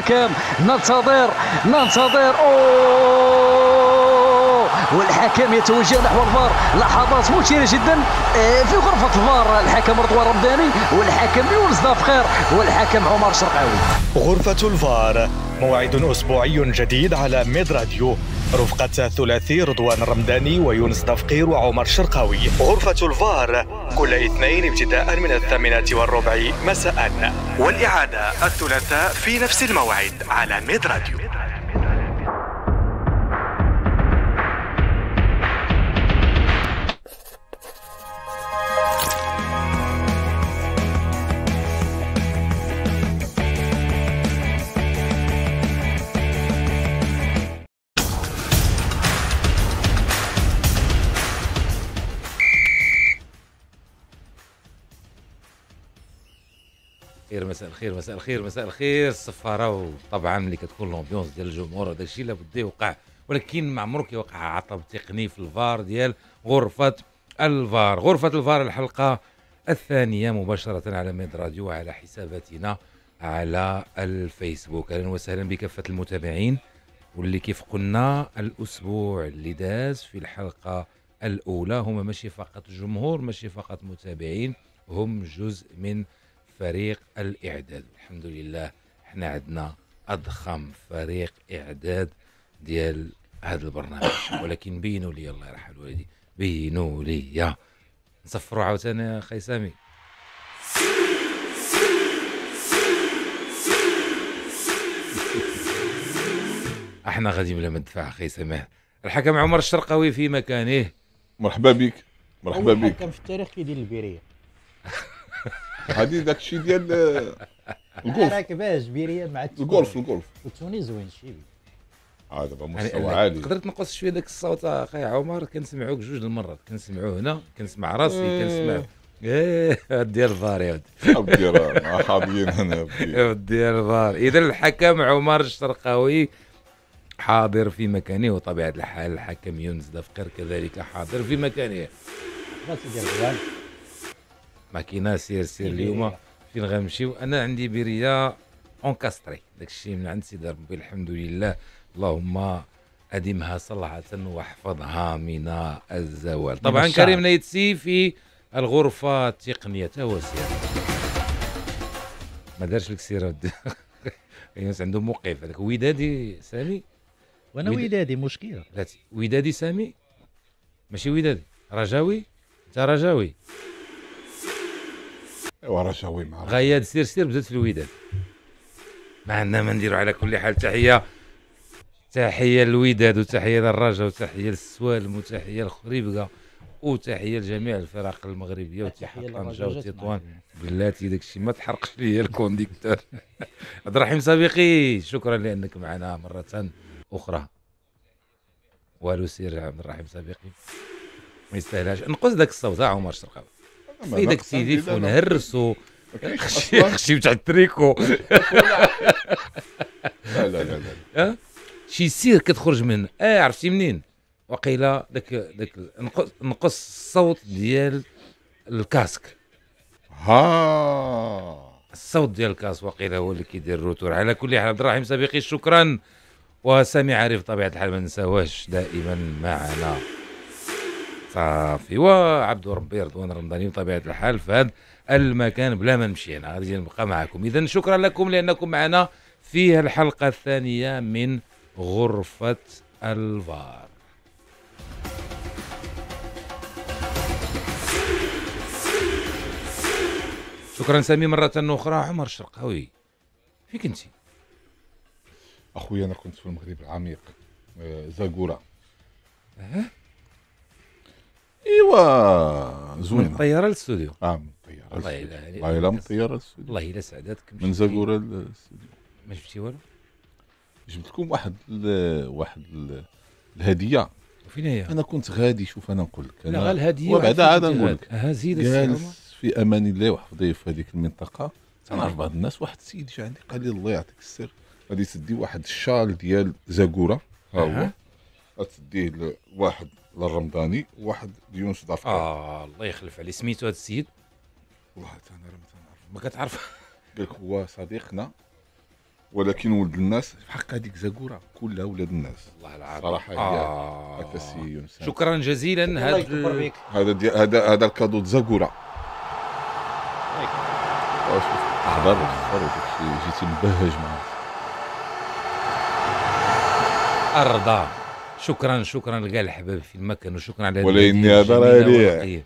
الحكم ننتظر ننتظر أوه والحكم يتوجه نحو الفار لحظات مثيره جدا آه، في غرفه الفار الحكم رضوان رمداني والحكم يونس دافخير والحكم عمر شرقاوي غرفه الفار موعد اسبوعي جديد على ميد راديو رفقة ثلاثي رضوان رمداني ويونس دفقير وعمر شرقاوي غرفة الفار كل اثنين ابتداء من الثامنة والربع مساء والإعادة الثلاثاء في نفس الموعد على ميد راديو الخير مساء الخير مساء الخير مساء الخير الصفاره وطبعا اللي كتكون لومبيونس ديال الجمهور هذا الشيء لابد يوقع ولكن ما عمرك يوقع عطب تقني في الفار ديال غرفه الفار غرفه الفار الحلقه الثانيه مباشره على ميد راديو وعلى حساباتنا على الفيسبوك اهلا وسهلا بكافه المتابعين واللي كيف قلنا الاسبوع اللي داز في الحلقه الاولى هما ماشي فقط جمهور ماشي فقط متابعين هم جزء من فريق الاعداد الحمد لله حنا عندنا اضخم فريق اعداد ديال هذا البرنامج ولكن بينوا لي الله يرحم الوالدين بينوا لي نصفروا عاوتاني اخي سامي احنا غادي بلا ما ندفع اخي سامح الحكم عمر الشرقاوي في مكانه مرحبا بك مرحبا بك الحكم في التاريخ كيدير البيريه هذه داك الشيء ديال آه، الجولف راكبه جبيريه مع الجولف الجولف التوني زوين شيبي اه دابا مستوى يعني عالي يعني قدرت نقص شويه داك الصوت آه، اخي عمر كنسمعوك جوج المرات كنسمعو هنا كنسمع راسي إيه. كنسمع ايه ديال الفار يا ودي ديال آه، حاضيين هنا ديال الفار اذا الحكم عمر الشرقاوي حاضر في مكانه وطبيعه الحال الحكم يونس دفقر كذلك حاضر في مكانه ما سير سير إيه، اليوم إيه. فين غنمشيو انا عندي بريه اونكاستري داكشي من عند سيدي ربي الحمد لله اللهم أدمها صلعة واحفظها من الزوال طبعا كريم نيتسي في الغرفة تقنية وسيرة ما دارش لك سيرة الناس عندهم موقف هذاك ودادي سامي وانا ودادي مشكلة ودادي سامي ماشي ودادي رجاوي انت رجاوي ورشاوي مع غياد سير سير بدات في الوداد ما عندنا ما نديرو على كل حال تحيه تحيه للوداد وتحيه للرجاء وتحيه للسوالم وتحيه لخريبكه وتحيه لجميع الفرق المغربيه وتحيه طنجه وتطوان بلاتي داك الشيء ما تحرقش ليا الكونديكتور عبد الرحيم صديقي شكرا لانك معنا مره اخرى والو سير عبد الرحيم صديقي ما يستاهلهاش نقص ذاك الصوت عمر شرقاوي في داك السيديف هرسو خشي تاع التريكو لا لا لا لا أه؟ شي سير كتخرج منه اه عرفتي منين وقيلا داك داك نقص الصوت ديال الكاسك ها الصوت ديال الكاس وقيلا هو اللي كيدير الروتور على كل حال عبد الرحيم سابقي شكرا وسامي عارف طبيعه الحال ما نساوهش دائما معنا صافي وعبد ربي رضوان رمضاني بطبيعه الحال في هذا المكان بلا ما نمشي انا غادي نبقى معكم اذا شكرا لكم لانكم معنا في الحلقه الثانيه من غرفه الفار شكرا سامي مرة أخرى عمر الشرقاوي في كنتي؟ أخويا أنا كنت في المغرب العميق آه، زاكورا أه؟ ايوا زوينه من الطياره للاستوديو اه من الطياره الله يلا عليك من الطياره للاستوديو الله يلا سعداتك من زاكوره للاستوديو ما جبتي والو جبت لكم واحد الـ واحد الـ الهديه فين هي؟ انا كنت غادي شوف انا نقول لك انا غير الهديه وبعد عاد نقول لك زيد في امان الله وحفظه في هذيك المنطقه تنعرف بعض الناس واحد السيد جا عندي قال لي الله يعطيك السر غادي تدي واحد الشال ديال زاكوره ها هو غاتديه لواحد للرمضاني وواحد ليونس دافكار اه الله يخلف عليه سميتو هذا السيد والله حتى انا راه ما تنعرف ما كتعرف قال لك هو صديقنا ولكن ولد الناس بحق حق هذيك زاكوره كلها ولاد الناس الله العظيم صراحه آه. هي شكرا جزيلا هذا هذا هذا هذا الكادو زاكوره احضر احضر جيتي مبهج معاه الرضا شكرا شكرا لكاع الحباب في المكان وشكرا على ولا اني هذا راه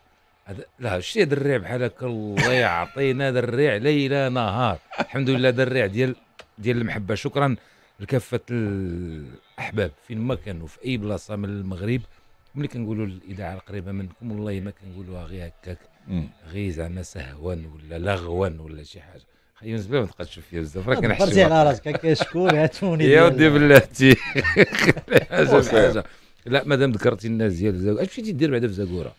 لا شتي دري بحال هكا الله يعطينا دري ليل نهار الحمد لله دري ديال ديال المحبه شكرا لكافه الاحباب في المكان وفي اي بلاصه من المغرب ملي كنقولوا الاذاعه القريبه منكم والله ما كنقولوها غير هكاك غير زعما سهوا ولا لغوا ولا شي حاجه بالنسبه لي ما تبقاش فيا بزاف راه كنحشم خرجي على راسك هكا شكون هاتوني يا ودي بلاتي حاجه بحاجه لا مادام ذكرتي الناس ديال زاكورا اش مشيتي دير بعدا في زاكوره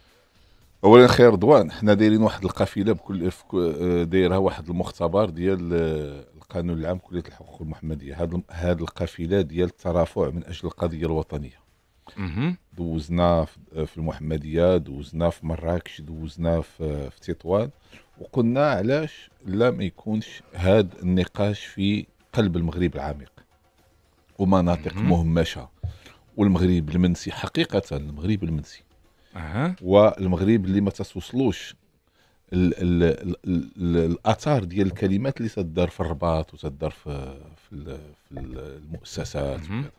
اولا خير رضوان حنا دايرين واحد القافله بكل آه، دايرها واحد المختبر ديال آه، القانون العام كليه الحقوق المحمديه هاد هاد القافله ديال الترافع من اجل القضيه الوطنيه دوزنا آه، في المحمديه دوزنا في مراكش دوزنا في, في تطوان وقلنا علاش لا ما يكونش هذا النقاش في قلب المغرب العميق ومناطق مهمشه والمغرب المنسي حقيقه المغرب المنسي أه. والمغرب اللي ما تتوصلوش الاثار ديال الكلمات اللي تدار في الرباط وتدار في في, في المؤسسات وكذا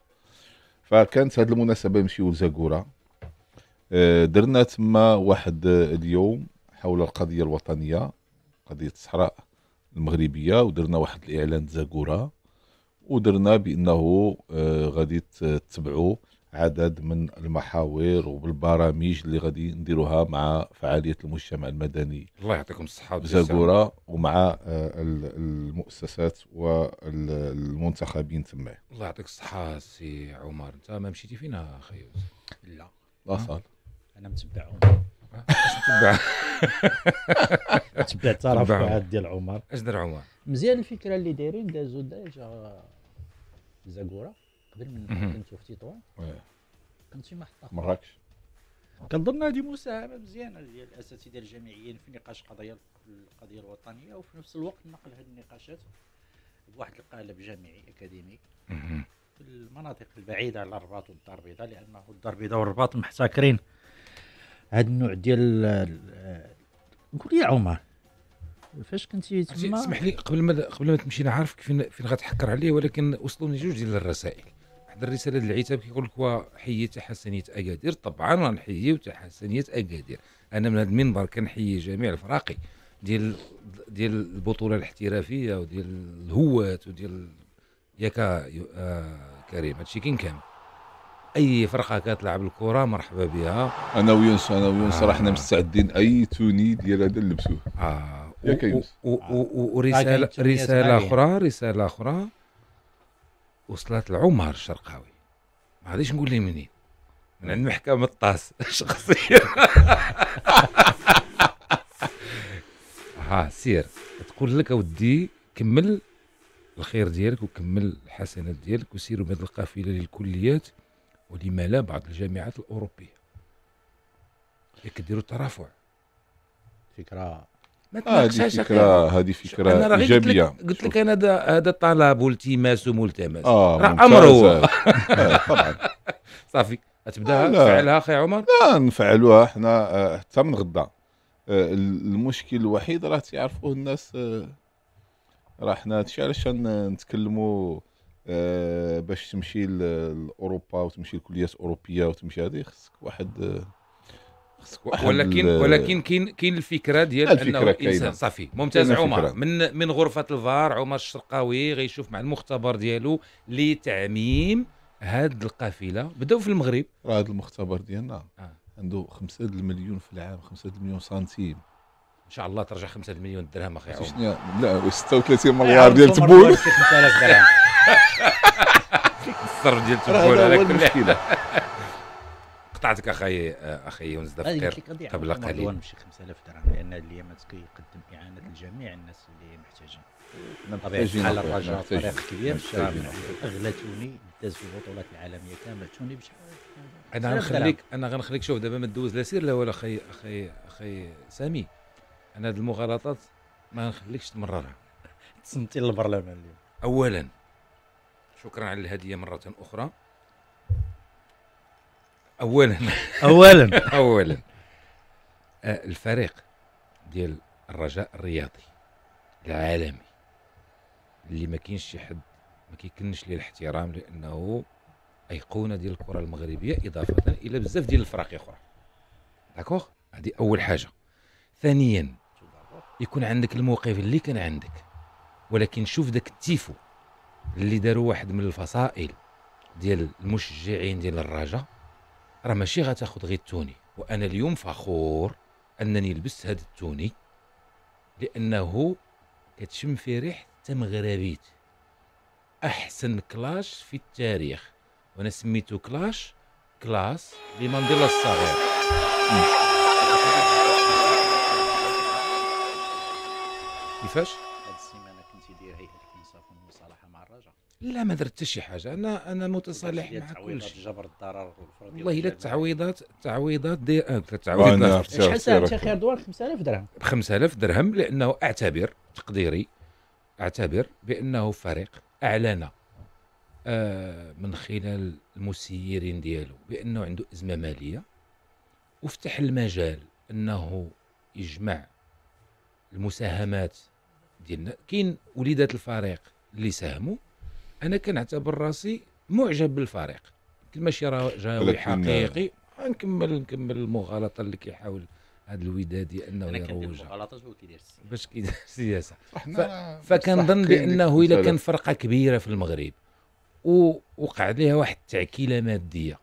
فكانت هذه المناسبه نمشيو لزاكوره آه، درنا تما واحد اليوم حول القضيه الوطنيه قضيه الصحراء المغربيه ودرنا واحد الاعلان زاكوره ودرنا بانه آه، غادي تتبعوا عدد من المحاور وبالبرامج اللي غادي نديروها مع فعاليه المجتمع المدني الله يعطيكم الصحه زاكوره ومع آه، المؤسسات والمنتخبين تما الله يعطيك الصحه سي عمر انت ما مشيتي فينا اخي لا لا صار انا متبعهم تبع تبع الترفعات ديال عمر اش دار عمر مزيان الفكره اللي دايرين دازو ديجا زاكورا قبل من كنتو في تطوان كنت في محطه مراكش كنظن هذه مساهمه مزيانه ديال الاساتذه الجامعيين في نقاش قضايا القضيه الوطنيه وفي نفس الوقت نقل هذه النقاشات بواحد القالب جامعي اكاديمي في المناطق البعيده على الرباط والدار البيضاء لانه الدار البيضاء والرباط محتكرين هذا النوع ديال قول يا عمر فاش كنتي تما اسمح لي قبل ما قبل ما تمشي انا عارف فين فين غتحكر عليه ولكن وصلوني جوج ديال الرسائل واحد الرساله ديال العتاب كيقول لك حي تحسنيه اكادير طبعا غنحييو تحسنيه اكادير انا من هذا المنبر كنحيي جميع الفراقي ديال ديال البطوله الاحترافيه وديال الهوات وديال ياك آه كريم هادشي كاين كامل اي فرقه كتلعب الكره مرحبا بها انا ويونس انا ويونس آه. احنا مستعدين اي توني ديال هذا نلبسوه اه, آه. ورساله آه. رساله آه. اخرى رساله اخرى وصلت لعمر الشرقاوي ما غاديش نقول لي منين من عند محكمه الطاس شخصيه ها سير تقول لك اودي كمل الخير ديالك وكمل الحسنات ديالك وسيروا بهذه القافله للكليات ولما لا بعض الجامعات الأوروبية ديروا الترافع فكرة ما آه فكرة هذه فكرة إيجابية قلت لك أنا هذا طلب والتماس وملتمس آه راه أمره آه، طبعا صافي تبدا تفعلها اخي عمر لا نفعلوها احنا آه، حتى من غدا آه، المشكل الوحيد راه تيعرفوه الناس راه حنا الشيء علاش نتكلموا آه، باش تمشي لاوروبا وتمشي لكليات اوروبيه وتمشي هذه خصك واحد آه، خصك واحد ولكن ولكن كاين كاين الفكره ديال الفكرة انه الانسان صافي ممتاز عمر من من غرفه الفار عمر الشرقاوي غيشوف مع المختبر ديالو لتعميم هاد القافله بداو في المغرب راه هذا المختبر ديالنا آه. عنده 5 مليون في العام 5 مليون سنتيم ان شاء الله ترجع 5 مليون درهم اخي شنو لا 36 مليار ديال تبول 5000 درهم الصرف ديال تبول على كل المشكله قطعتك اخي اخي يونس دفقير قبل قليل غادي نمشي 5000 درهم لان اليمن كيقدم اعانه لجميع الناس اللي محتاجين محتاجين على الرجاء فريق كبير اغلى توني داز في البطولات العالميه كامله توني بشحال انا غنخليك انا غنخليك شوف دابا ما تدوز لا سير لا والو اخي اخي اخي سامي انا هذه المغالطات ما نخليكش تمررها تسنتي للبرلمان اليوم اولا شكرا على الهديه مره اخرى اولا اولا اولا آه، الفريق ديال الرجاء الرياضي العالمي اللي ما كاينش شي حد ما كيكنش ليه الاحترام لانه ايقونه ديال الكره المغربيه اضافه الى بزاف ديال الفرق اخرى داكوغ هذه اول حاجه ثانيا يكون عندك الموقف اللي كان عندك ولكن شوف داك التيفو اللي داروا واحد من الفصائل ديال المشجعين ديال الرجاء راه ماشي غتاخد غير التوني وانا اليوم فخور انني لبست هذا التوني لانه كتشم فيه ريح تمغربيت احسن كلاش في التاريخ وانا سميته كلاش كلاس لمنديلا الصغير كيفاش هاد السيمانه كنتي داير هيئه الانصاف والمصالحه المصالحه مع الرجاء لا ما درت حتى شي حاجه انا انا متصالح مع كل شيء جبر الضرر والله الا التعويضات التعويضات دير التعويضات آه، شحال ساهمت خير دوار 5000 درهم ب 5000 درهم لانه اعتبر تقديري اعتبر بانه فريق اعلن آه من خلال المسيرين ديالو بانه عنده ازمه ماليه وفتح المجال انه يجمع المساهمات ديالنا كاين وليدات الفريق اللي ساهموا انا كنعتبر راسي معجب بالفريق كل ماشي جاوي حقيقي نكمل نكمل المغالطه اللي كيحاول هذا الودادي انه يروج باش كيدير السياسه ف... فكنظن بانه الا كان فرقه كبيره في المغرب ووقع لها واحد التعكيله ماديه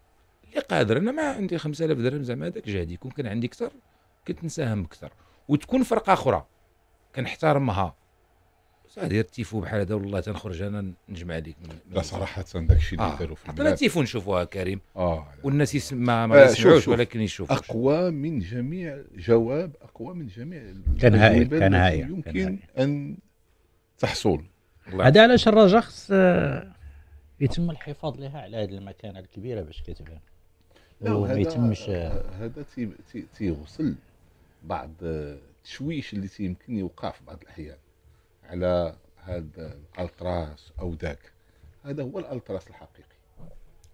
اللي قادر انا ما عندي 5000 درهم زعما هذاك جهدي كون كان عندي اكثر كنت نساهم اكثر وتكون فرقه اخرى كنحترمها صافي التيفو بحال هذا والله تنخرج انا نجمع لك لا صراحه داك الشيء اللي داروا آه، في البلاد حتى التيفو نشوفوها كريم اه والناس يسمع ما آه، يسمعوش ولكن يشوف اقوى من جميع جواب اقوى من جميع كان هائل كان هائل يمكن ان تحصل هذا علاش الرجاء خص يتم الحفاظ لها على هذه المكانه الكبيره باش كتبان وما يتمش آه، هذا تيوصل بعض التشويش اللي تيمكن يوقع في بعض الاحيان على هذا الالتراس او ذاك هذا هو الالتراس الحقيقي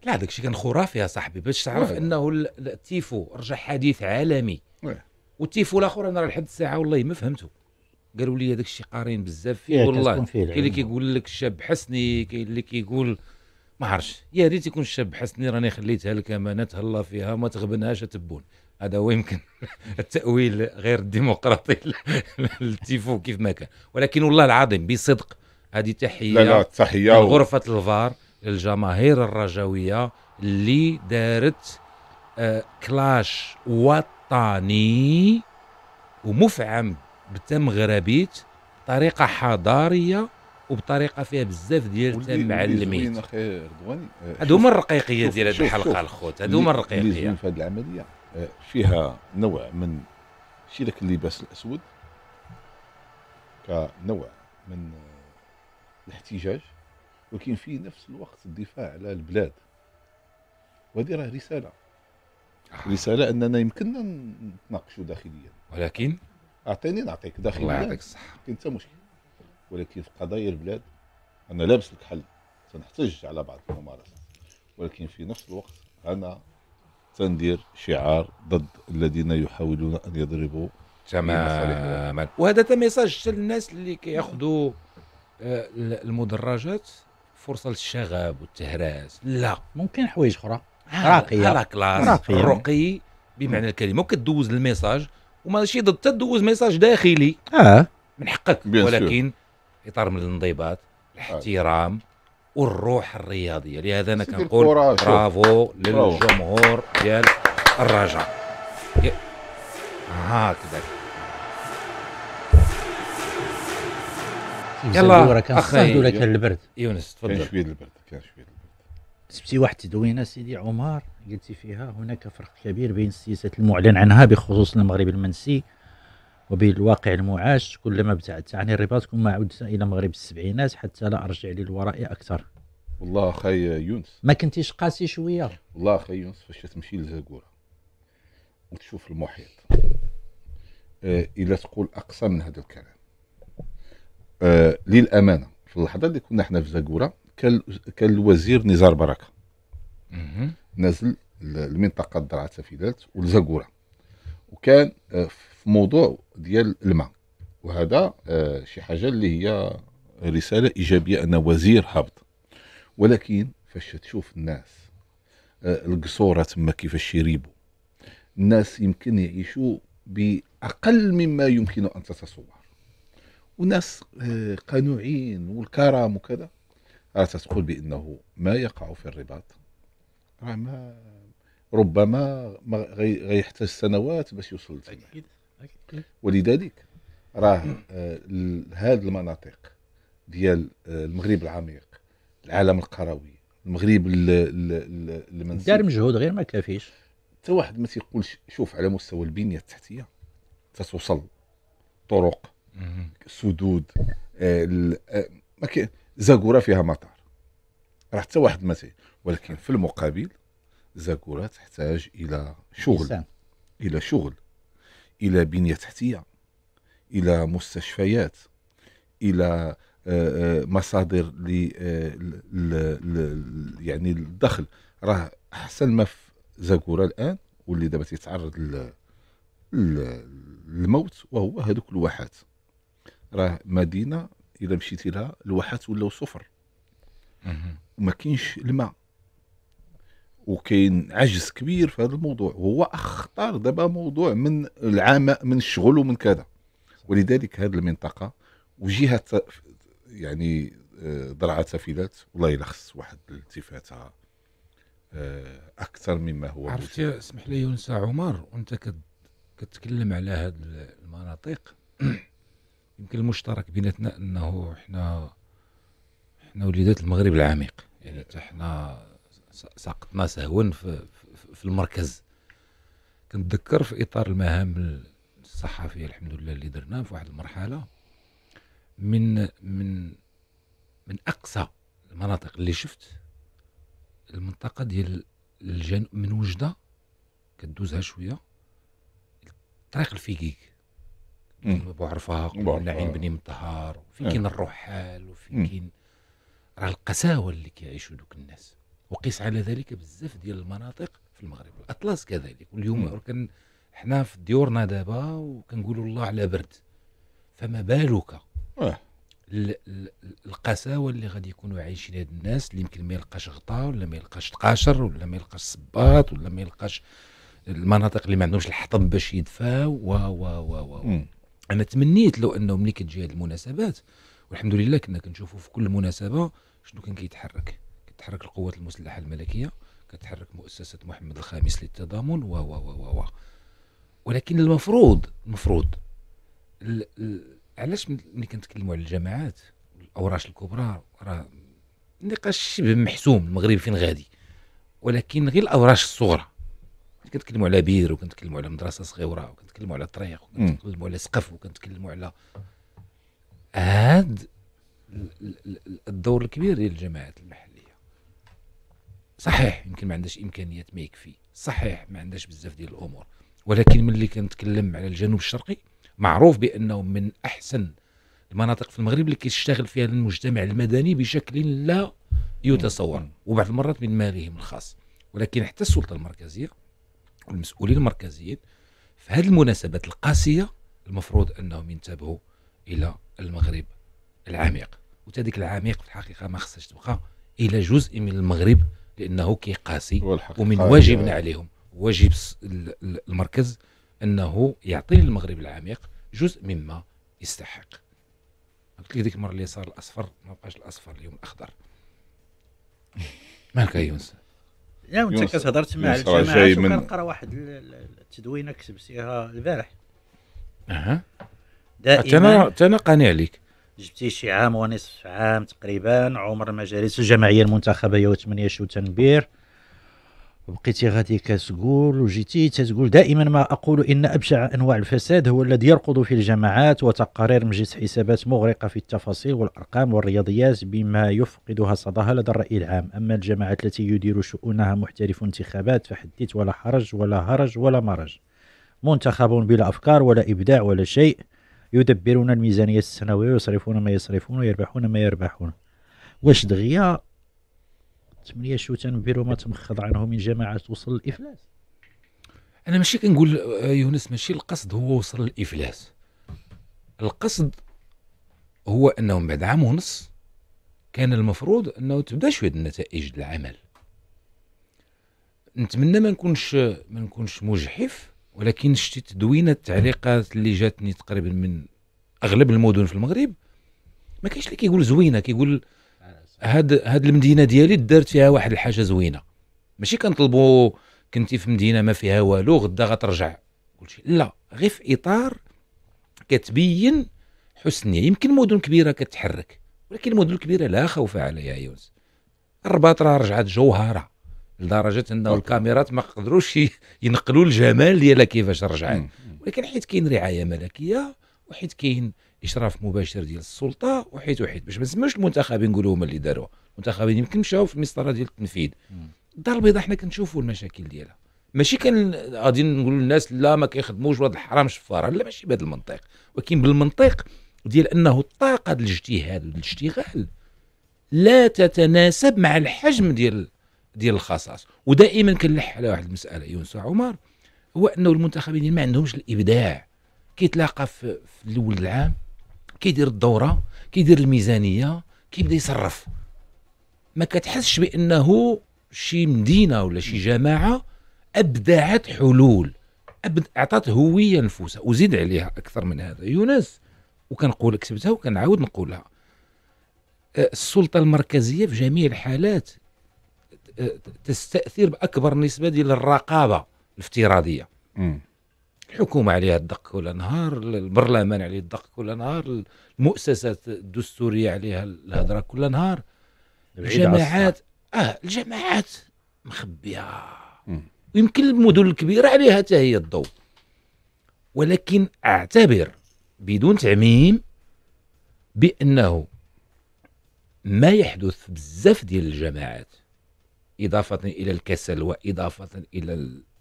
لا داك الشيء كان خرافي يا صاحبي باش تعرف انه التيفو رجع حديث عالمي ويه. والتيفو الاخر انا لحد الساعه والله ما فهمته قالوا لي هذاك الشيء قارين بزاف فيه والله كاين اللي كيقول لك الشاب حسني كاين اللي كيقول ما عرفش يا ريت يكون الشاب حسني راني خليتها لك امانه تهلا فيها ما تغبنهاش تبون هذا هو يمكن التاويل غير الديمقراطي للتيفو كيف ما كان ولكن والله العظيم بصدق هذه تحيه لا لا تحيه غرفه الفار الجماهير الرجويه اللي دارت آه، كلاش وطني ومفعم غرابيت بطريقه حضاريه وبطريقه فيها بزاف ديال المعلمين هادو هما الرقيقيه ديال هذه الحلقه الخوت هادو هما الرقيقيه في هذه العمليه فيها نوع من شرك اللباس الأسود كنوع من الاحتجاج ولكن في نفس الوقت الدفاع على البلاد وهذه راه رسالة آه. رسالة أننا يمكننا نتناقشوا داخليا ولكن أعطيني نعطيك داخليا الله يعطيك الصحة كاين حتى مشكل ولكن في قضايا البلاد أنا لابس لك حل سنحتج على بعض الممارسات ولكن في نفس الوقت أنا تندير شعار ضد الذين يحاولون ان يضربوا تماما وهذا تم ميساج حتى للناس اللي كياخذوا آه، المدرجات فرصه للشغب والتهراس لا ممكن حوايج اخرى راقيه على كلاس رقي بمعنى الكلمه وكدوز الميساج وماشي ضد تدوز ميساج داخلي اه من حقك ولكن اطار من الانضباط الاحترام والروح الرياضيه لهذا انا كنقول برافو للجمهور ديال الرجاء هكذا يلا اخي ولا كان البرد يونس تفضل كان شويه البرد كان شويه البرد سبتي واحد التدوينه سيدي عمر قلتي فيها هناك فرق كبير بين السياسات المعلن عنها بخصوص المغرب المنسي وبين الواقع المعاش كلما ابتعدت عن يعني الرباط كلما عدت الى مغرب السبعينات حتى لا ارجع للوراء اكثر والله اخي يونس ما كنتيش قاسي شويه والله اخي يونس فاش تمشي للزاكورة وتشوف المحيط آه الى تقول اقصى من هذا الكلام آه للامانه في اللحظه اللي كنا احنا في زاكوره كان كان الوزير نزار بركه نزل لمنطقه الدرعه تافيدات والزاكورة وكان آه في موضوع ديال الماء وهذا آه شي حاجه اللي هي رساله ايجابيه ان وزير هابط ولكن فاش تشوف الناس آه القصوره تما كيفاش يريبوا الناس يمكن يعيشوا باقل مما يمكن ان تتصور وناس آه قانوعين والكرم وكذا راه تقول بانه ما يقع في الرباط راه ما ربما ما غيحتاج سنوات باش يوصل اكيد ولذلك راه آه، هذه المناطق ديال آه، المغرب العميق العالم القروي المغرب المنسي دار مجهود غير ما كافيش حتى واحد ما تيقولش شوف على مستوى البنيه التحتيه تتوصل طرق سدود آه، ما كاين فيها مطار راه حتى واحد ما ولكن في المقابل زاكورا تحتاج الى شغل الى شغل الى بنيه تحتيه الى مستشفيات الى آه، آه، مصادر آه، ل يعني الدخل راه احسن ما في زاكورا الان واللي دابا تيتعرض للموت وهو هذوك الواحات راه مدينه إذا مشيتي لها الواحات ولاو صفر وما كاينش الماء وكاين عجز كبير في هذا الموضوع هو اخطر دابا موضوع من العام من الشغل ومن كذا ولذلك هذه المنطقه وجهه يعني درعا آه، فلات والله الا خص واحد الالتفاته آه، اكثر مما هو عرفتي اسمح لي ينسى عمر وانت كتكلم على هذه المناطق يمكن المشترك بيناتنا انه حنا حنا وليدات المغرب العميق يعني حتى حنا سقطنا سهوا في, في المركز كنتذكر في اطار المهام الصحفيه الحمد لله اللي درناها في واحد المرحله من من من اقصى المناطق اللي شفت المنطقه ديال الجنوب من وجده كدوزها شويه طريق الفيكيك ابو عرفاق والعين بني مطهر وفين كاين الرحال وفين كاين راه القساوه اللي كيعيشوا دوك الناس وقيس على ذلك بزاف ديال المناطق في المغرب الاطلس كذلك واليوم نعم. كان حنا في ديورنا دابا وكنقولوا الله على برد فما بالك القساوه اللي غادي يكونوا عايشين هاد الناس اللي يمكن ما يلقاش غطاء ولا ما يلقاش تقاشر ولا ما يلقاش صباط ولا ما يلقاش المناطق اللي ما عندهمش الحطب باش يدفى و و و و انا تمنيت لو انه ملي كتجي هاد المناسبات والحمد لله كنا كنشوفوا في كل مناسبه شنو كان كيتحرك كتحرك القوات المسلحه الملكيه كتحرك مؤسسه محمد الخامس للتضامن و و و و ولكن المفروض المفروض علاش ملي كنتكلموا على الجماعات الاوراش الكبرى راه نقاش شبه محسوم المغرب فين غادي ولكن غير الاوراش الصغرى كنتكلموا على بير وكنتكلموا على مدرسه صغيره وكنتكلموا على طريق وكنتكلموا على سقف وكنتكلموا على هاد الدور الكبير ديال الجماعات المحليه صحيح يمكن ما عندهاش امكانيات ما يكفي صحيح ما عندهاش بزاف ديال الامور ولكن ملي كنتكلم على الجنوب الشرقي معروف بانه من احسن المناطق في المغرب اللي كيشتغل فيها المجتمع المدني بشكل لا يتصور وبعض المرات من مالهم الخاص ولكن حتى السلطه المركزيه والمسؤولين المركزيين في هذه المناسبات القاسيه المفروض انهم ينتبهوا الى المغرب العميق وتديك العميق في الحقيقه ما خصهاش تبقى الى جزء من المغرب لانه كيقاسي ومن آه، واجبنا عليهم واجب المركز انه يعطي للمغرب العميق جزء مما يستحق قلت لك ديك المره اللي صار الاصفر ما بقاش الاصفر اليوم الاخضر مالك يا يونس لا وانت كتهضر تما على الجماعه كنقرا واحد التدوينه كتبتيها البارح اها دائما انا انا قاني عليك جبتي شي عام ونصف عام تقريبا عمر مجالس الجمعيه المنتخبيه شو تنبير وبقيتي غادي كتقول وجيتي تتقول دائما ما اقول ان ابشع انواع الفساد هو الذي يركض في الجماعات وتقارير مجلس حسابات مغرقه في التفاصيل والارقام والرياضيات بما يفقدها صداها لدى الراي العام اما الجماعات التي يدير شؤونها محترف انتخابات فحدث ولا حرج ولا هرج ولا مرج منتخب بلا افكار ولا ابداع ولا شيء يدبرون الميزانية السنوية ويصرفون ما يصرفون ويربحون ما يربحون واش دغيا ثمانية شوتان بيرو ما تمخض عنه من جماعة توصل الإفلاس أنا ماشي كنقول آه، يونس ماشي القصد هو وصل الإفلاس القصد هو أنه بعد عام ونص كان المفروض أنه تبدا شوية النتائج العمل نتمنى ما نكونش ما نكونش مجحف ولكن شتي تدوينه التعليقات اللي جاتني تقريبا من اغلب المدن في المغرب ما كاينش اللي كيقول زوينه كيقول هاد هاد المدينه ديالي دارت فيها واحد الحاجه زوينه ماشي كنطلبوا كنتي في مدينه ما فيها والو غدا غترجع كلشي لا غير في اطار كتبين حسن يمكن مدن كبيره كتحرك ولكن المدن الكبيره لا خوف عليها يونس الرباط راه رجعت جوهره لدرجه انه الكاميرات ما قدروش ينقلوا الجمال ديالها كيفاش رجعت ولكن حيت كاين رعايه ملكيه وحيت كاين اشراف مباشر ديال السلطه وحيت وحيت باش ما نسموش المنتخبين نقولوا هما اللي داروها المنتخبين يمكن مشاو في المسطره ديال التنفيذ الدار البيضاء حنا كنشوفوا المشاكل ديالها ماشي كان غادي نقولوا للناس لا ما كيخدموش وهذا الحرام شفاره لا ماشي بهذا المنطق ولكن بالمنطق ديال انه الطاقه ديال الاجتهاد والاشتغال لا تتناسب مع الحجم ديال ديال الخصاص ودائما كنلح على واحد المساله يونس عمر هو انه المنتخبين ما عندهمش الابداع كيتلاقى في, الاول العام كيدير الدوره كيدير الميزانيه كيبدا يصرف ما كتحسش بانه شي مدينه ولا شي جماعه ابدعت حلول أبد اعطت هويه نفوسها وزيد عليها اكثر من هذا يونس وكنقول كسبتها وكنعاود نقولها أه، السلطه المركزيه في جميع الحالات تستاثر باكبر نسبه ديال الرقابه الافتراضيه الحكومه عليها الدق كل نهار البرلمان عليه الدق كل نهار المؤسسات الدستوريه عليها الهضره كل نهار الجماعات اه الجماعات مخبيه ويمكن المدن الكبيره عليها حتى هي الضوء ولكن اعتبر بدون تعميم بانه ما يحدث بزاف ديال الجماعات إضافة إلى الكسل وإضافة إلى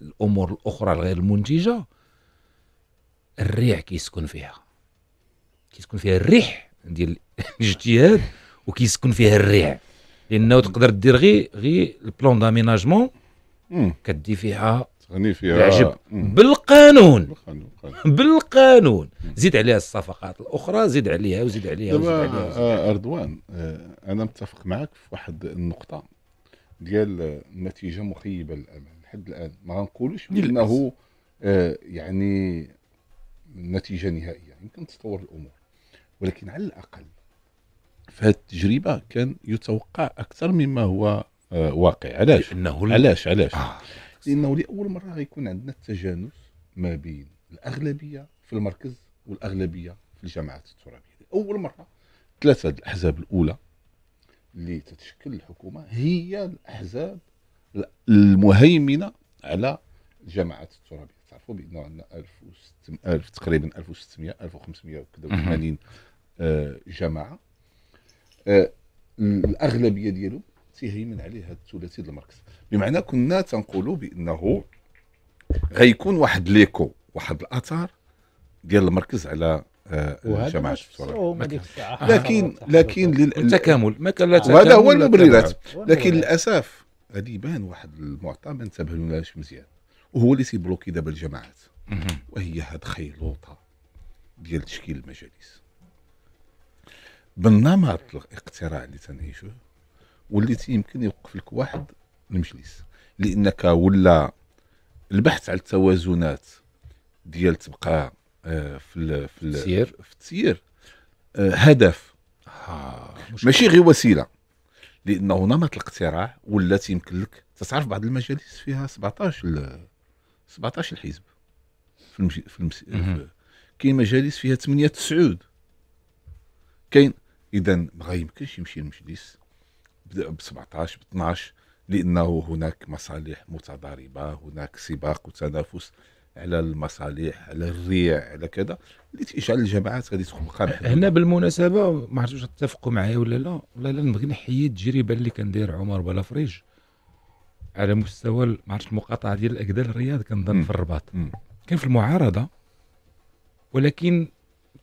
الأمور الأخرى الغير منتجة الريع كيسكن فيها كيسكن فيها الريح ديال الاجتهاد وكيسكن فيها الريع لأنه تقدر دير غير غير البلون داميناجمون كدي فيها تغني فيها العجب بالقانون بالقانون, بالقانون. زيد عليها الصفقات الاخرى زيد عليها وزيد عليها وزيد عليها, وزيد آه، عليها. اردوان آه، انا متفق معك في واحد النقطه ديال النتيجه مخيبه للامل لحد الان ما غنقولوش بانه آه، يعني نتيجه نهائيه يمكن تتطور الامور ولكن على الاقل في هذه التجربه كان يتوقع اكثر مما هو آه، واقع علاش لأنه علاش علاش آه. لانه لاول مره غيكون عندنا التجانس ما بين الاغلبيه في المركز والاغلبيه في الجماعات الترابيه اول مره ثلاثه الاحزاب الاولى اللي تتشكل الحكومه هي الاحزاب المهيمنه على الجماعات الترابيه تعرفوا بان عندنا 1000 تقريبا 1600 1500 وكذا آه، جماعه آه، الاغلبيه ديالهم تيهيمن عليها هذا الثلاثي المركز بمعنى كنا تنقولوا بانه غيكون واحد ليكو واحد الاثار ديال المركز على آه، آه، لكن آه، لكن التكامل ما كان لا تكامل وهذا هو المبررات لكن للاسف هذه يبان واحد المعطى ما انتبهناش مزيان وهو اللي تيبلوكي دابا الجماعات وهي هاد خيلوطه ديال تشكيل المجالس بالنمط الاقتراع اللي تنعيشوه واللي يمكن يوقف لك واحد المجلس لانك ولا البحث على التوازنات ديال تبقى آه، في الـ في التسيير في التسيير آه، هدف آه ماشي غير وسيله لانه نمط الاقتراع ولات يمكن لك تتعرف بعض المجالس فيها 17 17 الحزب في المش... في, المس... في... كاين مجالس فيها 8 تسعود كاين اذا ما يمكنش يمشي المجلس ب 17 ب 12 لانه هناك مصالح متضاربه هناك سباق وتنافس على المصالح على الريع على كذا اللي تيجعل الجماعات غادي تكون قامحه هنا بالمناسبه ما عرفتش تتفقوا معايا ولا لا والله الا نبغي نحيي التجربه اللي كان داير عمر بلافريج على مستوى ما عرفتش المقاطعه ديال الاكدال الرياض كنظن في الرباط كان في المعارضه ولكن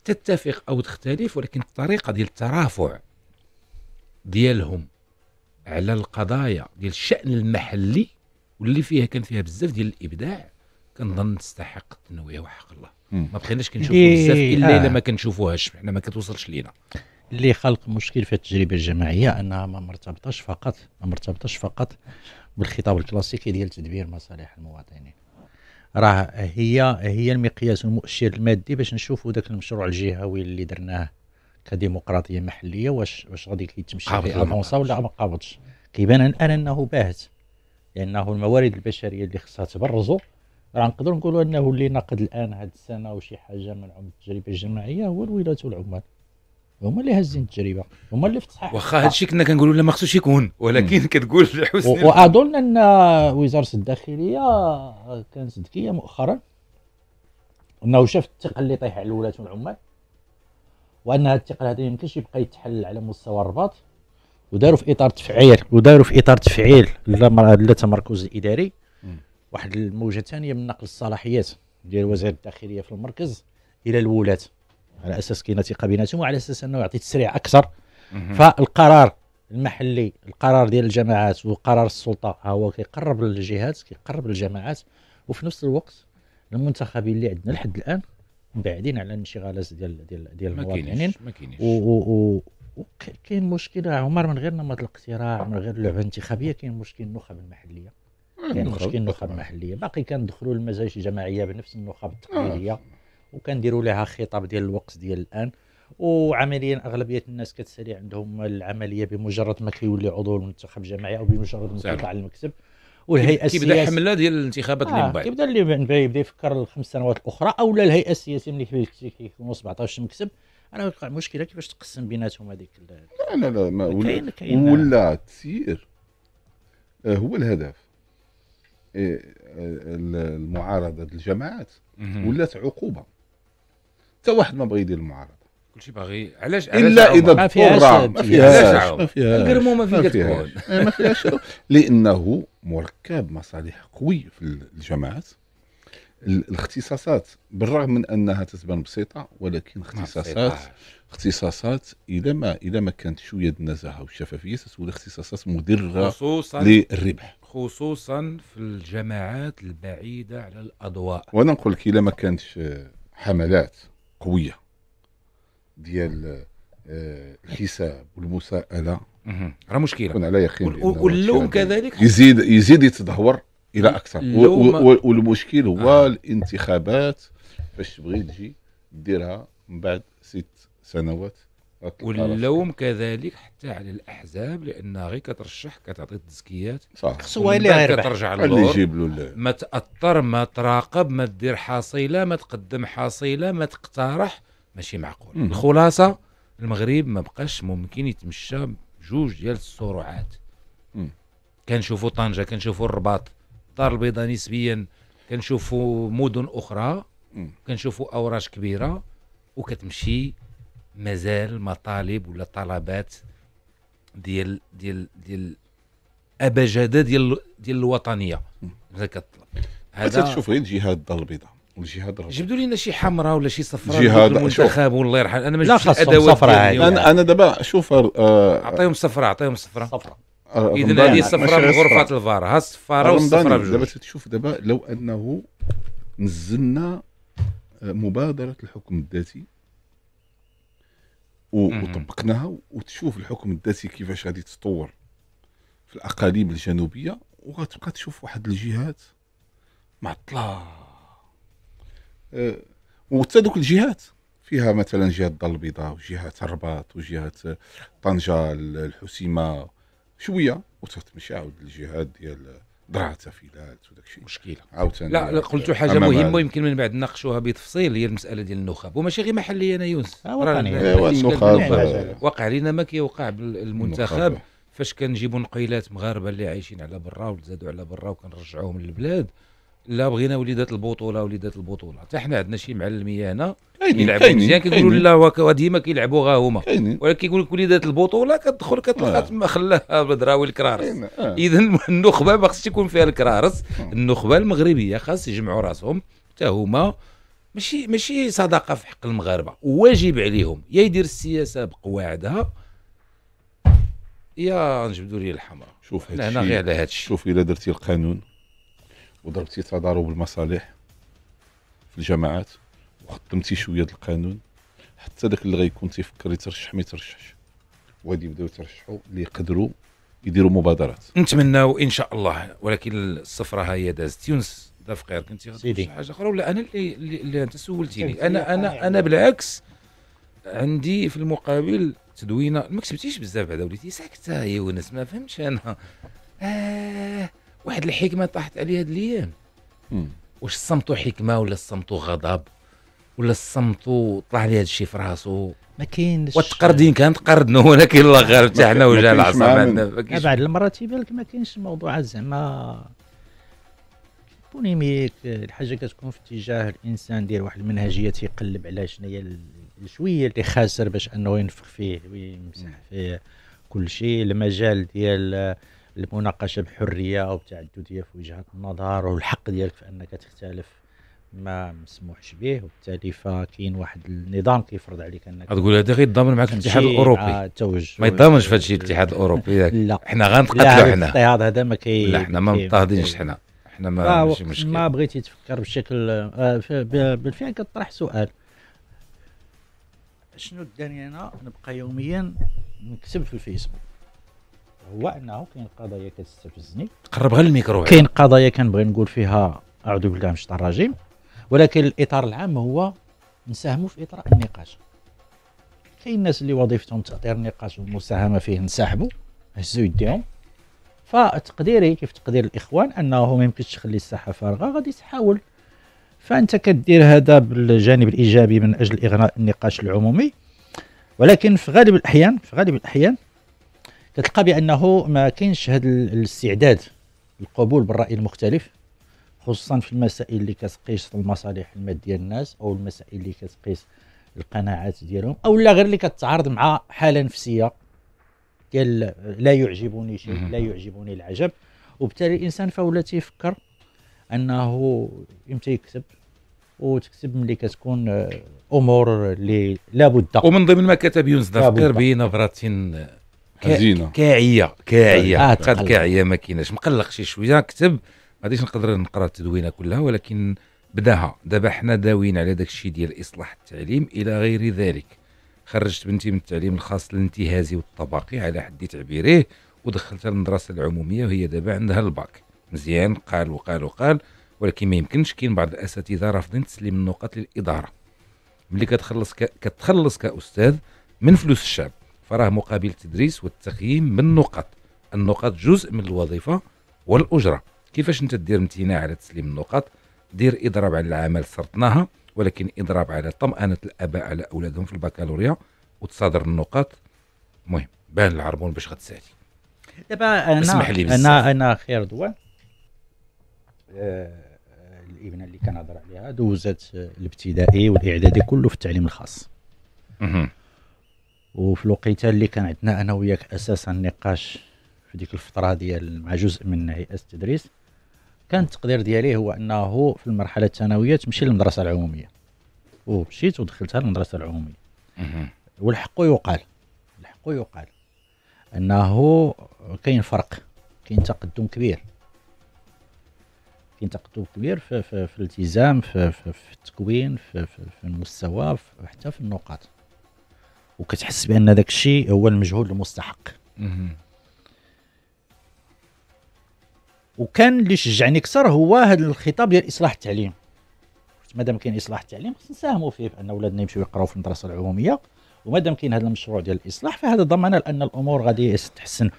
تتفق او تختلف ولكن الطريقه ديال الترافع ديالهم على القضايا ديال الشان المحلي واللي فيها كان فيها بزاف ديال الابداع كنظن تستحق التنويه وحق الله ما بقيناش كنشوفوا إيه، بزاف الا الا آه. ما كنشوفوهاش حنا ما كتوصلش لينا اللي خلق مشكل في التجربه الجماعيه انها ما مرتبطاش فقط ما مرتبطاش فقط بالخطاب الكلاسيكي ديال تدبير مصالح المواطنين راه هي هي المقياس المؤشر المادي باش نشوفوا ذاك المشروع الجهوي اللي درناه كديمقراطيه محليه واش واش غادي كيتمشى في افونسا ولا ما قابضش كيبان الان انه باهت لانه الموارد البشريه اللي خصها تبرزوا راه نقدروا نقولوا انه اللي ناقد الان هاد السنه وشي حاجه من منعهم التجربه الجماعيه هو الولايات والعمال هما اللي هازين التجربه هما اللي فتحوا واخا هادشي كنا كنقولوا لا ما خصوش يكون ولكن مم. كتقول حسن واظن ان وزاره الداخليه كانت ذكيه مؤخرا انه شاف الثقل اللي طيح على الولايات والعمال وان هاد الثقل هذا يمكنش يبقى يتحل على مستوى الرباط وداروا في اطار تفعيل وداروا في اطار تفعيل لا تمركز الاداري واحد الموجه ثانيه من نقل الصلاحيات ديال وزير الداخليه في المركز الى الولاه على اساس كاينه ثقه بيناتهم وعلى اساس انه يعطي تسريع اكثر فالقرار المحلي القرار ديال الجماعات وقرار السلطه هو كيقرب للجهات كيقرب للجماعات وفي نفس الوقت المنتخبين اللي عندنا لحد الان بعيدين على الانشغالات ديال ديال ديال المواطنين ما وكاين مشكله عمر من غير نمط الاقتراع من غير اللعبه الانتخابيه كاين مشكل النخب المحليه آه، كاين كاين النخب المحليه باقي كندخلوا للمزاج الجماعيه بنفس النخب التقليديه آه. وكنديروا لها خطاب ديال الوقت ديال الان وعمليا اغلبيه الناس كتسالي عندهم العمليه بمجرد ما كيولي عضو المنتخب الجماعي او بمجرد ما كيطلع المكتب والهيئه السياسيه كيبدا حمله ديال الانتخابات اللي آه من بعد كيبدا اللي من بعد يبدا يفكر الخمس سنوات الاخرى او لا الهيئه السياسيه ملي كيكونوا 17 مكتب انا المشكله كيفاش تقسم بيناتهم هذيك لا لا لا ما ولا, ولا التسيير آه، هو الهدف إيه، المعارضه الجماعات ولات عقوبه حتى واحد ما بغى يدير المعارضه كلشي باغي علاش الا اذا ما فيهاش ما فيهاش ما فيهاش ما فيهاش إيه، لانه مركب مصالح قوي في الجماعات الاختصاصات بالرغم من انها تتبان بسيطه ولكن اختصاصات اختصاصات اذا ما اذا ما كانت شويه النزاهه والشفافيه ستولي اختصاصات مدره للربح خصوصا في الجماعات البعيدة على الأضواء وأنا نقول لك إلا ما كانتش حملات قوية ديال آه، الحساب والمساءلة راه مشكلة كنا على يقين واللوم كذلك يزيد يزيد يتدهور إلى أكثر والمشكل هو آه. الانتخابات فاش تبغي تجي ديرها من بعد ست سنوات واللوم كذلك حتى على الاحزاب لانها غير كترشح كتعطي التزكيات صح هو اللي غير كترجع اللي يجيب له ما تاثر ما تراقب ما دير حصيله ما تقدم حصيله ما تقترح ماشي معقول مم. الخلاصه المغرب ما بقاش ممكن يتمشى بجوج ديال السرعات كنشوفوا طنجه كنشوفوا الرباط الدار البيضاء نسبيا كنشوفوا مدن اخرى كنشوفوا اوراش كبيره وكتمشي مازال مطالب ولا طلبات ديال ديال ديال ابجده ديال ديال الوطنيه مازال كطلب هذا تشوف غير الجهه الدار البيضاء الجهاد الدار جبدوا لنا شي حمراء ولا شي صفراء جهاد المنتخب والله يرحم انا ما جبتش الادوات انا انا دابا شوف آه، اعطيهم صفراء اعطيهم صفراء صفراء آه، اذا هذه صفراء من غرفه الفار ها الصفراء والصفراء بجوج دابا تشوف دابا لو انه نزلنا مبادره الحكم الذاتي وطبقناها وتشوف الحكم الذاتي كيفاش غادي تطور في الاقاليم الجنوبيه وغتبقى تشوف واحد الجهات معطله أه وحتى دوك الجهات فيها مثلا جهه الدار البيضاء وجهه الرباط وجهه طنجه الحسيمه شويه وتتمشى عاود الجهات ديال ضرعت تفيلات وداك الشيء مشكله عاوتاني لا, لا قلت حاجه مهمه يمكن من بعد نناقشوها بتفصيل هي المساله ديال النخب وماشي غير محلي انا يونس آه، إيه، النخب وقع لنا ما كيوقع بالمنتخب فاش كنجيبوا نقيلات مغاربه اللي عايشين على برا وزادوا على برا وكنرجعوهم للبلاد لا بغينا وليدات البطوله وليدات البطوله حتى حنا عندنا شي معلميه هنا كيلعبوا مزيان كيقولوا لا ديما كيلعبوا غا هما ولكن كيقول لك وليدات البطوله كتدخل كتلقى تما آه. خلاها بدراوي الكرارس آه. اذا النخبه ما خصش يكون فيها الكرارس آه. النخبه المغربيه خاص يجمعوا راسهم حتى هما ماشي ماشي صداقه في حق المغاربه واجب عليهم يا يدير السياسه بقواعدها يا نجبدوا ليه الحمراء شوف هادشي هنا غير على الشيء شوف الا درتي القانون وضربتي تضارب بالمصالح في الجماعات وخدمتي شويه د القانون حتى داك اللي غيكون تيفكر يترشح ما يترشحش وغادي يبداو يترشحوا اللي يقدروا يديروا مبادرات نتمناو ان شاء الله ولكن الصفره ها هي دازت يونس دافقير فقير كنت سيدي حاجه اخرى ولا انا اللي, اللي انت سولتيني انا انا انا يعني. بالعكس عندي في المقابل تدوينه ما كتبتيش بزاف بعدا وليتي ساكته يا ما فهمتش انا آه واحد الحكمه طاحت عليها هاد الايام واش الصمت حكمه ولا الصمت غضب ولا الصمت طلع لي هاد الشيء في راسو ما كاينش والتقردين كان تقردنا ولكن الله غير تاعنا وجع العصا عندنا بعد المرات يبان لك ما كاينش الموضوع زعما بوليميك الحاجه كتكون في اتجاه الانسان دير واحد المنهجيه تيقلب على شنو هي شويه اللي خاسر باش انه ينفخ فيه ويمسح فيه كل شيء المجال ديال المناقشه بحريه او التعدديه في وجهات النظر والحق ديالك في انك تختلف ما مسموحش به وبالتالي فكاين واحد النظام كيفرض عليك انك تقول هذا غير غيتضامن معك الاتحاد الاوروبي آه ما يتضامنش في هذا الشيء الاتحاد الاوروبي لا حنا غنتقاتلوا حنا الاضطهاد هذا ما كي لا حنا ما مضطهدينش حنا حنا ما ماشي مشكل ما بغيتي تفكر بشكل آه، بالفعل كطرح سؤال شنو داني انا نبقى يوميا نكتب في الفيسبوك هو انه كاين قضايا كتستفزني قرب غير الميكرو كاين قضايا كنبغي نقول فيها اعوذ بالله من الشيطان الرجيم ولكن الاطار العام هو نساهموا في اطراء النقاش كاين الناس اللي وظيفتهم تاطير النقاش والمساهمه فيه نسحبوا هزوا يديهم فتقديري كيف تقدير الاخوان انه ما يمكنش تخلي الساحه فارغه غادي تحاول فانت كدير هذا بالجانب الايجابي من اجل اغناء النقاش العمومي ولكن في غالب الاحيان في غالب الاحيان كتلقى بانه ما كاينش هذا الاستعداد للقبول بالراي المختلف خصوصا في المسائل اللي كتقيس المصالح الماديه الناس او المسائل اللي كتقيس القناعات ديالهم او لا غير اللي كتعارض مع حاله نفسيه ديال لا يعجبني شيء لا يعجبني العجب وبالتالي الانسان فولا تيفكر انه امتى يكتب وتكتب ملي كتكون آه، امور اللي لابد ومن ضمن ما كتب يونس دفتر بنظره آه، كاعيه كاعيه كاعيه قد كاعيه ما كايناش مقلق شي شويه كتب ما غاديش نقدر نقرا التدوينه كلها ولكن بداها دابا حنا داويين على داك الشيء ديال اصلاح التعليم الى غير ذلك خرجت بنتي من التعليم الخاص الانتهازي والطبقي على حد تعبيره ودخلتها للمدرسه العموميه وهي دابا عندها الباك مزيان قال وقال وقال ولكن ما يمكنش كاين بعض الاساتذه رافضين تسليم النقاط للاداره ملي كتخلص ك... كتخلص كاستاذ من فلوس الشعب فراه مقابل التدريس والتقييم من نقط النقط جزء من الوظيفه والاجره كيفاش انت دير امتناع على تسليم النقط دير اضراب على العمل سرطناها ولكن اضراب على طمانه الاباء على اولادهم في البكالوريا وتصادر النقط المهم بان العربون باش غتسالي دابا انا اسمح لي انا انا خير دواء آه، الابنه اللي كنهضر عليها دوزات الابتدائي والاعدادي كله في التعليم الخاص وفي الوقيته اللي كان عندنا انا وياك اساسا نقاش في ديك الفتره ديال مع جزء من هيئه التدريس كان التقدير ديالي هو انه في المرحله الثانويه تمشي للمدرسه العموميه ومشيت ودخلتها للمدرسه العموميه والحق يقال الحق يقال انه كاين فرق كاين تقدم كبير كاين تقدم كبير في, في, في الالتزام في, في, في التكوين في, في, في المستوى في حتى في النقاط وكتحس بان داك الشيء هو المجهود المستحق وكان اللي شجعني اكثر هو هذا الخطاب ديال اصلاح التعليم مادام كاين اصلاح التعليم خصنا نساهموا فيه بان اولادنا يمشيو يقراو في المدرسه العموميه ومادام كاين هذا المشروع ديال الاصلاح فهذا ضمن ان الامور غادي تتحسن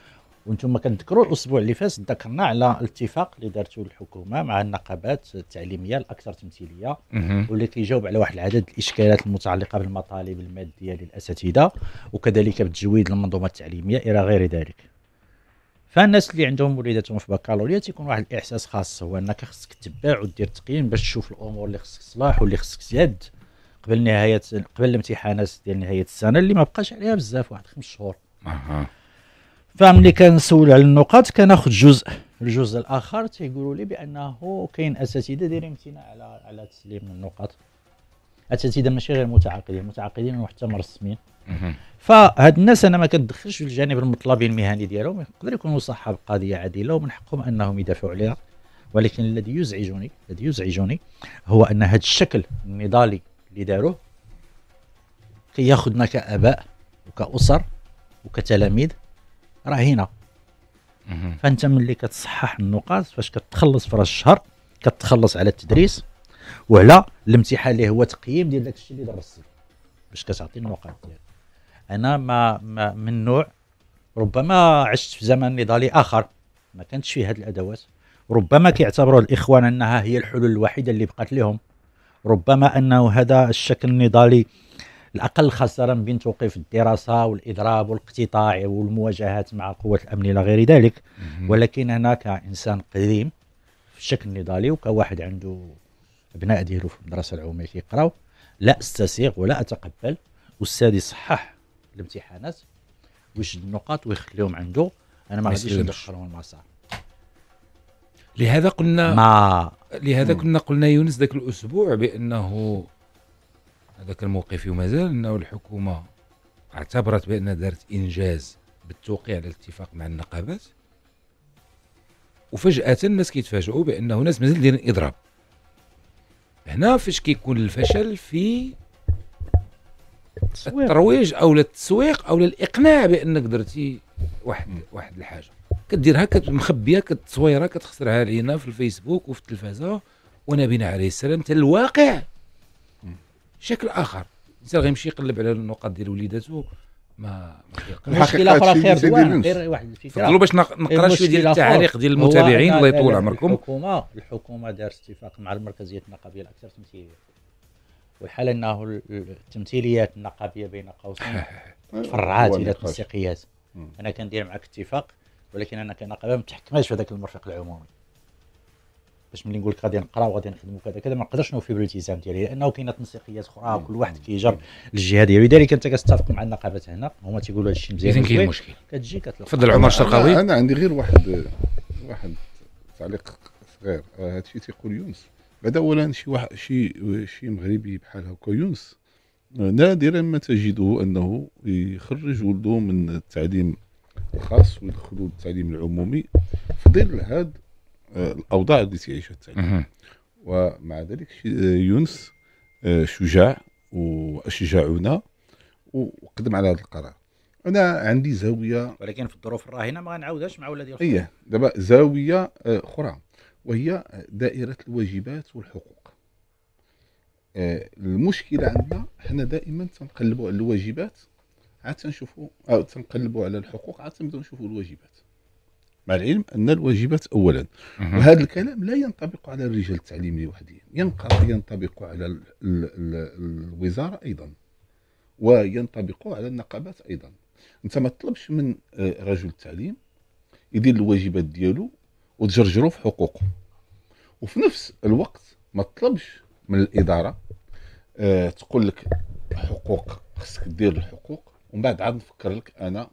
وانتم كنذكروا الاسبوع اللي فات ذكرنا على الاتفاق اللي دارته الحكومه مع النقابات التعليميه الاكثر تمثيليه واللي كيجاوب على واحد العدد الاشكالات المتعلقه بالمطالب الماديه للاساتذه وكذلك بالتجويد المنظومه التعليميه الى غير ذلك فالناس اللي عندهم وليداتهم في بكالوريا تيكون واحد الاحساس خاص هو انك خصك تتبع ودير تقييم باش تشوف الامور اللي خصك صلاح واللي خصك زاد قبل نهايه قبل الامتحانات ديال نهايه السنه اللي ما بقاش عليها بزاف واحد خمس شهور فملي كنسول على النقاط كناخذ جزء الجزء الاخر تيقولوا لي بانه كاين اساتذه دايرين امتناع على على تسليم النقاط اساتذه ماشي غير متعاقدين متعاقدين وحتى مرسمين فهاد الناس انا ما كندخلش في الجانب المطلبي المهني ديالهم يقدر يكونوا صحاب قضيه عادله ومن حقهم انهم يدافعوا عليها ولكن الذي يزعجني الذي يزعجني هو ان هذا الشكل النضالي اللي داروه كياخذنا كاباء وكاسر وكتلاميذ راه هنا فانت ملي كتصحح النقاط فاش كتخلص في راس الشهر كتخلص على التدريس وعلى الامتحان اللي هو تقييم ديال داك الشيء اللي درستي باش كتعطي النقاط ديالك انا ما, ما من نوع ربما عشت في زمن نضالي اخر ما كانتش فيه هذه الادوات ربما كيعتبروا الاخوان انها هي الحلول الوحيده اللي بقات لهم ربما انه هذا الشكل النضالي الاقل خسارا بين توقيف الدراسه والاضراب والاقتطاع والمواجهات مع قوات الامن الى غير ذلك ولكن انا كانسان قديم في الشكل النضالي وكواحد عنده ابناء ديالو في المدرسه العموميه كيقراو لا استسيغ ولا اتقبل استاذي يصحح الامتحانات ويشد النقاط ويخليهم عنده انا ما غاديش ندخلهم المسار لهذا قلنا ما لهذا كنا قلنا يونس ذاك الاسبوع بانه هذاك الموقف ومازال انه الحكومه اعتبرت بان دارت انجاز بالتوقيع على الاتفاق مع النقابات وفجاه الناس كيتفاجئوا بانه ناس مازال دايرين اضراب هنا فاش كيكون الفشل في الترويج او التسويق او الاقناع بانك درتي واحد واحد الحاجه كديرها كتمخبيه كتصويره كتخسرها علينا في الفيسبوك وفي التلفازه ونبينا عليه السلام حتى الواقع شكل اخر الانسان غيمشي يقلب على النقاط ديال وليداتو ما مشكله اخرى خير غير واحد الفكره باش إيه، نقرا شويه ديال التعاليق ديال المتابعين الله يطول عمركم الحكومه الحكومه دارت اتفاق مع المركزيه النقابيه الاكثر تمثيليه والحال انه التمثيليات النقابيه بين قوسين تفرعات الى تنسيقيات انا كندير معك اتفاق ولكن انا كنقابه ما تحكمش في هذاك المرفق العمومي باش ملي نقول لك غادي نقرا وغادي نخدم وكذا كذا ما نقدرش نوفي بالالتزام ديالي لانه كاينه تنسيقيات اخرى كل واحد كيجر الجهه ديالو لذلك انت كتتفق مع النقابات هنا هما تيقولوا هذا الشيء مزيان اذا كاين مشكل كتجي كتلقى تفضل عمر الشرقاوي انا عندي غير واحد واحد تعليق صغير هذا آه، الشيء تيقول يونس بعد اولا شي واحد شي شي مغربي بحال هكا يونس آه، نادرا ما تجده انه يخرج ولده من التعليم الخاص ويدخلوا التعليم العمومي في ظل هذا الاوضاع التي يعيشها ومع ذلك يونس آه، شجاع وشجاعنا وقدم على هذا القرار انا عندي زاويه ولكن في الظروف الراهنه ما غنعاودهاش مع ولادي ايه دابا زاويه آه، اخرى وهي دائره الواجبات والحقوق آه، المشكله عندنا حنا دائما تنقلبوا على الواجبات عاد تنشوفوا او تنقلبوا على الحقوق عاد تنبداو نشوفوا الواجبات مع العلم أن الواجبات أولا وهذا الكلام لا ينطبق على الرجال التعليمي وحدهم ينطبق على الـ الـ الـ الوزارة أيضا وينطبق على النقابات أيضا أنت ما تطلبش من آه، رجل التعليم يدير الواجبات ديالو وتجرجرو في حقوقه وفي نفس الوقت ما تطلبش من الإدارة آه، تقول لك حقوق خصك دير الحقوق ومن بعد عاد نفكر لك أنا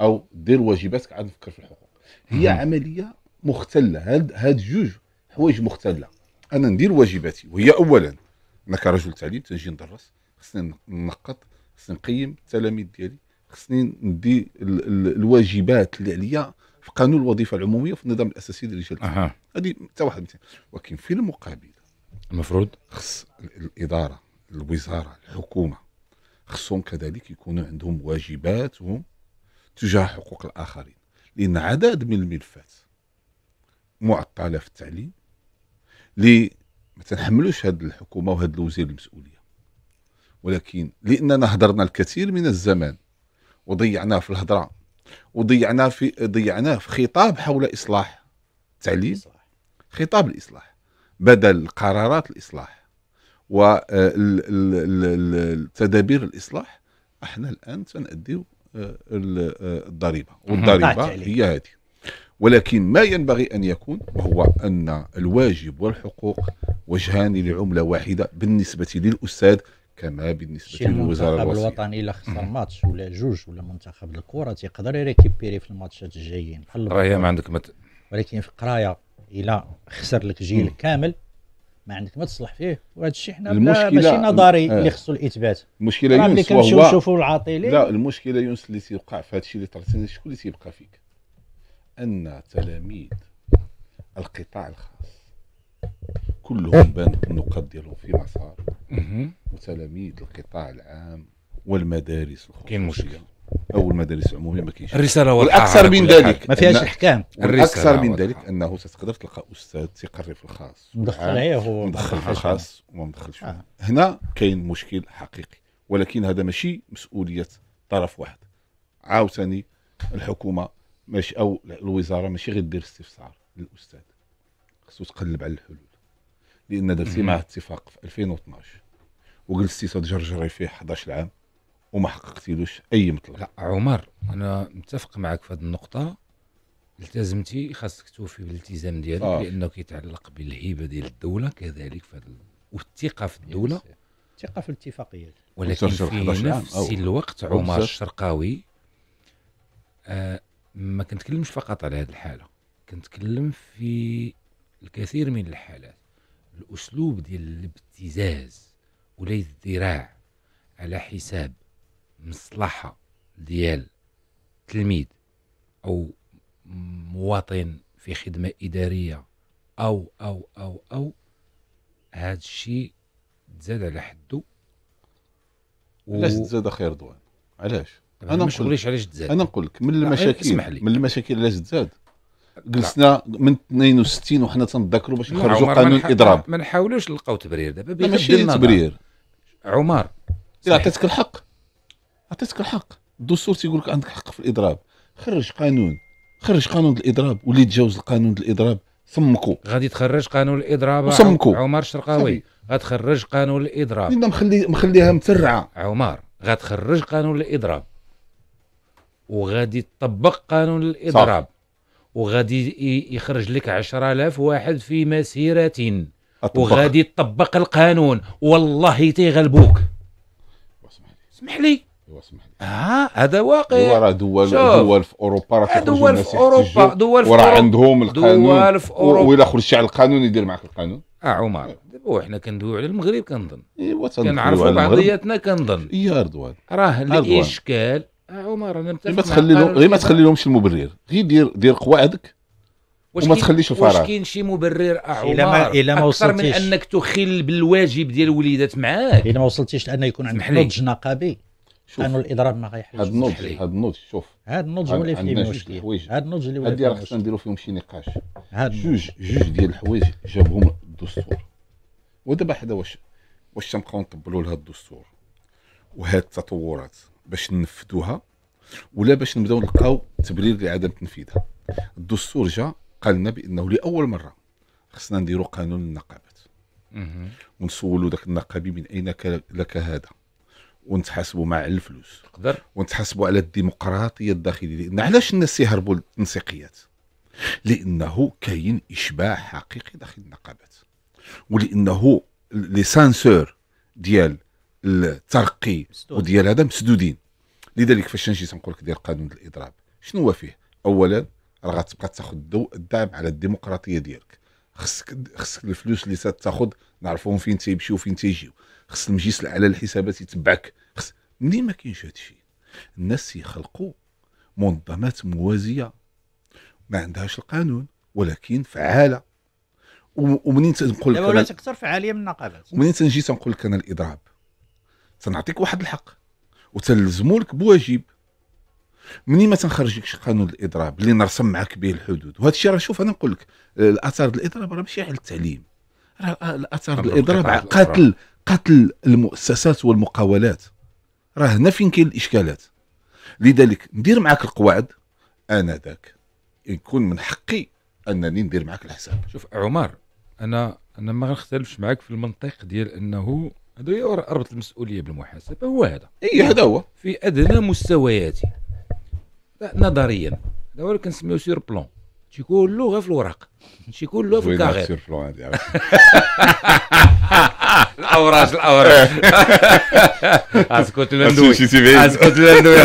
أو دير واجباتك عاد نفكر في الحقوق هي مم. عمليه مختله هاد هاد جوج حوايج مختله انا ندير واجباتي وهي اولا انا كرجل تعليم تنجي ندرس خصني ننقط خصني نقيم التلاميذ ديالي خصني ندي ال ال الواجبات اللي عليا في قانون الوظيفه العموميه وفي النظام الاساسي للرجال اها هذه حتى واحد مثال ولكن في المقابل المفروض خص الاداره الوزاره الحكومه خصهم كذلك يكونوا عندهم واجباتهم تجاه حقوق الاخرين لانعداد من الملفات معطله في التعليم لي ما تنحملوش هذه الحكومه وهذا الوزير المسؤوليه ولكن لاننا هدرنا الكثير من الزمان وضيعناه في الهضره وضيعناه في ضيعناه في خطاب حول اصلاح التعليم خطاب الاصلاح بدل قرارات الاصلاح والتدابير الاصلاح احنا الان تنأديو الضريبه والضريبه هي هذه ولكن ما ينبغي ان يكون وهو ان الواجب والحقوق وجهان لعمله واحده بالنسبه للاستاذ كما بالنسبه للوزاره الوصيه الوطني الا خسر ماتش ولا جوج ولا منتخب الكره تيقدر يريكيبيري في الماتشات الجايين راهي ما عندك مت... ولكن في القرايه الا خسر لك جيل كامل ما عندك ما تصلح فيه وهذا الشيء حنا ماشي نظري آه. اللي خصو الاثبات المشكله يونس اللي كنمشيو نشوفوا العاطلين لا المشكله يونس اللي تيوقع في هذا الشيء اللي طرحتي شكون اللي تيبقى فيك ان تلاميذ القطاع الخاص كلهم بانت النقاط ديالهم في مسار وتلاميذ القطاع العام والمدارس كاين مشكل او المدارس العموميه ما كاينش الرساله والاكثر من ذلك ما فيهاش احكام والاكثر من ذلك انه ستقدر تلقى استاذ تيقري في الخاص مدخل عليه هو مدخل في آه. الخاص وما مدخلش آه. هنا كاين مشكل حقيقي ولكن هذا ماشي مسؤوليه طرف واحد عاوتاني الحكومه ماشي او الوزاره ماشي غير دير استفسار للاستاذ خصو تقلب على الحلول لان درتي مع اتفاق في 2012 وجلستي تجرجري فيه 11 عام وما حققتيلوش اي مطلب لا عمر انا متفق معك في هذه النقطه التزمتي خاصك توفي بالالتزام ديالك آه. لانه كيتعلق بالهيبه ديال الدوله كذلك في والثقه في الدوله الثقه في الاتفاقيات ولكن في نفس الوقت عمر الشرقاوي آه ما كنتكلمش فقط على هذه الحاله كنتكلم في الكثير من الحالات الاسلوب ديال الابتزاز ولي الذراع على حساب مصلحة ديال تلميذ او مواطن في خدمه اداريه او او او او هذا الشيء تزاد على حده و... علاش تزاد اخي رضوان علاش انا ما شغليش علاش تزاد انا نقول لك من المشاكل اسمح لي من المشاكل علاش تزاد جلسنا من 62 وحنا تنذكروا باش نخرجوا قانون الاضراب ما نحاولوش نلقاو تبرير دابا ماشي تبرير عمر الا عطيتك الحق عطيتك الحق الدستور تيقول لك عندك حق في الاضراب خرج قانون خرج قانون الاضراب واللي تجاوز القانون الاضراب سمكو غادي تخرج قانون الاضراب وسمكو. عمر الشرقاوي غتخرج قانون الاضراب لان مخلي مخليها مترعه عمر غتخرج قانون الاضراب وغادي تطبق قانون الاضراب صح. وغادي يخرج لك 10000 واحد في مسيره أطبق. وغادي تطبق القانون والله تيغلبوك اسمح لي اه هذا واقع راه دول دول في اوروبا راه دول في اوروبا دول في وراه عندهم القانون دول في اوروبا ولا خرجتي على القانون يدير معك القانون اه عمر دابا كندويو على المغرب كنظن ايوا كنعرفوا بعضياتنا كنظن يا رضوان راه الاشكال اه عمر انا متفق غير ما تخلي لهم غير ما تخلي لهمش المبرر غير دير دير قواعدك وما تخليش الفراغ واش كاين شي مبرر اعمار آه، ما إلا ما اكثر من انك تخل بالواجب ديال وليدات معاك الا ما وصلتيش لان يكون عندك نضج نقابي شوف انه الاضراب ما غيحلش هاد النضج هاد النضج شوف هاد النضج هو اللي فيه مشكل هاد النضج اللي هادي راه خصنا نديرو فيهم شي نقاش هاد جوج جوج ديال الحوايج جابهم الدستور ودابا حدا واش واش تنبقاو نطبلوا لهاد الدستور وهاد التطورات باش ننفذوها ولا باش نبداو نلقاو تبرير لعدم تنفيذها الدستور جا قال لنا بانه لاول مره خصنا نديرو قانون النقابات ونسولو داك النقابي من اين لك هذا ونتحاسبوا مع الفلوس تقدر ونتحاسبوا على الديمقراطيه الداخليه لان علاش الناس يهربوا للتنسيقيات لانه كاين اشباع حقيقي داخل النقابات ولانه لي سانسور ديال الترقي مسدود. وديال هذا مسدودين لذلك فاش نجي تنقول لك ديال قانون الاضراب شنو هو فيه اولا راه غتبقى تاخذ الضوء الدعم على الديمقراطيه ديالك خصك خصك الفلوس اللي تاخذ نعرفهم فين تيمشيو وفين تيجيو خص المجلس الاعلى للحسابات يتبعك خص منين ما كاينش هادشي الشيء الناس يخلقوا منظمات موازيه ما عندهاش القانون ولكن فعاله ومنين تنقول لك ولات اكثر فعاليه من النقابات ومنين تنجي تنقول لك انا الاضراب تنعطيك واحد الحق وتلزمو لك بواجب منين ما تنخرجكش قانون الاضراب اللي نرسم معك به الحدود وهذا الشيء راه شوف انا نقول لك الاثار الاضراب راه ماشي على التعليم راه الاثار الاضراب قاتل قتل المؤسسات والمقاولات راه هنا فين كاين الاشكالات لذلك ندير معاك القواعد انا ذاك يكون من حقي انني ندير معاك الحساب شوف عمر انا انا ما غنختلفش معاك في المنطق ديال انه هذا ربط المسؤوليه بالمحاسبه هو هذا اي هذا هو في ادنى مستوياته نظريا هذا هو اللي كنسميو سير بلون شي كله غير في الوراق شي كله في الكاغير الاوراق الاوراق اسكت لندوي اسكت لندوي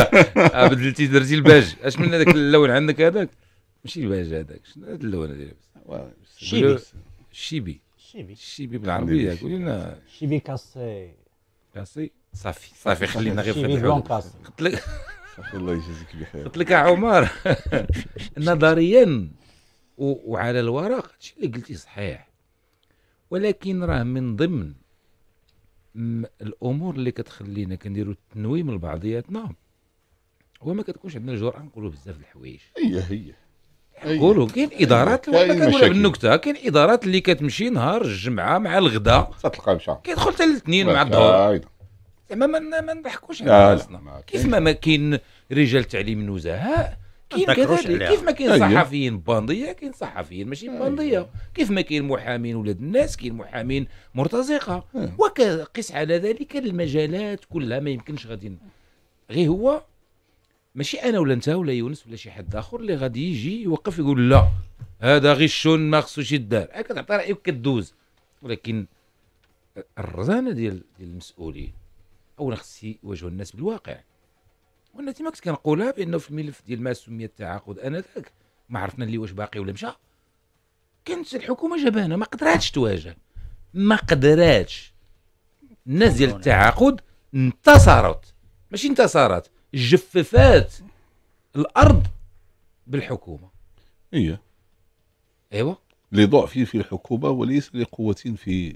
بدلتي درتي الباج اش من هذاك اللون عندك هذاك ماشي الباج هذاك شنو هذا اللون هذا شيبي شيبي شيبي بالعربيه قول لنا شيبي كاسي كاسي صافي صافي خلينا غير في قلت لك الله يجازيك بخير قلت لك يا عمر نظريا وعلى الورق هادشي اللي قلتي صحيح ولكن راه من ضمن الامور اللي كتخلينا كنديروا التنويم لبعضياتنا هو ما كتكونش عندنا الجرأه نقولوا بزاف الحوايج هي هي قولوا كاين ادارات كنقولها بالنكته كاين ادارات اللي كتمشي نهار الجمعه مع الغداء تلقى مشى كيدخل حتى الاثنين مع الظهر زعما ما نضحكوش على راسنا كيف ما ما كاين رجال تعليم نزهاء كيف كيف ما كاين أيوة. صحفيين بانديه كاين صحفيين ماشي أيوة. بانديه كيف ما كاين محامين ولاد الناس كاين محامين مرتزقه وقس أيوة. على ذلك المجالات كلها ما يمكنش غادي غير هو ماشي انا ولا انت ولا يونس ولا شي حد اخر اللي غادي يجي يوقف يقول لا هذا غش ما خصوش يدار كتعطي رايك كدوز ولكن الرزانه ديال ديال المسؤولين اولا خص يواجهوا الناس بالواقع وانا ديما كنت كنقولها بانه في الملف ديال ما سمي التعاقد انذاك ما عرفنا اللي واش باقي ولا مشى كانت الحكومه جبانه ما قدراتش تواجه ما قدراتش الناس ديال التعاقد انتصرت ماشي انتصرت جففات الارض بالحكومه ايوه ايوا لضعف في الحكومه وليس لقوه في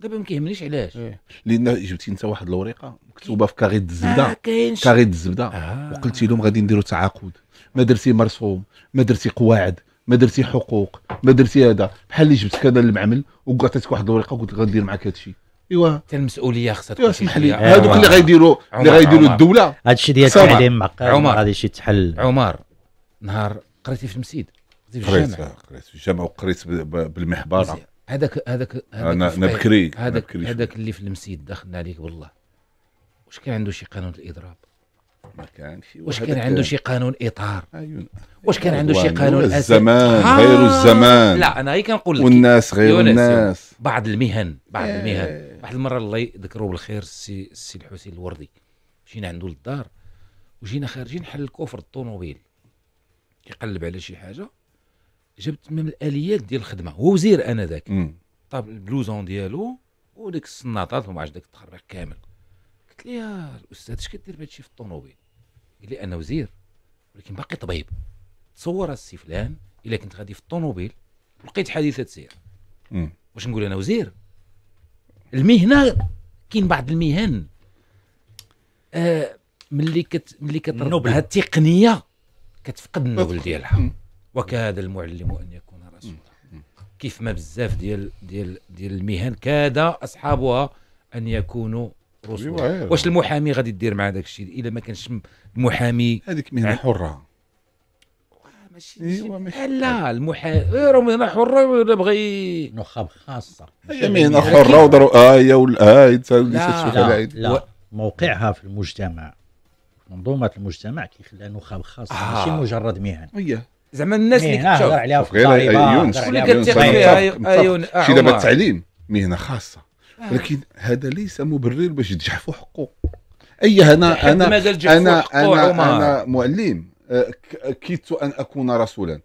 دابا ما كيهمنيش علاش إيه. لان جبتي انت واحد الوريقه مكتوبه في كاغيط الزبده آه كاغيط الزبده آه. وقلتي لهم غادي نديروا تعاقد ما درتي مرسوم ما درتي قواعد ما درتي حقوق ما درتي هذا بحال اللي جبتك انا للمعمل وعطيتك واحد الورقه وقلت غندير معاك هادشي ايوا حتى المسؤوليه خاصها تكون اسمح لي هذوك اللي غيديروا اللي غيديروا الدوله هادشي ديال التعليم معقد غادي شي تحل عمر نهار قريتي في المسيد قريت في الجامع قريت في الجامع وقريت بالمحبره هذاك هذاك هذاك نبكري هذاك هذاك اللي في المسيد دخلنا عليك والله واش كان عنده شي قانون الاضراب ما كان شي واش كان عنده شي قانون اطار أيوة. واش كان عنده شي أيوة، قانون الزمان آه. غير الزمان لا انا غير كنقول لك والناس غير الناس بعض المهن بعض ايه. المهن واحد المره الله يذكره بالخير السي السي الحسين الوردي مشينا عنده للدار وجينا خارجين حل الكفر الطوموبيل كيقلب على شي حاجه جبت من الاليات ديال الخدمه هو وزير انا ذاك طاب البلوزون ديالو وديك السناطات وما عادش داك التخربيق كامل قلت يا الاستاذ اش كدير الشيء في الطوموبيل قال لي انا وزير ولكن باقي طبيب تصور السي فلان الا كنت غادي في الطوموبيل لقيت حادثه سير واش نقول انا وزير المهنه كاين بعض المهن آه ملي كت ملي كتربح التقنيه كتفقد النوبل ديالها وكاد المعلم ان يكون رسولا كيف ما بزاف ديال ديال ديال المهن كاد اصحابها ان يكونوا رسولا أيوة، أيوة. واش المحامي غادي دير مع داك الشيء الا ما كانش المحامي هذيك مهنه حره آه، أيوة، ماشي لا المحامي راه مهنه حره ولا بغى نخب خاصه هي مهنه حره وضروا آه، هي ولا ايه لا لا موقعها في المجتمع منظومه المجتمع كيخليها نخب خاصه آه. ماشي مجرد مهن زعما الناس اللي آه، كتشوف عليها في يونس واللي كتثق فيها عيون شي دابا التعليم آه، مهنه خاصه آه. ولكن هذا ليس مبرر باش تجحفوا حقه اي انا انا انا انا, أنا معلم كدت ان اكون رسولا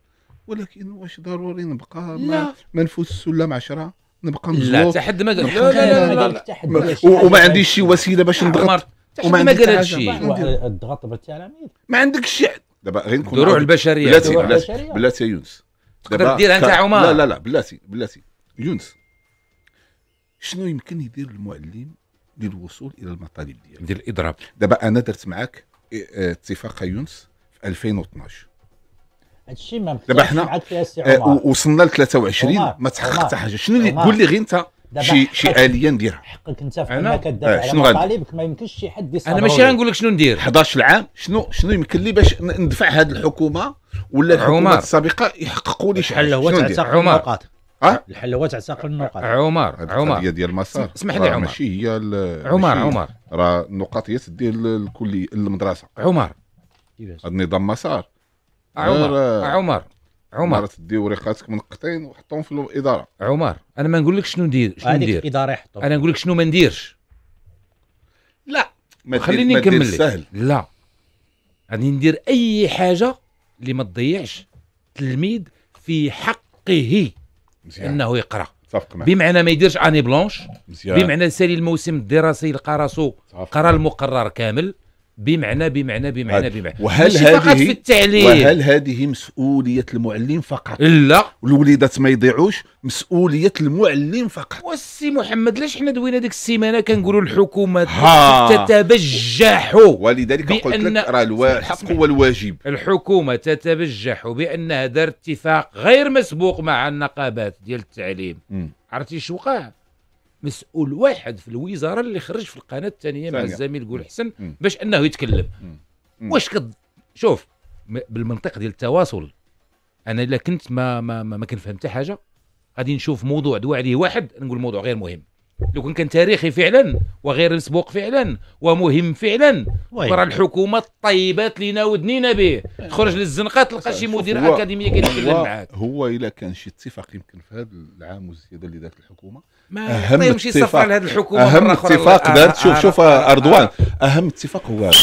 ولكن واش ضروري نبقى ما, ما نفوت السلم 10 نبقى مزلوق لا تحد ما قال لا لا لا, لا, لا, وما عنديش شي وسيله باش نضغط وما عنديش الضغط بالتعليم ما عندكش دابا غير هينكم دروع البشريه بلاتي بلاتي, بلاتي يا يونس تقدر دير انت عمر لا لا لا بلاتي بلاتي يونس شنو يمكن يدير المعلم للوصول الى المطالب ديالو ديال الاضراب دابا انا درت معاك آه، اتفاق يونس في 2012 هادشي ما دابا حنا آه، وصلنا ل 23 ما تحقق حتى حاجه شنو اللي قول لي غير انت شي شي اليه نديرها حقك انت في انا كدافع آه على مطالبك ما يمكنش شي حد يصدر انا ماشي غنقول لك شنو ندير 11 عام شنو شنو يمكن لي باش ندفع هذه الحكومه ولا الحكومات السابقه يحققوا لي شي حل هو تعتقل النقاط أه؟ الحل هو تعتقل النقاط عمر عمر ديال المسار اسمح لي عمر ماشي هي عمر عمر راه النقاط هي تدي الكليه المدرسه عمر هذا النظام مسار عمر آه، عمر عمر تديو ورقاتك منقطين وحطهم في الاداره عمر انا ما لك شنو ندير شنو ندير اداره يحطوا انا نقولك شنو ما نديرش لا ما خليني نكمل لك لا غادي ندير اي حاجه اللي ما تضيعش التلميذ في حقه مزيان. انه يقرا صفق معك. بمعنى ما يديرش اني بلونش مزيان. بمعنى سالي الموسم الدراسي يلقى راسو قرا المقرر كامل بمعنى بمعنى بمعنى بمعنى وهل هذه في التعليم وهل هذه مسؤوليه المعلم فقط لا الوليدات ما يضيعوش مسؤوليه المعلم فقط والسي محمد علاش حنا دوينا ديك السيمانه كنقولوا الحكومه تتبجح ولذلك قلت لك راه الحق هو الواجب الحكومه تتبجح بانها دارت اتفاق غير مسبوق مع النقابات ديال التعليم عرفتي شو وقع مسؤول واحد في الوزاره اللي خرج في القناه الثانيه مع الزميل قول حسن باش انه يتكلم واش كد شوف بالمنطق ديال التواصل انا الا كنت ما ما ما, كنفهم حتى حاجه غادي نشوف موضوع دوا عليه واحد نقول موضوع غير مهم لو كان تاريخي فعلا وغير مسبوق فعلا ومهم فعلا راه الحكومه الطيبات لينا ودنينا به تخرج للزنقه تلقى شي مدير اكاديميه كيتكلم معاك هو الا كان شي اتفاق يمكن في هذا العام والزياده اللي دارت الحكومه ما اهم طيب، اتفاق لهذه الحكومه اهم اتفاق آه، دارت شوف آه، شوف آه، اردوان اهم اتفاق هو هذا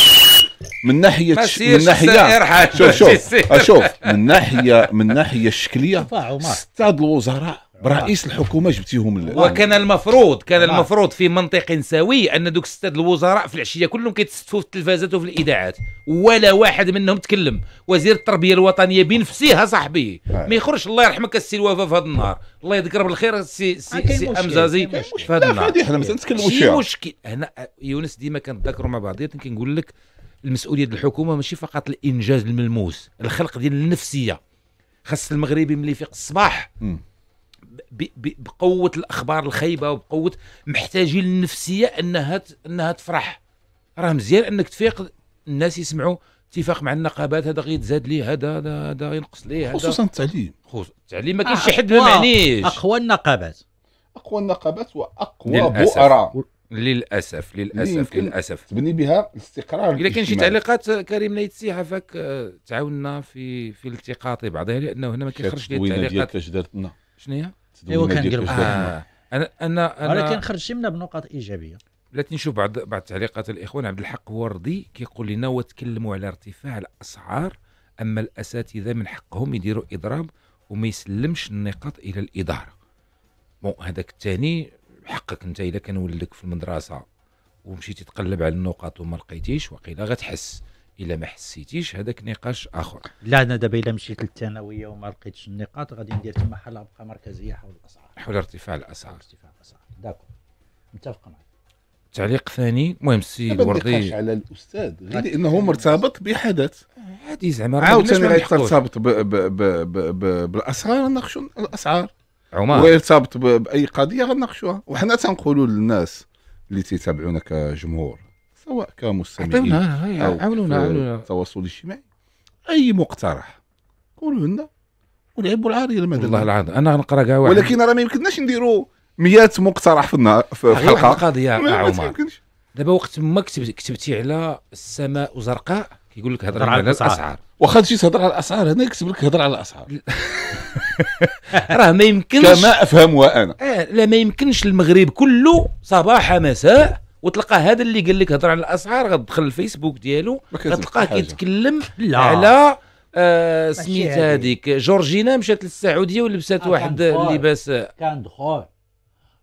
من ناحيه من ناحيه شوف شوف شوف من ناحيه من ناحيه الشكليه ستة الوزراء برئيس آه. الحكومه جبتيهم وكان المفروض كان آه. المفروض في منطق سوي ان دوك سته الوزراء في العشيه كلهم كيتستفوا في التلفازات وفي الاذاعات ولا واحد منهم تكلم وزير التربيه الوطنيه بنفسيها صاحبي آه. ما يخرجش الله يرحمك السي الوفا في هذا النهار الله يذكر بالخير السي سي, سي امزازي في هذا النهار احنا ما تنتكلموش شي مشكل هنا يونس ديما كنتذكروا مع بعضياتنا كنقول لك المسؤوليه ديال الحكومه ماشي فقط الانجاز الملموس الخلق ديال النفسيه خاص المغربي ملي يفيق الصباح بقوه الاخبار الخايبه وبقوه محتاجين النفسيه انها انها تفرح راه مزيان انك تفيق الناس يسمعوا اتفاق مع النقابات هذا غيتزاد ليه هذا هذا غينقص ليه هذا خصوصا التعليم خصوصا التعليم ما كاينش شي حد ما معنيش اقوى النقابات اقوى النقابات واقوى بؤراء للاسف للاسف للاسف تبني بها الاستقرار الا كان شي تعليقات كريم نايت فاك آه، تعاوننا في في التقاط بعضها لانه هنا ما كيخرجش لي التعليقات شنو هي ايوا كندير آه. انا انا انا ولكن خرجتي منها بنقاط ايجابيه بلاتي نشوف بعض بعض تعليقات الاخوان عبد الحق وردي كيقول لنا وتكلموا على ارتفاع الاسعار اما الاساتذه من حقهم يديروا اضراب وما يسلمش النقاط الى الاداره بون هذاك الثاني حقك انت اذا كان ولدك في المدرسه ومشيتي تقلب على النقاط وما لقيتيش وقيله غتحس الا ما حسيتيش هذاك نقاش اخر لا انا دابا الا مشيت للثانويه وما لقيتش النقاط غادي ندير تما حل ابقى مركزيه حول الاسعار حول ارتفاع الاسعار ارتفاع الاسعار داكور متفق معك تعليق ثاني المهم السي الوردي على الاستاذ غير انه مرتبط بحدث عادي زعما عاوتاني ترتبط بالاسعار نناقشوا الاسعار عمر ويرتبط باي قضيه غنناقشوها وحنا تنقولوا للناس اللي تيتابعونا كجمهور سواء كمستمعين او عاونونا عاونونا التواصل الاجتماعي اي مقترح قولوا لنا ولعبوا العاريه لماذا والله العظيم انا غنقرا كاع واحد ولكن راه ما يمكنناش نديروا 100 مقترح في النهار في أيوة، الحلقه القضيه عمر دابا وقت ما كتبتي كتبتي على السماء زرقاء كيقول لك هضر على الاسعار واخا تجي تهضر على الاسعار هنا يكتب لك هضر على الاسعار راه ما يمكنش كما افهمها انا آه لا ما يمكنش المغرب كله صباح مساء وتلقى هذا اللي قال لك هضر على الاسعار غتدخل الفيسبوك ديالو غتلقاه كيتكلم على آه سميت هذيك جورجينا مشات للسعوديه ولبسات آه، واحد اللباس كان دخول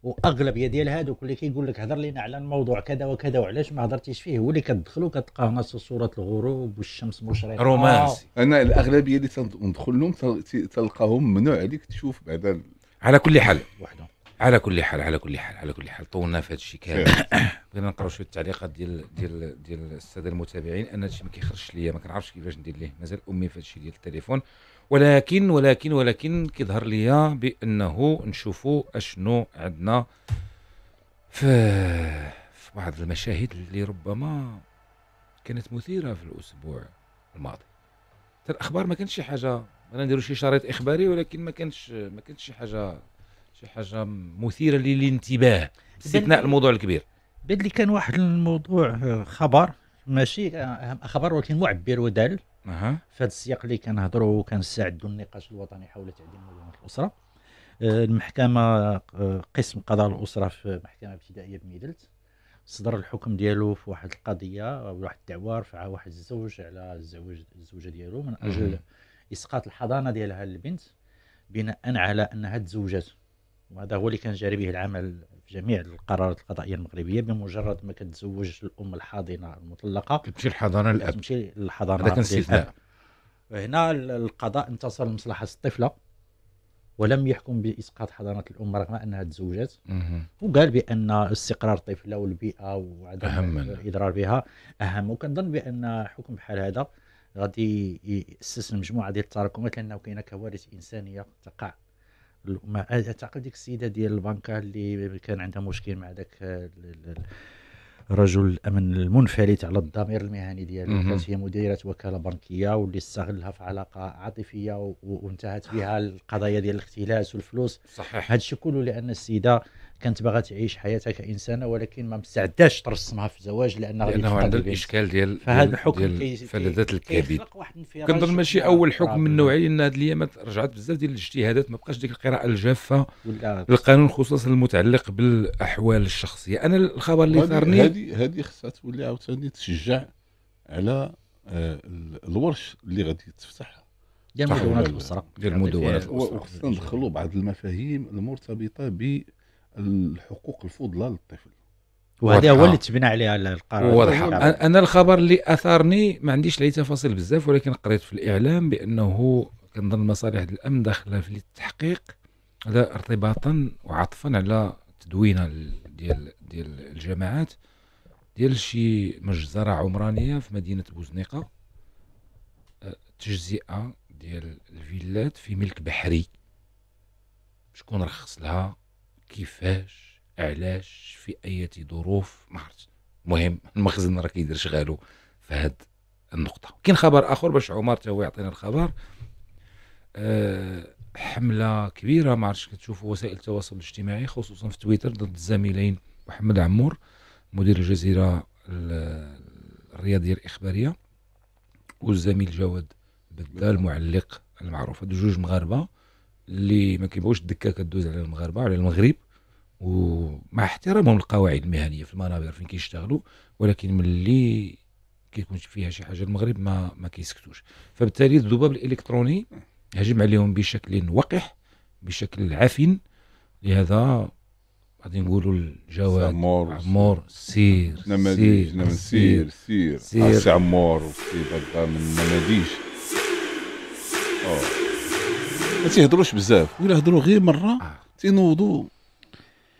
واغلبيه ديال هذوك اللي كيقول لك هضر لينا على الموضوع كذا وكذا وعلاش ما هضرتيش فيه هو اللي كتدخل وكتلقاه ناص صوره الغروب والشمس مشرقه رومانسي آه. انا الاغلبيه اللي تندخل لهم تلقاهم ممنوع عليك تشوف بعدا على كل حال وحده على كل حال على كل حال على كل حال طولنا في هذا الشيء كامل بغينا نقراو شويه التعليقات ديال ديال ديال الساده المتابعين انا الشيء ما كيخرجش ليا ما كنعرفش كيفاش ندير ليه مازال امي في هذا الشيء ديال التليفون ولكن ولكن ولكن كيظهر ليا بانه نشوفوا اشنو عندنا في في بعض المشاهد اللي ربما كانت مثيره في الاسبوع الماضي الاخبار ما كانش شي حاجه انا نديرو شي شريط اخباري ولكن ما كانش ما كانش شي حاجه شي حاجه مثيره للانتباه باستثناء الموضوع الكبير بان لي كان واحد الموضوع آه، خبر ماشي آه، آه، خبر ولكن معبر ودال اها في هذا السياق اللي كنهضروا وكنستعدوا النقاش الوطني حول تعديل مدونه الاسره المحكمه قسم قضاء الاسره في محكمه ابتدائيه بميدلت صدر الحكم ديالو في واحد القضيه واحد الدعوه رفعها واحد الزوج على الزوج الزوجه ديالو من اجل اسقاط الحضانه ديالها للبنت بناء على انها تزوجت وهذا هو اللي كان جاري به العمل في جميع القرارات القضائيه المغربيه بمجرد ما كتزوج الام الحاضنه المطلقه تمشي للحضانه الاب تمشي للحضانه هذا كان هنا القضاء انتصر لمصلحه الطفله ولم يحكم باسقاط حضانه الام رغم انها تزوجت وقال بان استقرار الطفله والبيئه وعدم الاضرار بها اهم وكنظن بان حكم بحال هذا غادي ياسس مجموعه ديال التراكمات لانه كاينه كوارث انسانيه تقع مع ديك السيده ديال البنكه اللي كان عندها مشكل مع ذاك آه، رجل الامن المنفلت على الضمير المهني ديالها كانت هي مديره وكاله بنكيه واللي استغلها في علاقه عاطفيه وانتهت بها القضايا ديال الاختلاس والفلوس صحيح هذا الشيء كله لان السيده كانت باغا تعيش حياتها كانسانه ولكن ما مستعداش ترسمها في الزواج لان لانه عندها الاشكال ديال فهذا الحكم ديال فلذات الكبد كنظن ماشي اول حكم من النوعيه ان هذه الايامات رجعت بزاف ديال الاجتهادات ما بقاش ديك القراءه الجافه للقانون خصوصا المتعلق بالاحوال الشخصيه انا الخبر اللي ثارني هذه هذه خصها تولي عاوتاني تشجع على آه، الورش اللي غادي تفتح ديال مدونات الاسره ديال مدونات الاسره وخصنا ندخلوا بعض المفاهيم المرتبطه ب الحقوق الفضلى للطفل وهذا هو اللي تبنى عليها القرار واضح انا الخبر اللي اثارني ما عنديش عليه تفاصيل بزاف ولكن قريت في الاعلام بانه كنظن مصالح الامن داخله في التحقيق هذا ارتباطا وعطفا على تدوينه ديال ديال الجماعات ديال شي مجزره عمرانيه في مدينه بوزنيقه أه، تجزئه ديال الفيلات في ملك بحري شكون رخص لها كيفاش علاش في اية ظروف ما عرفتش المهم المخزن راه كيدير شغاله في هاد النقطه كاين خبر اخر باش عمر هو يعطينا الخبر أه حمله كبيره ما عرفتش كتشوفوا وسائل التواصل الاجتماعي خصوصا في تويتر ضد الزميلين محمد عمور مدير الجزيره الرياضيه الاخباريه والزميل جواد بدال المعلق المعروف هادو جوج مغاربه اللي ما كيبغوش الدكاكه دوز على المغاربه على المغرب ومع احترامهم للقواعد المهنيه في المنابر فين كيشتغلوا ولكن ملي كيكون فيها شي حاجه المغرب ما ما كيسكتوش فبالتالي الذباب الالكتروني هجم عليهم بشكل وقح بشكل عفن لهذا غادي نقولوا الجواد عمور عمور سير نماذج سير سير سير آه، عمور وسي بقى آه، من النماذج ما تيهضروش بزاف ولا هضروا غير مره آه. تينوضوا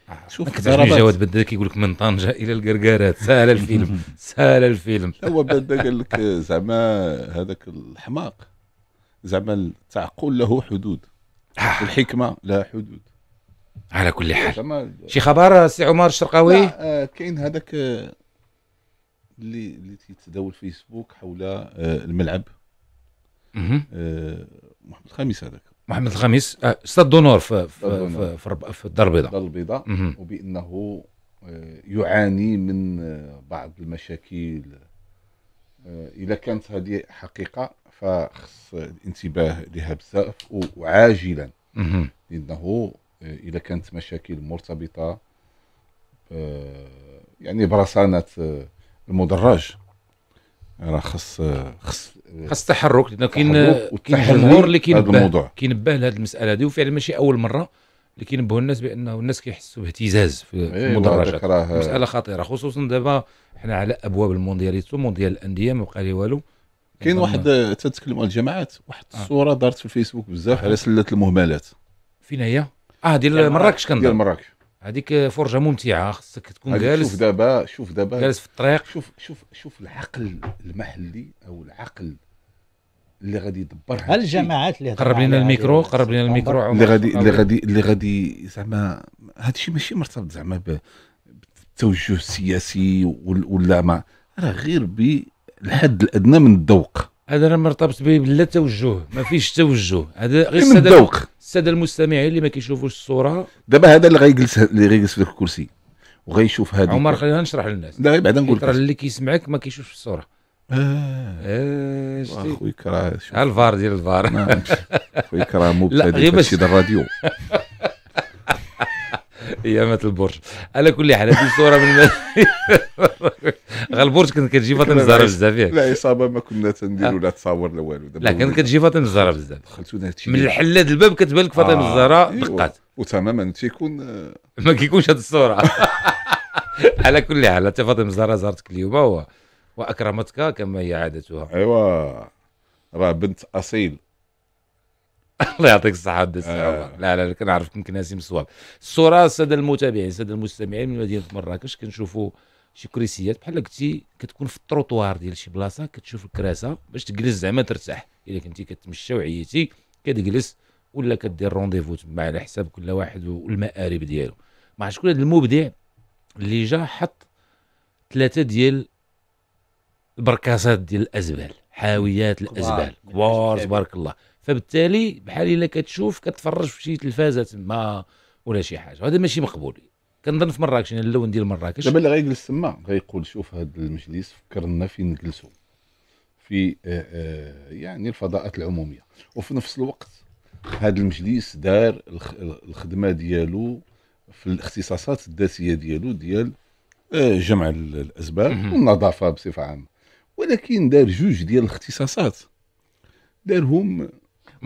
آه. شوف كتعرف جواد بدا كيقول لك من طنجه الى الكركارات سهل الفيلم سهل الفيلم هو بدا قال لك زعما هذاك الحماق زعما التعقل له حدود آه. الحكمه لها حدود على كل حال شي خبر سي عمر الشرقاوي آه كاين هذاك اللي اللي تيتداول فيسبوك حول آه الملعب آه محمد الخامس هذاك محمد الخامس آه، استاذ دونور في في, في, في الدار البيضاء الدار البيضاء وبانه آه، يعاني من آه، بعض المشاكل اذا كانت هذه حقيقه فخص الانتباه لها بزاف وعاجلا لانه اذا كانت مشاكل مرتبطه يعني برصانه المدرج راه خص خص خص تحرك لانه كاين كاين الجمهور اللي كينبه كينبه لهذه المساله هذه وفعلا ماشي اول مره اللي كينبهوا الناس بانه الناس كيحسوا باهتزاز في إيه، المدرجات مساله خطيره خصوصا دابا حنا على ابواب الموندياليتو مونديال الانديه ما بقى لي والو كاين واحد آه، تتكلم على الجماعات واحد آه. الصوره آه. دارت في الفيسبوك بزاف على آه. سله المهملات فين هي؟ اه ديال مراكش كنظن ديال مراكش هذيك فرجه ممتعه خصك تكون جالس شوف دابا شوف دابا جالس في الطريق شوف شوف شوف العقل المحلي او العقل اللي غادي يدبر هل الجماعات اللي قرب لنا الميكرو قرب لنا الميكرو اللي غادي اللي غادي اللي غادي زعما هذا الشيء ماشي مرتبط زعما بالتوجه السياسي ولا ما راه غير بالحد الادنى من الذوق هذا انا مرتبط به بلا توجه ما فيش توجه هذا غير الساده الذوق الساده المستمعين اللي ما كيشوفوش الصوره دابا هذا اللي غيجلس اللي غيجلس في الكرسي وغيشوف هذه عمر خلينا نشرح للناس لا بعدا نقول لك اللي كيسمعك ما كيشوفش الصوره اه, آه، اخويا راه الفار ديال الفار نعم. اخويا راه مبتدئ في الراديو ايامة البرج على كل حال هذه صوره من البرج كنت آه. كتجي فاطمه الزهراء بزاف ياك لا عصابه ما كنا تنديرو لا تصاور لا والو لا كانت كتجي فاطمه الزهراء بزاف من الحلاد الباب كتبان لك فاطمه آه، الزهراء دقات وتماما تيكون ما كيكونش هذه الصوره على كل حال حتى فاطمه الزهراء زارتك اليوم واكرمتك كما هي عادتها ايوا راه بنت اصيل الله يعطيك الصحة ودي آه. لا لا كنعرف يمكن ناسي الصواب الصورة السادة المتابعين السادة المستمعين من مدينة مراكش كنشوفوا شي كريسيات بحال قلتي كتكون في التروطوار ديال شي بلاصة كتشوف الكراسة باش تجلس زعما ترتاح إلا كنتي كتمشى وعيتي كتجلس ولا كدير رونديفو تما على حساب كل واحد والمآرب ديالو ما عرفتش شكون هذا المبدع اللي جا حط ثلاثة ديال البركاسات ديال الأزبال حاويات الأزبال كبار تبارك الله فبالتالي بحال الا كتشوف كتفرج في شي تلفازه تما ولا شي حاجه وهذا ماشي مقبول كنظن في مراكش انا اللون ديال مراكش دابا اللي غيجلس تما غيقول شوف هذا المجلس فكرنا فين نجلسوا في آه، آه، يعني الفضاءات العموميه وفي نفس الوقت هذا المجلس دار الخدمه ديالو في الاختصاصات الذاتيه ديالو ديال آه، جمع الاسباب والنظافه بصفه عامه ولكن دار جوج ديال الاختصاصات دارهم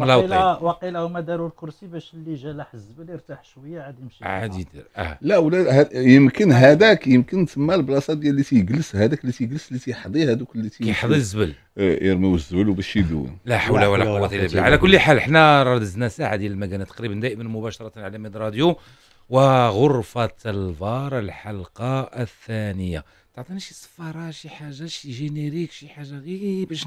وقيل طيب. وقيل هما داروا الكرسي باش اللي جا لاح الزبل يرتاح شويه عاد يمشي عاد يدير اه لا ولا يمكن هذاك يمكن تما البلاصه ديال اللي تيجلس هذاك اللي تيجلس اللي تيحضي هذوك اللي كيحضي الزبل آه، يرميو الزبل وباش يدون لا حول ولا قوه الا بالله على كل حال حنا دزنا ساعه ديال المكانه تقريبا دائما مباشره على ميد راديو وغرفه الفار الحلقه الثانيه تعطيني شي صفاره شي حاجه شي جينيريك شي حاجه غير باش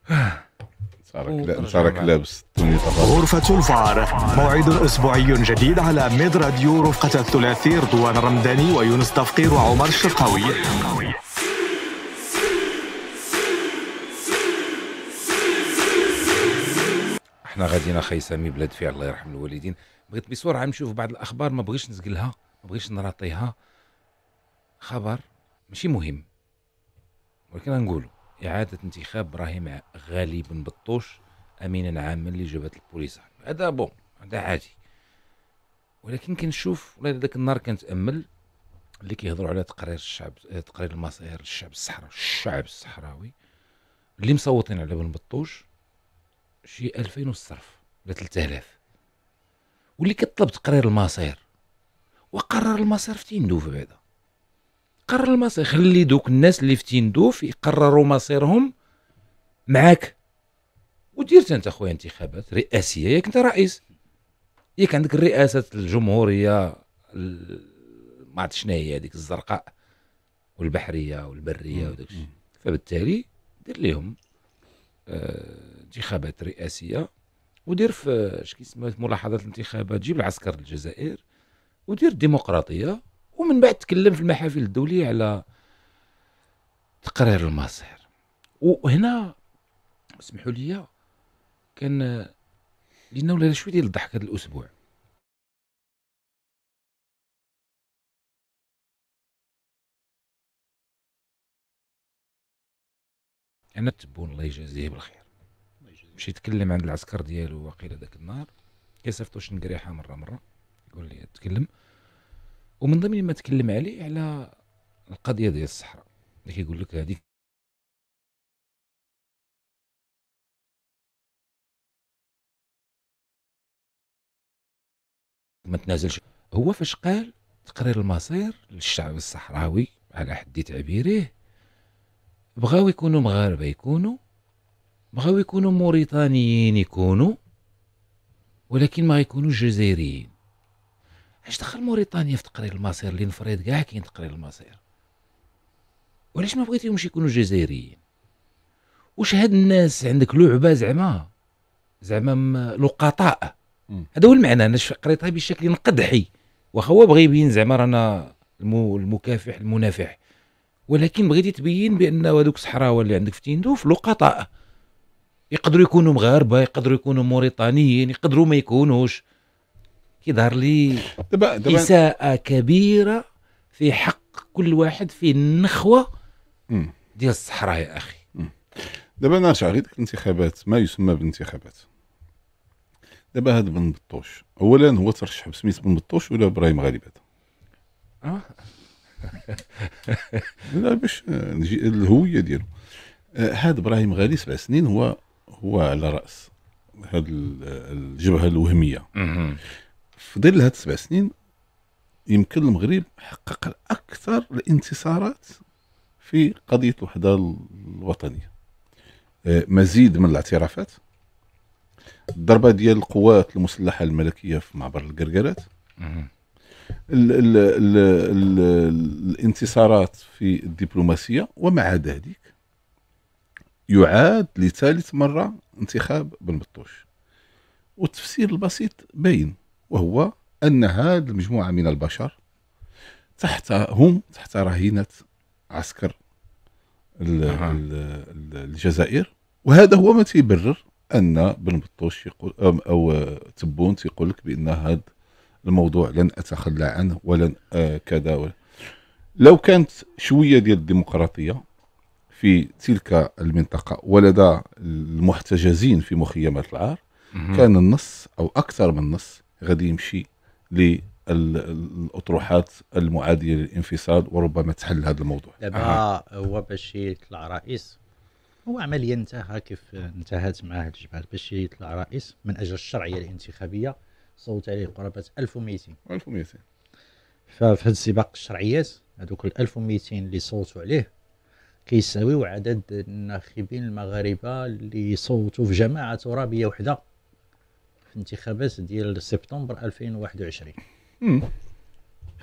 صارك لابس غرفة الفار موعد أسبوعي جديد على ميد راديو رفقة الثلاثي رضوان رمداني ويونس تفقير وعمر الشرقاوي احنا غادينا خي سامي بلاد فيها الله يرحم الوالدين بغيت بسرعه نشوف بعض الاخبار ما بغيتش نزقلها ما بغيتش نراطيها خبر ماشي مهم ولكن غنقولو إعادة انتخاب إبراهيم غالي بن بطوش أمينا عاما لجبهة البوليس هذا بون هذا عادي ولكن كنشوف ولا ذاك النهار كنتامل اللي كيهضروا على تقرير الشعب تقرير المصير للشعب الصحراوي الشعب الصحراوي اللي مصوتين على بن بطوش شي 2000 والصرف ولا 3000 واللي كطلب تقرير المصير وقرر المصير في تيندوف بعدا قرر المصير خلي دوك الناس اللي في تندوف يقرروا مصيرهم معاك ودير انت خويا انتخابات رئاسيه ياك انت رئيس ياك عندك الرئاسه الجمهوريه ما عرفت شنو هي هذيك الزرقاء والبحريه والبريه وداك الشيء فبالتالي دير لهم آه، انتخابات رئاسيه ودير في اش كيسمى ملاحظات الانتخابات جيب العسكر الجزائر ودير ديمقراطيه ومن بعد تكلم في المحافل الدوليه على تقرير المصير وهنا اسمحوا لي كان لنا ولا شويه ديال الضحك هذا الاسبوع انا تبون الله يجازيه بالخير مشي يتكلم عند العسكر ديالو واقيلا ذاك النهار كيصيفطو شنقريحه مره مره يقول لي تكلم ومن ضمن ما تكلم عليه على القضيه ديال الصحراء اللي كيقول لك هذيك ما تنازلش هو فاش قال تقرير المصير للشعب الصحراوي على حد تعبيره بغاو يكونوا مغاربه يكونوا بغاو يكونوا موريتانيين يكونوا ولكن ما يكونوا جزائريين علاش دخل موريتانيا في تقرير المصير اللي نفرض كاع كاين تقرير المصير وعلاش ما بغيتيهمش يكونوا جزائريين واش هاد الناس عندك لعبه زعما زعما لقطاء هذا هو المعنى انا قريتها بشكل قدحي واخا هو بغى يبين زعما رانا المكافح المنافح ولكن بغيتي تبين بان هذوك الصحراوه اللي عندك في تندوف لقطاء يقدروا يكونوا مغاربه يقدروا يكونوا موريتانيين يقدروا ما يكونوش كيظهر لي دبا دبا اساءه كبيره في حق كل واحد في النخوه ديال الصحراء يا اخي دابا نرجع غير ديك الانتخابات ما يسمى بالانتخابات دابا هاد بن بطوش اولا هو ترشح بسميت بن بطوش ولا ابراهيم غالب أه لا باش نجي الهويه ديالو أه، هاد ابراهيم غالي سبع سنين هو هو على راس هاد الجبهه الوهميه في ظل هاد السبع سنين يمكن المغرب حقق اكثر الانتصارات في قضيه الوحده الوطنيه آه، مزيد من الاعترافات الضربه ديال القوات المسلحه الملكيه في معبر الكركرات الانتصارات في الدبلوماسيه ومع ذلك يعاد لثالث مره انتخاب بن بطوش والتفسير البسيط باين وهو أن هذه المجموعة من البشر تحت هم تحت رهينة عسكر الجزائر وهذا هو ما تيبرر ان بن بطوش يقول او تبون تيقول لك بان هذا الموضوع لن اتخلى عنه ولن آه، كذا ولا لو كانت شويه ديال الديمقراطيه في تلك المنطقه ولدى المحتجزين في مخيمات العار كان النص او اكثر من نص غادي يمشي للاطروحات المعاديه للانفصال وربما تحل هذا الموضوع دابا آه. هو باش يطلع رئيس هو عمليا انتهى كيف انتهت معاه الجبهه باش يطلع رئيس من اجل الشرعيه الانتخابيه صوت عليه قرابه 1200 1200 ففي هذا السباق الشرعيات هذوك ال 1200 اللي صوتوا عليه كيساويو عدد الناخبين المغاربه اللي صوتوا في جماعه ترابيه وحده في الانتخابات ديال سبتمبر 2021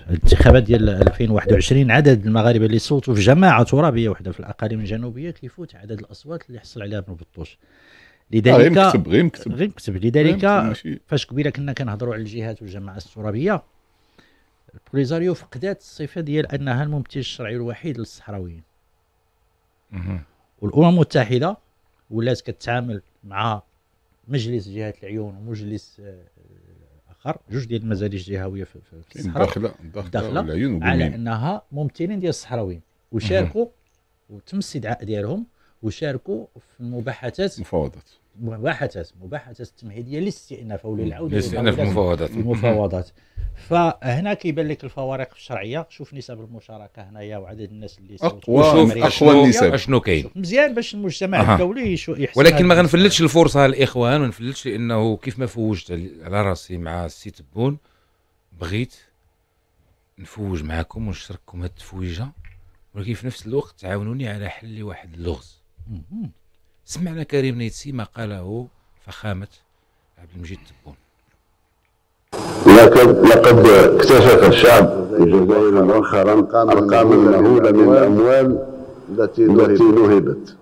الانتخابات ديال 2021 عدد المغاربه اللي صوتوا في جماعه ترابيه وحده في الاقاليم الجنوبيه كيفوت عدد الاصوات اللي حصل عليها ابن بطوش آه، لذلك غير مكتب غير مكتب غير مكتب لذلك فاش قبيله كنا كنهضروا على الجهات والجماعات الترابيه البوليزاريو فقدات الصفه ديال انها الممثل الشرعي الوحيد للصحراويين والامم المتحده ولات كتعامل مع مجلس جهه العيون ومجلس آه، آه، اخر جوج ديال المجالس الجهويه في الصحراء داخله العيون على انها ممثلين ديال الصحراويين وشاركوا وتم استدعاء ديالهم وشاركوا في المباحثات المفاوضات مباحثات مباحثات التمهيدية للاستئناف أو للعودة للاستئناف المفاوضات المفاوضات فهنا كيبان لك الفوارق في الشرعية شوف نسب المشاركة هنايا وعدد الناس اللي وشوف أقوى النسب أشنو كاين مزيان باش المجتمع الدولي يحسن ولكن ما غنفلتش الفرصة الإخوان ما نفلتش لأنه كيف ما فوجت على راسي مع السي تبون بغيت نفوج معكم ونشارككم هاد التفويجة ولكن في نفس الوقت تعاونوني على حل واحد اللغز سمعنا كريم نيتسي ما قاله فخامة عبد المجيد تبون لقد لقد اكتشف الشعب الجزائري مؤخرا ارقاما مهوله من الاموال التي نهبت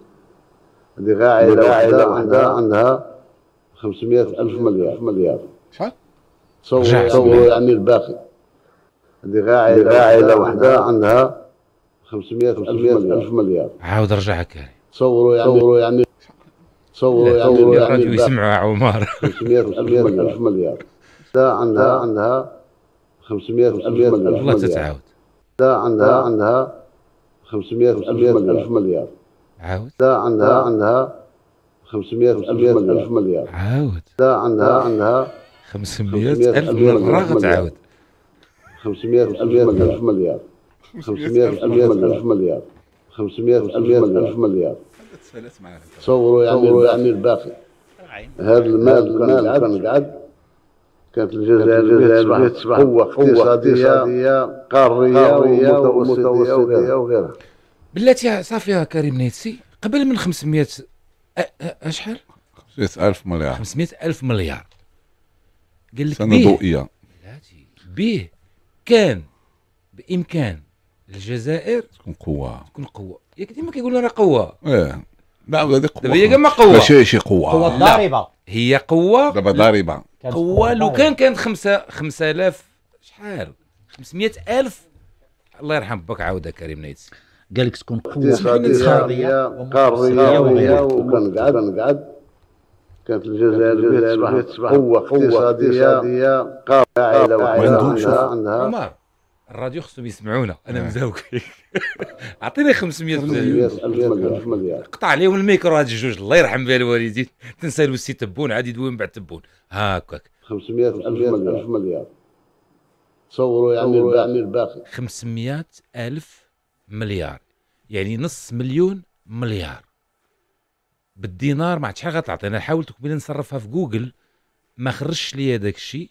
هذه قاعده واحده عندها 500 الف مليار مليار شحال تصور يعني الباقي هذه قاعده قاعده واحده عندها 500 الف مليار عاود رجعها كاري تصوروا يعني تصوروا يعني سووا يعني يخرجوا يسمعوا عمار 500 ألف مليار لا عندها عندها 500 ألف مليار والله تتعاود لا عندها عندها 500 ألف مليار عاود لا عندها عندها 500 ألف مليار عاود لا عندها عندها 500 ألف راه تعاود 500 مليار 500 ألف مليار 500 ألف مليار 500 ألف مليار اتسلت يا صوروا يا عمي الباقي هذا المال المال كان قعد كانت الجزائر تصبح قوة اقتصادية قارية ومتوسطية وغيرها بلاتي صافي يا كريم نيتسي قبل من 500 اشحال 500000 مليار 500000 مليار قال لك سنة ضوئية به كان بامكان الجزائر تكون قوة تكون قوة ياك ديما كيقولوا راه قوه اه لا هذه قوه طيب، هي كما قوه ماشي شي قوه قوه ضاربه هي قوه دابا ضاربه قوه لو كان كانت خمسة خمسة آلاف شحال 500 الف الله يرحم باك عاودة كريم نايتس قال لك تكون قوه قاريه قاريه وكنقعد كنقعد كانت الجزائر واحد قوه اقتصاديه قاريه عائله وعائله عندها الراديو خصهم يسمعونا انا آه. مزاوك اعطيني 500 قطع عليهم الميكرو هاد الجوج الله يرحم بها الوالدين تنسى الوسي تبون عاد يدوي من بعد تبون هاكاك 500 الف مليار تصوروا يعني, الباقي الباقي 500 الف مليار يعني نص مليون مليار بالدينار ما عرفت شحال غتعطي انا حاولت قبيله نصرفها في جوجل ما خرجش لي هذاك الشيء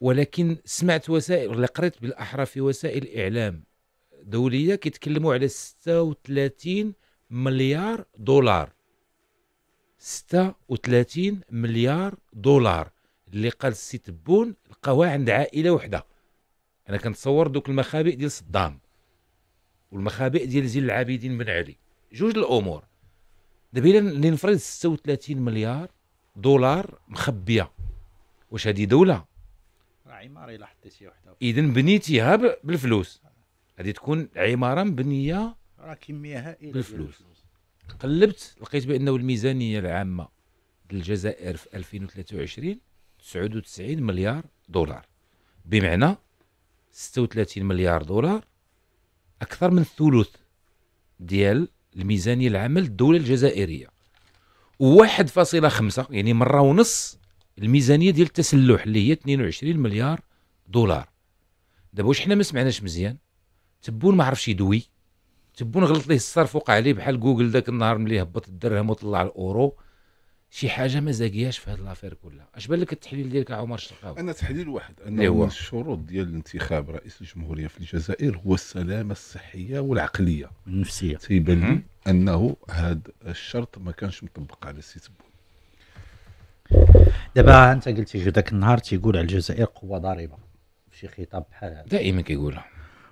ولكن سمعت وسائل ولا قريت بالاحرى في وسائل اعلام دوليه كيتكلموا على 36 مليار دولار 36 مليار دولار اللي قال السي تبون لقاوها عند عائله وحده انا كنتصور دوك المخابئ ديال صدام والمخابئ ديال زين العابدين بن علي جوج الامور دابا الا نفرض 36 مليار دولار مخبيه واش هذه دوله عماره الا حطيت شي وحده اذا بنيتيها بالفلوس غادي تكون عماره مبنيه راه كميه هائله بالفلوس قلبت لقيت بانه الميزانيه العامه للجزائر في 2023 99 مليار دولار بمعنى 36 مليار دولار اكثر من الثلث ديال الميزانيه العامه للدوله الجزايريه و1.5 يعني مره ونص الميزانيه ديال التسلح اللي هي 22 مليار دولار دابا واش حنا ما سمعناش مزيان تبون ما عرفش يدوي تبون غلط ليه الصرف وقع عليه بحال جوجل ذاك النهار ملي هبط الدرهم وطلع الاورو شي حاجه ما زاكياش في هاد لافير كلها اش بان لك التحليل ديالك عمر الشرقاوي انا تحليل واحد انه من الشروط ديال انتخاب رئيس الجمهوريه في الجزائر هو السلامه الصحيه والعقليه النفسيه تيبان لي انه هذا الشرط ما كانش مطبق على السي تبون دابا انت قلتي ذاك النهار تيقول على الجزائر قوه ضاربه في شي خطاب بحال هذا دائما كيقولها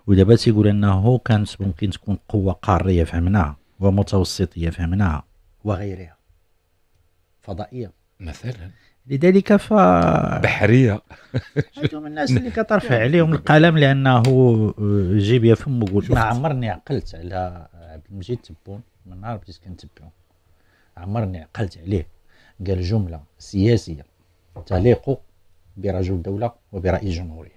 ودابا تيقول انه كانت ممكن تكون قوه قاريه فهمناها ومتوسطيه فهمناها وغيرها فضائيه مثلا لذلك ف بحريه هادو الناس اللي كترفع عليهم القلم لانه جيب يا فم وقول ما عمرني عقلت على عبد المجيد تبون من نهار بديت كنتبعو عمرني عقلت عليه قال جملة سياسية تليق برجل دولة وبرئيس جمهورية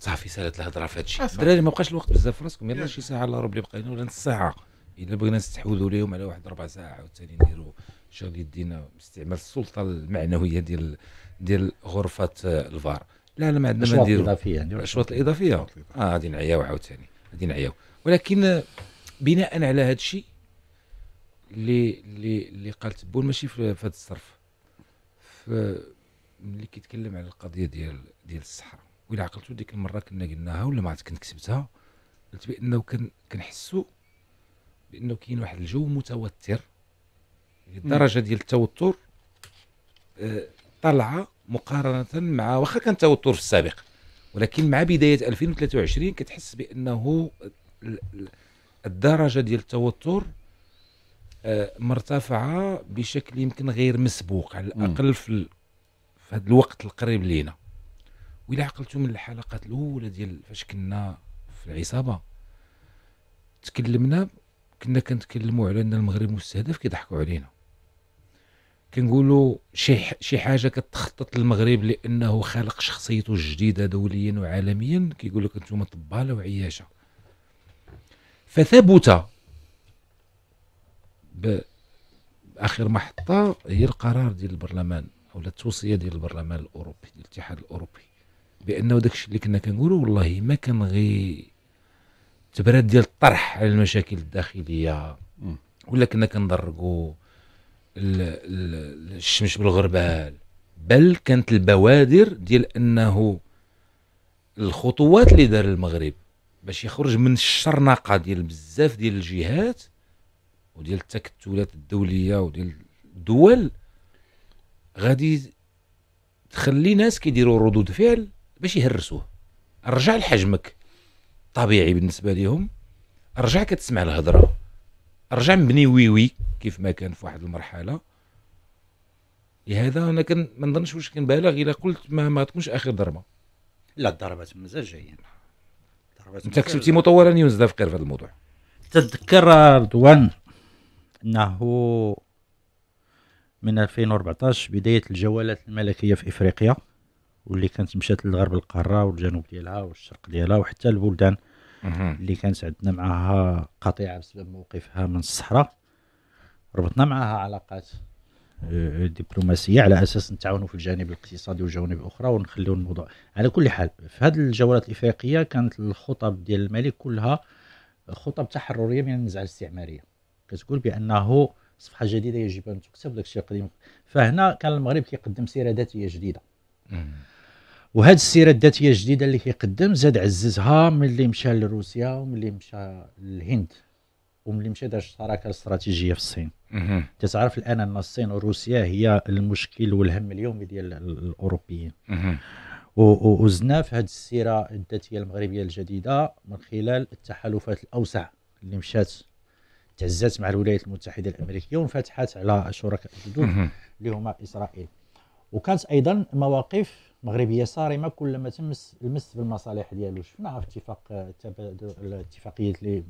صافي سالت الهضره في هادشي الشيء الدراري ما بقاش الوقت بزاف في راسكم يلاه شي ساعه الله ربي بقينا لنا ولا نص ساعه الا بغينا نستحوذوا ليهم على واحد ربع ساعه عاوتاني نديروا شغل يدينا باستعمال السلطه المعنويه ديال ديال غرفه الفار لا لا ما عندنا ما نديروا الاشواط الاضافيه اه غادي نعياو عاوتاني غادي نعياو ولكن بناء على هادشي الشيء اللي اللي اللي قالت بول ماشي في, هذا الصرف ملي كيتكلم على القضيه ديال ديال الصحراء ولا عقلتو ديك المره كنا قلناها ولا ما عرفت كنت كتبتها قلت بانه كن كنحسوا بانه كاين واحد الجو متوتر الدرجه ديال التوتر آه، طالعه مقارنه مع واخا كان توتر في السابق ولكن مع بدايه 2023 كتحس بانه الدرجه ديال التوتر آه، مرتفعه بشكل يمكن غير مسبوق على الاقل في في هذا الوقت القريب لينا وإلا عقلتوا من الحلقات الاولى ديال فاش كنا في العصابه تكلمنا كنا كنتكلموا على ان المغرب مستهدف كيضحكوا علينا كنقولوا شي شي حاجه كتخطط للمغرب لانه خالق شخصيته الجديده دوليا وعالميا كيقول لك انتم طباله وعياشه فثبت باخر محطه هي القرار ديال البرلمان ولا التوصيه ديال البرلمان الاوروبي ديال الاتحاد الاوروبي بانه داكشي اللي كنا كنقولوا والله ما كان غي تبرد ديال الطرح على المشاكل الداخليه ولا كنا كنضرقوا الشمس بالغربال بل كانت البوادر ديال انه الخطوات اللي دار المغرب باش يخرج من الشرنقه ديال بزاف ديال الجهات وديال التكتلات الدوليه وديال الدول غادي تخلي ناس كيديروا ردود فعل باش يهرسوه رجع لحجمك طبيعي بالنسبه ليهم رجع كتسمع الهضره رجع مبني وي وي كيف ما كان في واحد المرحله لهذا انا كان ما نظنش واش كنبالغ الا قلت ما ما تكونش اخر ضربه لا الضربات مازال جايين ضربات انت كتبتي مطولا يوزنا فقير في هذا الموضوع تتذكر رضوان أنه من 2014 بداية الجولات الملكية في إفريقيا واللي كانت مشات للغرب القارة والجنوب ديالها والشرق ديالها وحتى البلدان اللي كانت عندنا معها قطيعة بسبب موقفها من الصحراء ربطنا معها علاقات آه، دبلوماسيه على اساس نتعاونوا في الجانب الاقتصادي وجوانب اخرى ونخليو الموضوع على كل حال في هذه الجولات الافريقيه كانت الخطب ديال الملك كلها خطب تحرريه من النزعه الاستعماريه كتقول بانه صفحه جديده يجب ان تكتب داكشي الشيء القديم فهنا كان المغرب كيقدم سيره ذاتيه جديده وهاد السيره الذاتيه الجديده اللي كيقدم زاد عززها ملي مشى لروسيا وملي مشى للهند وملي مشى دار الشراكه الاستراتيجيه في الصين تتعرف الان ان الصين وروسيا هي المشكل والهم اليومي ديال الاوروبيين وزنا في هذه السيره الذاتيه المغربيه الجديده من خلال التحالفات الاوسع اللي مشات تعززت مع الولايات المتحده الامريكيه وانفتحت على شركاء جدد اللي هما اسرائيل وكانت ايضا مواقف مغربيه صارمه كلما تم المس بالمصالح ديالو شفناها في اتفاق الاتفاقيات اللي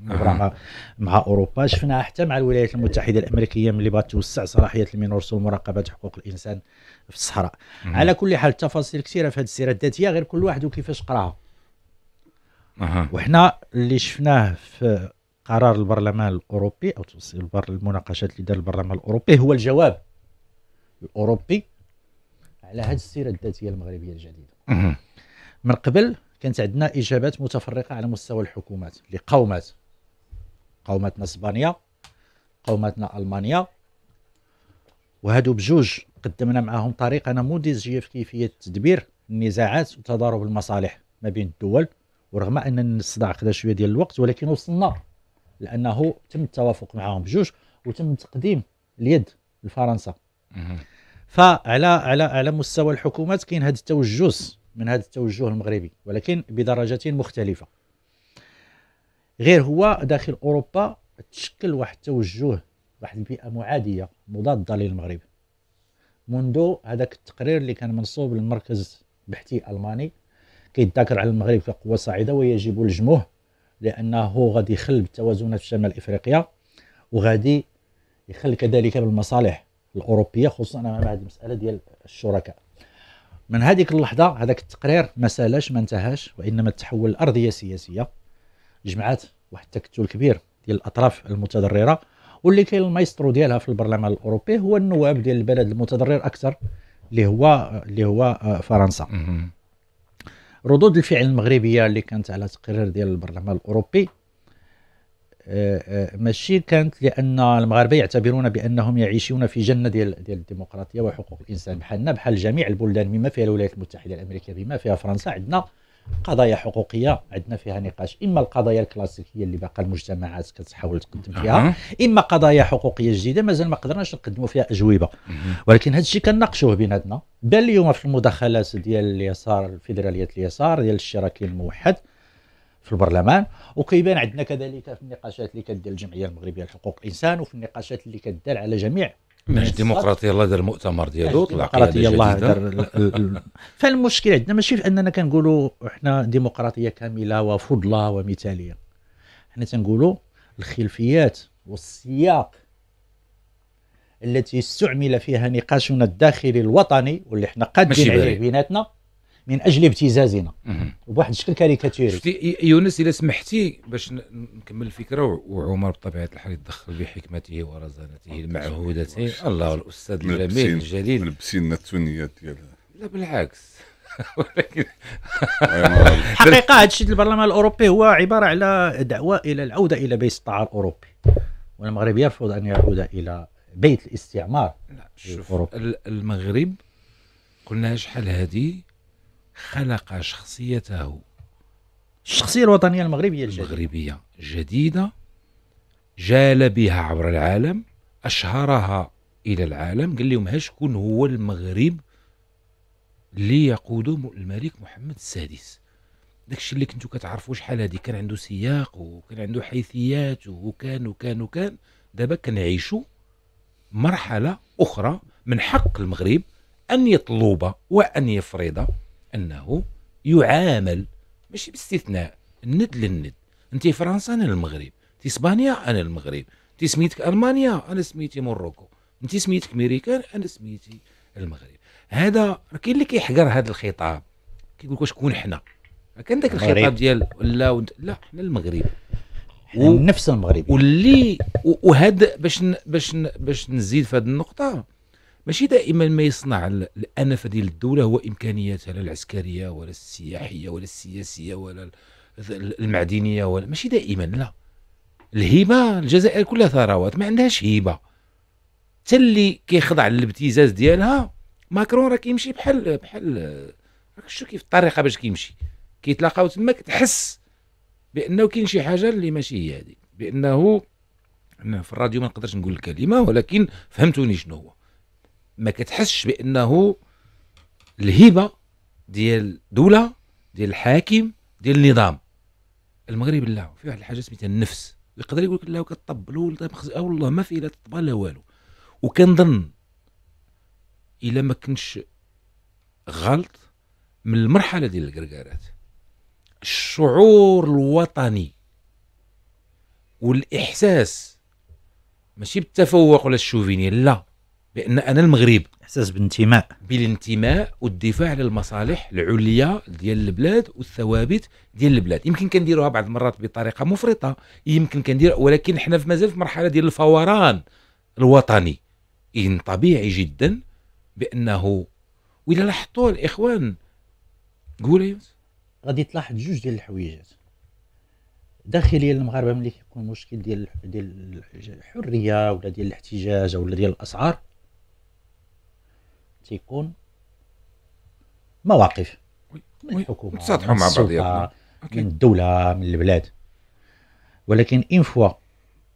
مع اوروبا شفناها حتى مع الولايات المتحده الامريكيه ملي بغات توسع صلاحيات المينورسو لمراقبه حقوق الانسان في الصحراء على كل حال تفاصيل كثيره في هذه السيره الذاتيه غير كل واحد وكيفاش قراها وحنا اللي شفناه في قرار البرلمان الاوروبي او المناقشات اللي دار البرلمان الاوروبي هو الجواب الاوروبي على هذه السيره الذاتيه المغربيه الجديده من قبل كانت عندنا اجابات متفرقه على مستوى الحكومات اللي قومت قومتنا اسبانيا قومتنا المانيا وهادو بجوج قدمنا معاهم طريقه نموذجيه في كيفيه تدبير النزاعات وتضارب المصالح ما بين الدول ورغم ان الصداع خدا شويه ديال الوقت ولكن وصلنا لانه تم التوافق معهم بجوج وتم تقديم اليد لفرنسا فعلى على على مستوى الحكومات كاين هذا التوجس من هذا التوجه المغربي ولكن بدرجات مختلفه غير هو داخل اوروبا تشكل واحد التوجه واحد البيئه معاديه مضاده للمغرب منذ هذاك التقرير اللي كان منصوب للمركز البحثي الالماني كيتذاكر على المغرب كقوه صاعده ويجب الجموه لانه غادي يخل بالتوازنات في شمال افريقيا وغادي يخل كذلك بالمصالح الاوروبيه خصوصا مع هذه المساله ديال الشركاء من هذيك اللحظه هذاك التقرير ما سالاش ما انتهاش وانما تحول الارضيه السياسيه جمعات واحد التكتل كبير ديال الاطراف المتضرره واللي كاين المايسترو ديالها في البرلمان الاوروبي هو النواب ديال البلد المتضرر اكثر اللي هو اللي هو آه، فرنسا ردود الفعل المغربيه اللي كانت على تقرير ديال البرلمان الاوروبي آه، آه، ماشي كانت لان المغاربه يعتبرون بانهم يعيشون في جنه ديال ديال الديمقراطيه وحقوق الانسان بحالنا بحال جميع البلدان بما فيها الولايات المتحده الامريكيه بما فيها فرنسا عندنا قضايا حقوقيه عندنا فيها نقاش اما القضايا الكلاسيكيه اللي باقا المجتمعات كتحاول تقدم فيها اما قضايا حقوقيه جديده مازال ما قدرناش نقدموا فيها اجوبه ولكن هذا الشيء كنناقشوه بيناتنا بان اليوم في المداخلات ديال اليسار الفيدراليه اليسار ديال الاشتراكي الموحد في البرلمان وكيبان عندنا كذلك في النقاشات اللي كدير الجمعيه المغربيه لحقوق الانسان وفي النقاشات اللي كدار على جميع مش ديمقراطيه الله دار المؤتمر ديالو يعني طلع ديمقراطيه الله دار فالمشكل عندنا ماشي في اننا كنقولوا حنا ديمقراطيه كامله وفضلى ومثاليه حنا تنقولوا الخلفيات والسياق التي استعمل فيها نقاشنا الداخلي الوطني واللي حنا قادين عليه بيناتنا من اجل ابتزازنا بواحد الشكل كاريكاتوري شفتي يونس اذا سمحتي باش نكمل الفكره وعمر بطبيعه الحال يتدخل بحكمته ورزانته المعهودته آه، الله الاستاذ الجميل الجليل ملبسين الثنيات ديالها لا بالعكس ولكن الحقيقه هذا الشيء البرلمان الاوروبي هو عباره على دعوه الى العوده الى بيت الطاعه الاوروبي والمغرب يرفض ان يعود الى بيت الاستعمار لا شوف المغرب قلنا شحال هذه خلق شخصيته الشخصية الوطنية المغربية الجديدة المغربية جديدة جال بها عبر العالم أشهرها إلى العالم قال لهم شكون هو المغرب اللي يقود الملك محمد السادس داكشي اللي كنتو كتعرفوا شحال هادي كان عنده سياق وكان عنده حيثيات وكان وكان وكان دابا كنعيشوا مرحلة أخرى من حق المغرب أن يطلب وأن يفرض انه يعامل ماشي باستثناء الند للند انت فرنسا انا المغرب انت اسبانيا انا المغرب انت سميتك المانيا انا سميتي موروكو انت سميتك ميريكان انا سميتي المغرب هذا كاين اللي كيحقر هذا الخطاب كيقول لك شكون حنا كان ذاك الخطاب ديال لا ونت... لا حنا المغرب و... نفس المغرب واللي وهذا باش ن... باش ن... باش نزيد في هذه النقطه ماشي دائما ما يصنع الانفه ديال الدوله هو امكانياتها لا العسكريه ولا السياحيه ولا السياسيه ولا المعدنيه ولا ماشي دائما لا الهبه الجزائر كلها ثروات ما عندهاش هيبه حتى اللي كيخضع للابتزاز ديالها ماكرون راه كيمشي بحال بحال راك شو كيف الطريقه باش كيمشي كيتلاقاو تما كتحس بانه كاين شي حاجه اللي ماشي هي هذه بانه انا في الراديو ما نقدرش نقول الكلمه ولكن فهمتوني شنو هو ما كتحسش بانه الهبه ديال الدوله ديال الحاكم ديال النظام المغرب لا في واحد الحاجه سميتها النفس يقدر يقول لك لا كطبل طيب، الولد والله ما فيه لا تطبى لا والو وكنظن الا ما كنتش غلط من المرحله ديال الكركارات الشعور الوطني والاحساس ماشي بالتفوق ولا الشوفينيه لا بان انا المغرب احساس بالانتماء بالانتماء والدفاع على المصالح العليا ديال البلاد والثوابت ديال البلاد يمكن كنديروها بعض المرات بطريقه مفرطه يمكن كندير ولكن حنا في مازال في مرحله ديال الفوران الوطني ان طبيعي جدا بانه وإلا لاحظتوا الاخوان قول غادي تلاحظ جوج ديال الحويجات داخليا المغاربه ملي كيكون مشكل ديال ديال الحريه ولا ديال الاحتجاج ولا ديال الاسعار تيكون مواقف من الحكومه تصادحوا مع بعضياتنا من الدوله من البلاد ولكن ان فوا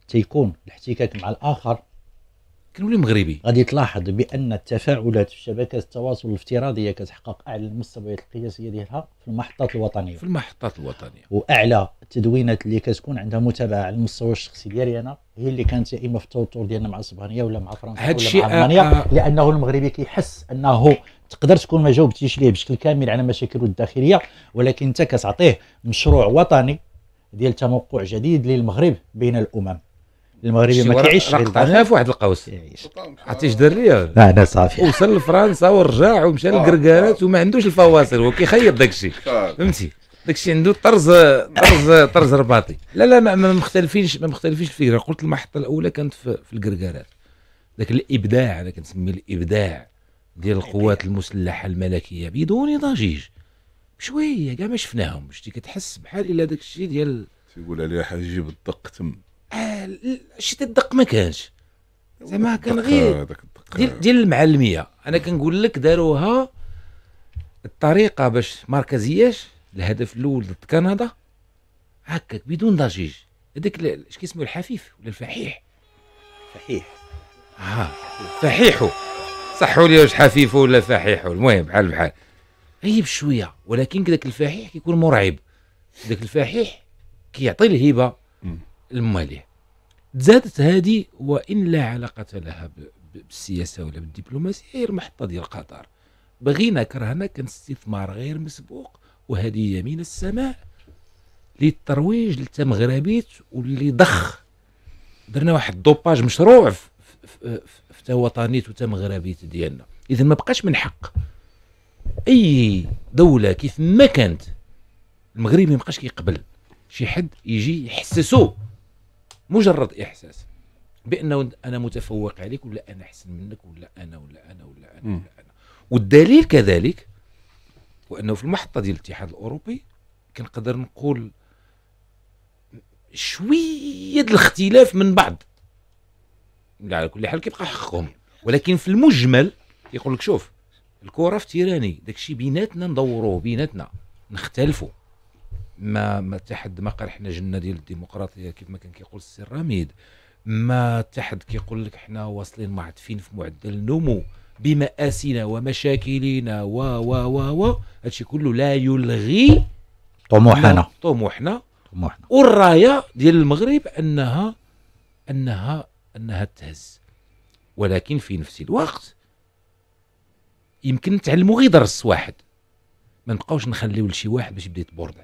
تيكون الاحتكاك مع الاخر كنولي مغربي غادي تلاحظ بان التفاعلات في شبكات التواصل الافتراضيه كتحقق اعلى المستويات القياسيه ديالها في المحطات الوطنيه في المحطات الوطنيه واعلى التدوينات اللي كتكون عندها متابعه على المستوى الشخصي ديالي انا هي اللي كانت يا اما في التوتر ديالنا مع اسبانيا ولا مع فرنسا ولا مع المانيا آه،, آه لانه المغربي كيحس انه تقدر تكون ما جاوبتيش ليه بشكل كامل على مشاكله الداخليه ولكن انت كتعطيه مشروع وطني ديال تموقع جديد للمغرب بين الامم المغربي ما كيعيش غير في واحد القوس إيه، عطيش دريه انا صافي وصل لفرنسا ورجع ومشى للكركارات وما عندوش الفواصل هو كيخيط داك الشيء فهمتي داك الشيء عنده طرز طرز طرز رباطي لا لا ما مختلفينش ما مختلفينش الفكره قلت المحطه الاولى كانت في, الكركارات ذاك الابداع انا كنسمي الابداع ديال القوات المسلحه الملكيه بدون ضجيج بشويه كاع ما شفناهم شتي كتحس بحال الا داك الشيء ديال تيقول عليها حاجه بالدق تم آه شي الدق ما كانش زعما كان غير ديال ديال المعلميه انا كنقول لك داروها الطريقه باش مركزياش الهدف الاول ضد كندا هكاك بدون ضجيج هذاك اش كيسميو الحفيف ولا الفحيح فحيح ها آه، فحيحو صحوا لي واش حفيف ولا فحيح المهم بحال بحال غيب شويه ولكن داك الفحيح كيكون مرعب داك الفحيح كيعطي الهبه الماليه تزادت هذه وان لا علاقه لها بالسياسه ولا بالدبلوماسيه غير المحطه ديال قطر بغينا كرهنا كان استثمار غير مسبوق وهديه من السماء للترويج للتمغربيت واللي ضخ درنا واحد الدوباج مشروع في, في, وطنيت وتمغربيت ديالنا اذا ما بقاش من حق اي دوله كيف ما كانت المغربي ما بقاش كيقبل شي حد يجي يحسسو مجرد احساس بانه انا متفوق عليك ولا انا احسن منك ولا انا ولا انا ولا انا, ولا أنا. والدليل كذلك وانه في المحطه ديال الاتحاد الاوروبي كنقدر نقول شويه الاختلاف من بعض على كل حال كيبقى حقهم ولكن في المجمل يقول لك شوف الكره في تيراني داكشي بيناتنا ندوروه بيناتنا نختلفوا ما ما تحد ما قال حنا جنه ديال الديمقراطيه كيف ما كان كيقول السي رميد ما تحد كيقول لك حنا واصلين فين في معدل النمو بمآسنا ومشاكلنا و و و و هادشي كله لا يلغي طموحنا طموحنا طموحنا والرايه ديال المغرب انها انها انها تهز ولكن في نفس الوقت يمكن نتعلموا غير درس واحد ما نبقاوش نخليو لشي واحد باش يبدا يتبرد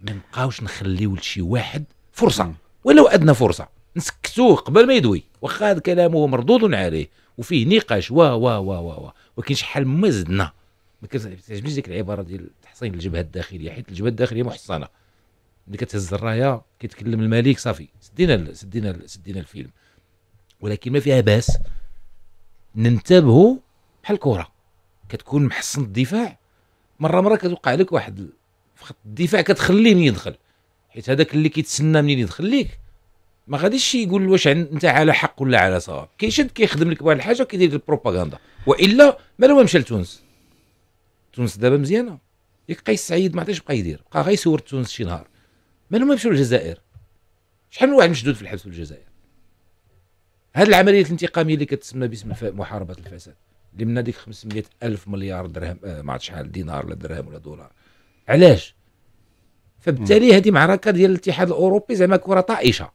ما نبقاوش نخليو لشي واحد فرصه ولو ادنى فرصه نسكتوه قبل ما يدوي واخا هذا كلامه مردود عليه وفيه نقاش و و و و و ولكن شحال ما زدنا ما كتعجبنيش ديك العباره ديال تحصين الجبهه الداخليه حيت الجبهه الداخليه محصنه ملي كتهز الرايه كيتكلم الملك صافي سدينا سدينا سدينا الفيلم ولكن ما فيها باس ننتبهوا بحال الكره كتكون محصن الدفاع مره مره كتوقع لك واحد في خط الدفاع كتخليه من يدخل حيت هذاك اللي كيتسنى منين يدخل ليك ما غاديش يقول واش انت على حق ولا على صواب كيشد كيخدم لك بواحد الحاجه كيدير البروباغندا والا مالو مشى لتونس تونس دابا مزيانه ياك قيس سعيد ما عطيش بقى يدير بقى غيصور تونس شي نهار مالو ما مشى للجزائر شحال من واحد مشدود في الحبس في الجزائر هذه العمليه الانتقاميه اللي كتسمى باسم محاربه الفساد اللي من هذيك 500 الف مليار درهم آه ما عرفت شحال دينار ولا درهم ولا دولار علاش فبالتالي هذه معركه ديال الاتحاد الاوروبي زعما كره طائشه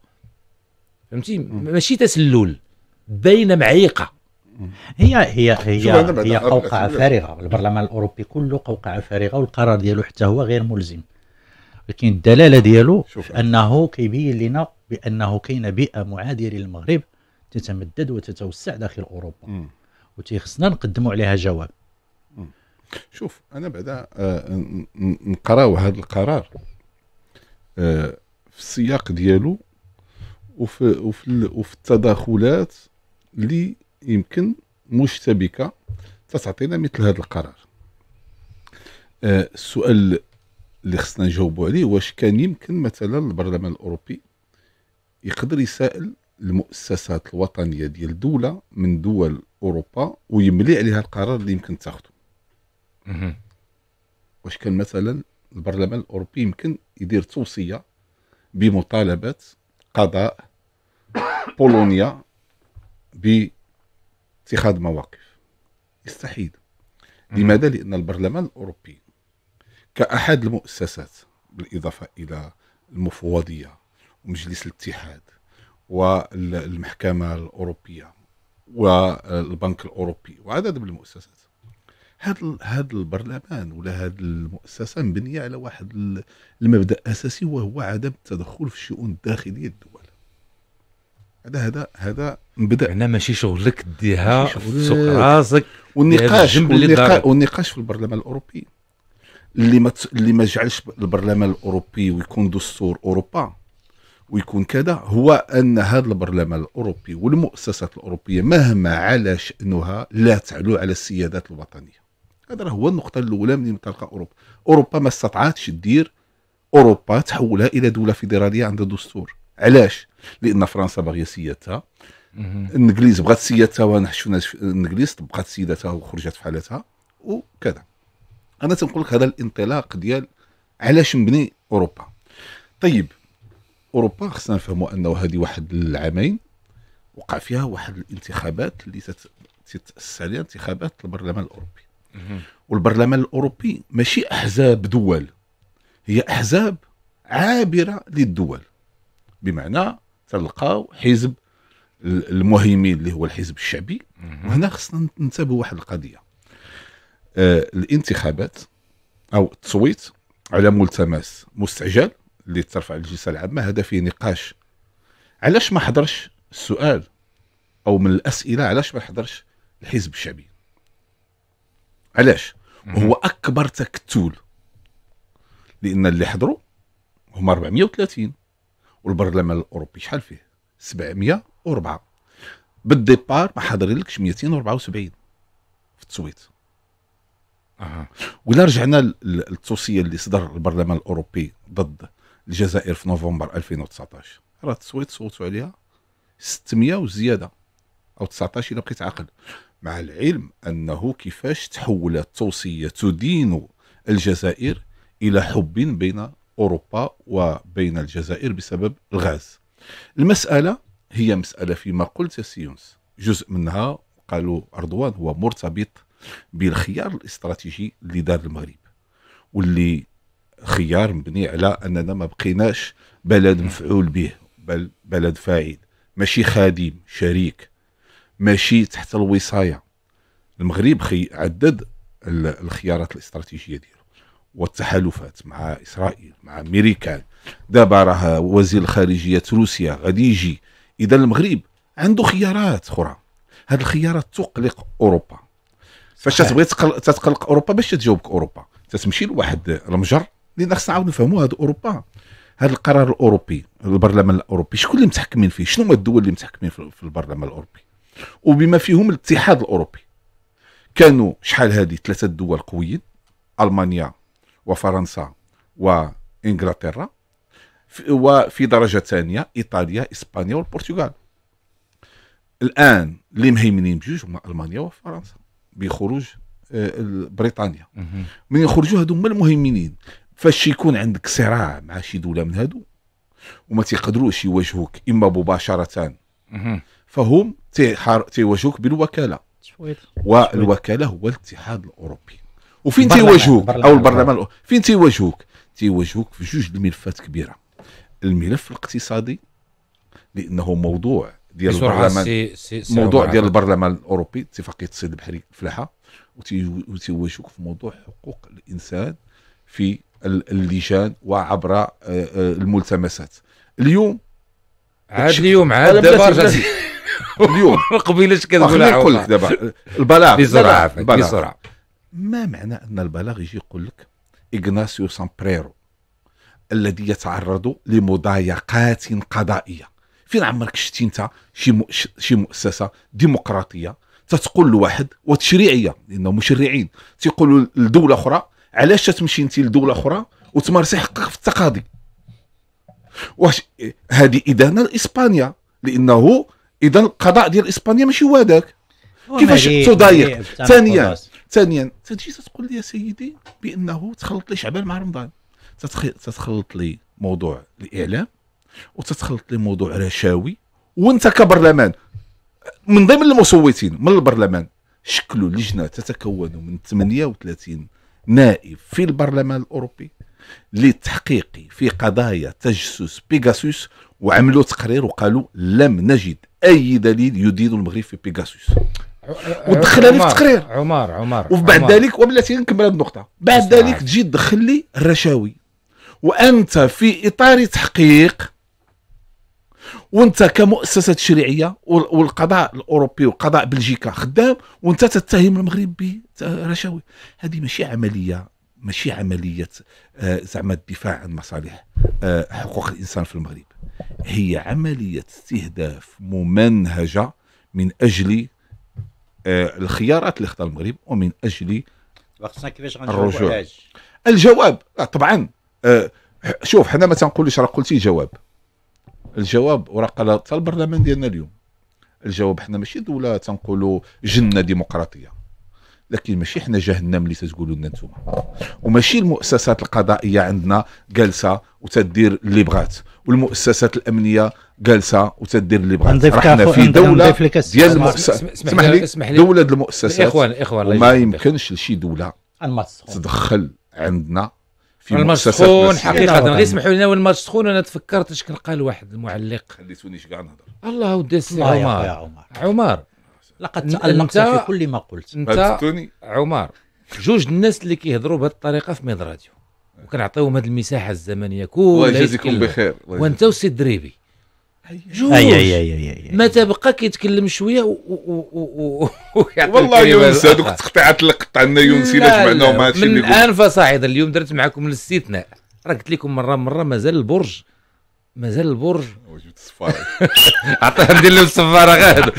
فهمتي ماشي تسلل باينه معيقه هي هي هي هي قوقعه فارغه البرلمان الاوروبي كله قوقعه فارغه والقرار ديالو حتى هو غير ملزم ولكن الدلاله ديالو انه كيبين لنا بانه كاين بيئه معاديه للمغرب تتمدد وتتوسع داخل اوروبا وتيخصنا نقدموا عليها جواب شوف انا بعدا آه، نقراو هذا القرار آه، في السياق ديالو وفي وفي وفي التداخلات اللي يمكن مشتبكه تتعطينا مثل هذا القرار آه، السؤال اللي خصنا نجاوبوا عليه واش كان يمكن مثلا البرلمان الاوروبي يقدر يسائل المؤسسات الوطنيه ديال دوله من دول اوروبا ويملي عليها القرار اللي يمكن تاخذه واش كان مثلا البرلمان الاوروبي يمكن يدير توصيه بمطالبه قضاء بولونيا باتخاذ مواقف يستحيل لماذا لان البرلمان الاوروبي كاحد المؤسسات بالاضافه الى المفوضيه ومجلس الاتحاد والمحكمه الاوروبيه والبنك الاوروبي وعدد من المؤسسات هذا هذا البرلمان ولا هذه المؤسسه مبنيه على واحد المبدا اساسي وهو عدم التدخل في الشؤون الداخليه للدول هذا هذا هذا مبدا هنا ماشي شغلك ديها سوق راسك والنقاش, والنقاش في البرلمان الاوروبي اللي ما اللي ما جعلش البرلمان الاوروبي ويكون دستور اوروبا ويكون كذا هو ان هذا البرلمان الاوروبي والمؤسسات الاوروبيه مهما على شانها لا تعلو على السيادات الوطنيه هذا راه هو النقطه الاولى من تلقى اوروبا اوروبا ما استطعتش دير اوروبا تحولها الى دوله فيدراليه عندها دستور علاش لان فرنسا باغيه سيادتها الانجليز بغات سيادتها وانا شفنا الانجليز طبقات سيادتها وخرجت في حالتها وكذا انا تنقول لك هذا الانطلاق ديال علاش نبني اوروبا طيب اوروبا خصنا نفهموا انه هذه واحد العامين وقع فيها واحد الانتخابات اللي تتاسس عليها انتخابات البرلمان الاوروبي والبرلمان الاوروبي ماشي احزاب دول هي احزاب عابره للدول بمعنى تلقاو حزب المهيمين اللي هو الحزب الشعبي وهنا خصنا ننتبهوا واحد القضيه آه الانتخابات او التصويت على ملتمس مستعجل اللي ترفع الجلسه العامه هذا فيه نقاش علاش ما حضرش السؤال او من الاسئله علاش ما حضرش الحزب الشعبي علاش هو اكبر تكتل لان اللي حضروا هما 430 والبرلمان الاوروبي شحال فيه 704 بالديبار ما حاضرين لكش 274 في التصويت اها ولا رجعنا للتوصيه اللي صدر البرلمان الاوروبي ضد الجزائر في نوفمبر 2019 راه التصويت صوتوا عليها 600 وزياده او 19 الا بقيت عاقل مع العلم أنه كيفاش تحولت توصية تدين الجزائر إلى حب بين أوروبا وبين الجزائر بسبب الغاز المسألة هي مسألة فيما قلت سيونس جزء منها قالوا رضوان هو مرتبط بالخيار الاستراتيجي اللي دار المغرب واللي خيار مبني على أننا ما بقيناش بلد مفعول به بل بلد فاعل ماشي خادم شريك ماشي تحت الوصايه المغرب خي عدد الخيارات الاستراتيجيه ديالو والتحالفات مع اسرائيل مع امريكان دابا راه وزير الخارجيه روسيا غادي يجي اذا المغرب عنده خيارات اخرى هاد الخيارات تقلق اوروبا فاش تبغي تقلق اوروبا باش تجاوبك اوروبا تتمشي لواحد المجر لان خصنا نعاود نفهموا هاد اوروبا هذا القرار الاوروبي البرلمان الاوروبي شكون اللي متحكمين فيه شنو هما الدول اللي متحكمين في البرلمان الاوروبي وبما فيهم الاتحاد الاوروبي كانوا شحال هذه ثلاثه دول قويين المانيا وفرنسا وانجلترا وفي درجه ثانيه ايطاليا اسبانيا والبرتغال الان اللي مهيمنين بجوج هما المانيا وفرنسا بخروج آه، بريطانيا من يخرجوا هادو هما المهيمنين فاش يكون عندك صراع مع شي دوله من هادو وما تيقدروش يواجهوك اما مباشره فهم تيواجهوك بالوكاله والوكاله هو الاتحاد الاوروبي وفين تيواجهوك او البرلمان فين تيواجهوك تيواجهوك في جوج الملفات كبيره الملف الاقتصادي لانه موضوع ديال البرلمان سي سي موضوع ديال البرلمان الاوروبي اتفاقيه الصيد البحري الفلاحه وتيواجهوك في موضوع حقوق الانسان في اللجان وعبر آه، آه، الملتمسات اليوم عاد اليوم عاد دابا اليوم قبيلاش كنقول لها نقول لك دابا البلاغ بسرعه بسرعه ما معنى ان البلاغ يجي يقول لك إغناسيو سامبريرو الذي يتعرض لمضايقات قضائيه فين عمرك شتي انت شي شي مؤسسه ديمقراطيه تتقول لواحد وتشريعيه لانه مشرعين تيقولوا لدوله اخرى علاش تمشي انت لدوله اخرى وتمارسي حقك في التقاضي واش هذه ادانه لاسبانيا لانه اذا القضاء ديال اسبانيا ماشي هو هذاك كيفاش تضايق ثانيا ثانيا تجي تقول لي يا سيدي بانه تخلط لي شعبان مع رمضان تتخلط لي موضوع الاعلام وتتخلط لي موضوع رشاوي وانت كبرلمان من ضمن المصوتين من البرلمان شكلوا لجنه تتكون من 38 نائب في البرلمان الاوروبي للتحقيق في قضايا تجسس بيغاسوس وعملوا تقرير وقالوا لم نجد اي دليل يدين المغرب في بيغاسوس ودخلها لي في التقرير عمر عمر وبعد عمار. ذلك وبلاتي نكمل هذه النقطه بعد ذلك تجي تدخل لي الرشاوي وانت في اطار تحقيق وانت كمؤسسه تشريعيه والقضاء الاوروبي وقضاء بلجيكا خدام وانت تتهم المغرب برشاوي هذه ماشي عمليه ماشي عمليه آه، زعما الدفاع عن مصالح آه، حقوق الانسان في المغرب هي عملية استهداف ممنهجة من أجل آه، الخيارات اللي اختار المغرب ومن أجل الرجوع الجواب آه، طبعا آه، شوف حنا ما تنقولش راه قلتي جواب الجواب وراه قال البرلمان ديالنا اليوم الجواب حنا ماشي دوله تنقولوا جنه ديمقراطيه لكن ماشي حنا جهنم اللي تتقولوا لنا انتم وماشي المؤسسات القضائيه عندنا جالسه وتدير اللي بغات والمؤسسات الامنيه جالسه وتدير اللي بغات رحنا في دوله ديال المؤسسات اسمح لي دوله المؤسسات الاخوان الاخوان وما يمكنش لشي دوله تدخل عندنا في المرسخون حقيقه غير اسمحوا لنا والمرسخون انا تفكرت اش كان قال واحد المعلق خليتونيش كاع نهضر الله ودي السي عمر عمر لقد تألقت في كل ما قلت انت عمر جوج الناس اللي كيهضروا بهذه الطريقه في ميد راديو وكنعطيوهم هذه المساحه الزمنيه كلها الله يجازيكم بخير وانت وسي الدريبي جوج أي أي أي أي أي. ما تبقى كيتكلم شويه و... و... و... والله يونس هذوك التقطيعات اللي قطعنا يونس الا جمعناهم هادشي من الان فصاعدا اليوم درت معكم الاستثناء راه قلت لكم مره مره مازال البرج مازال البرج وجبت الصفاره عطاها ندير لهم الصفاره غاد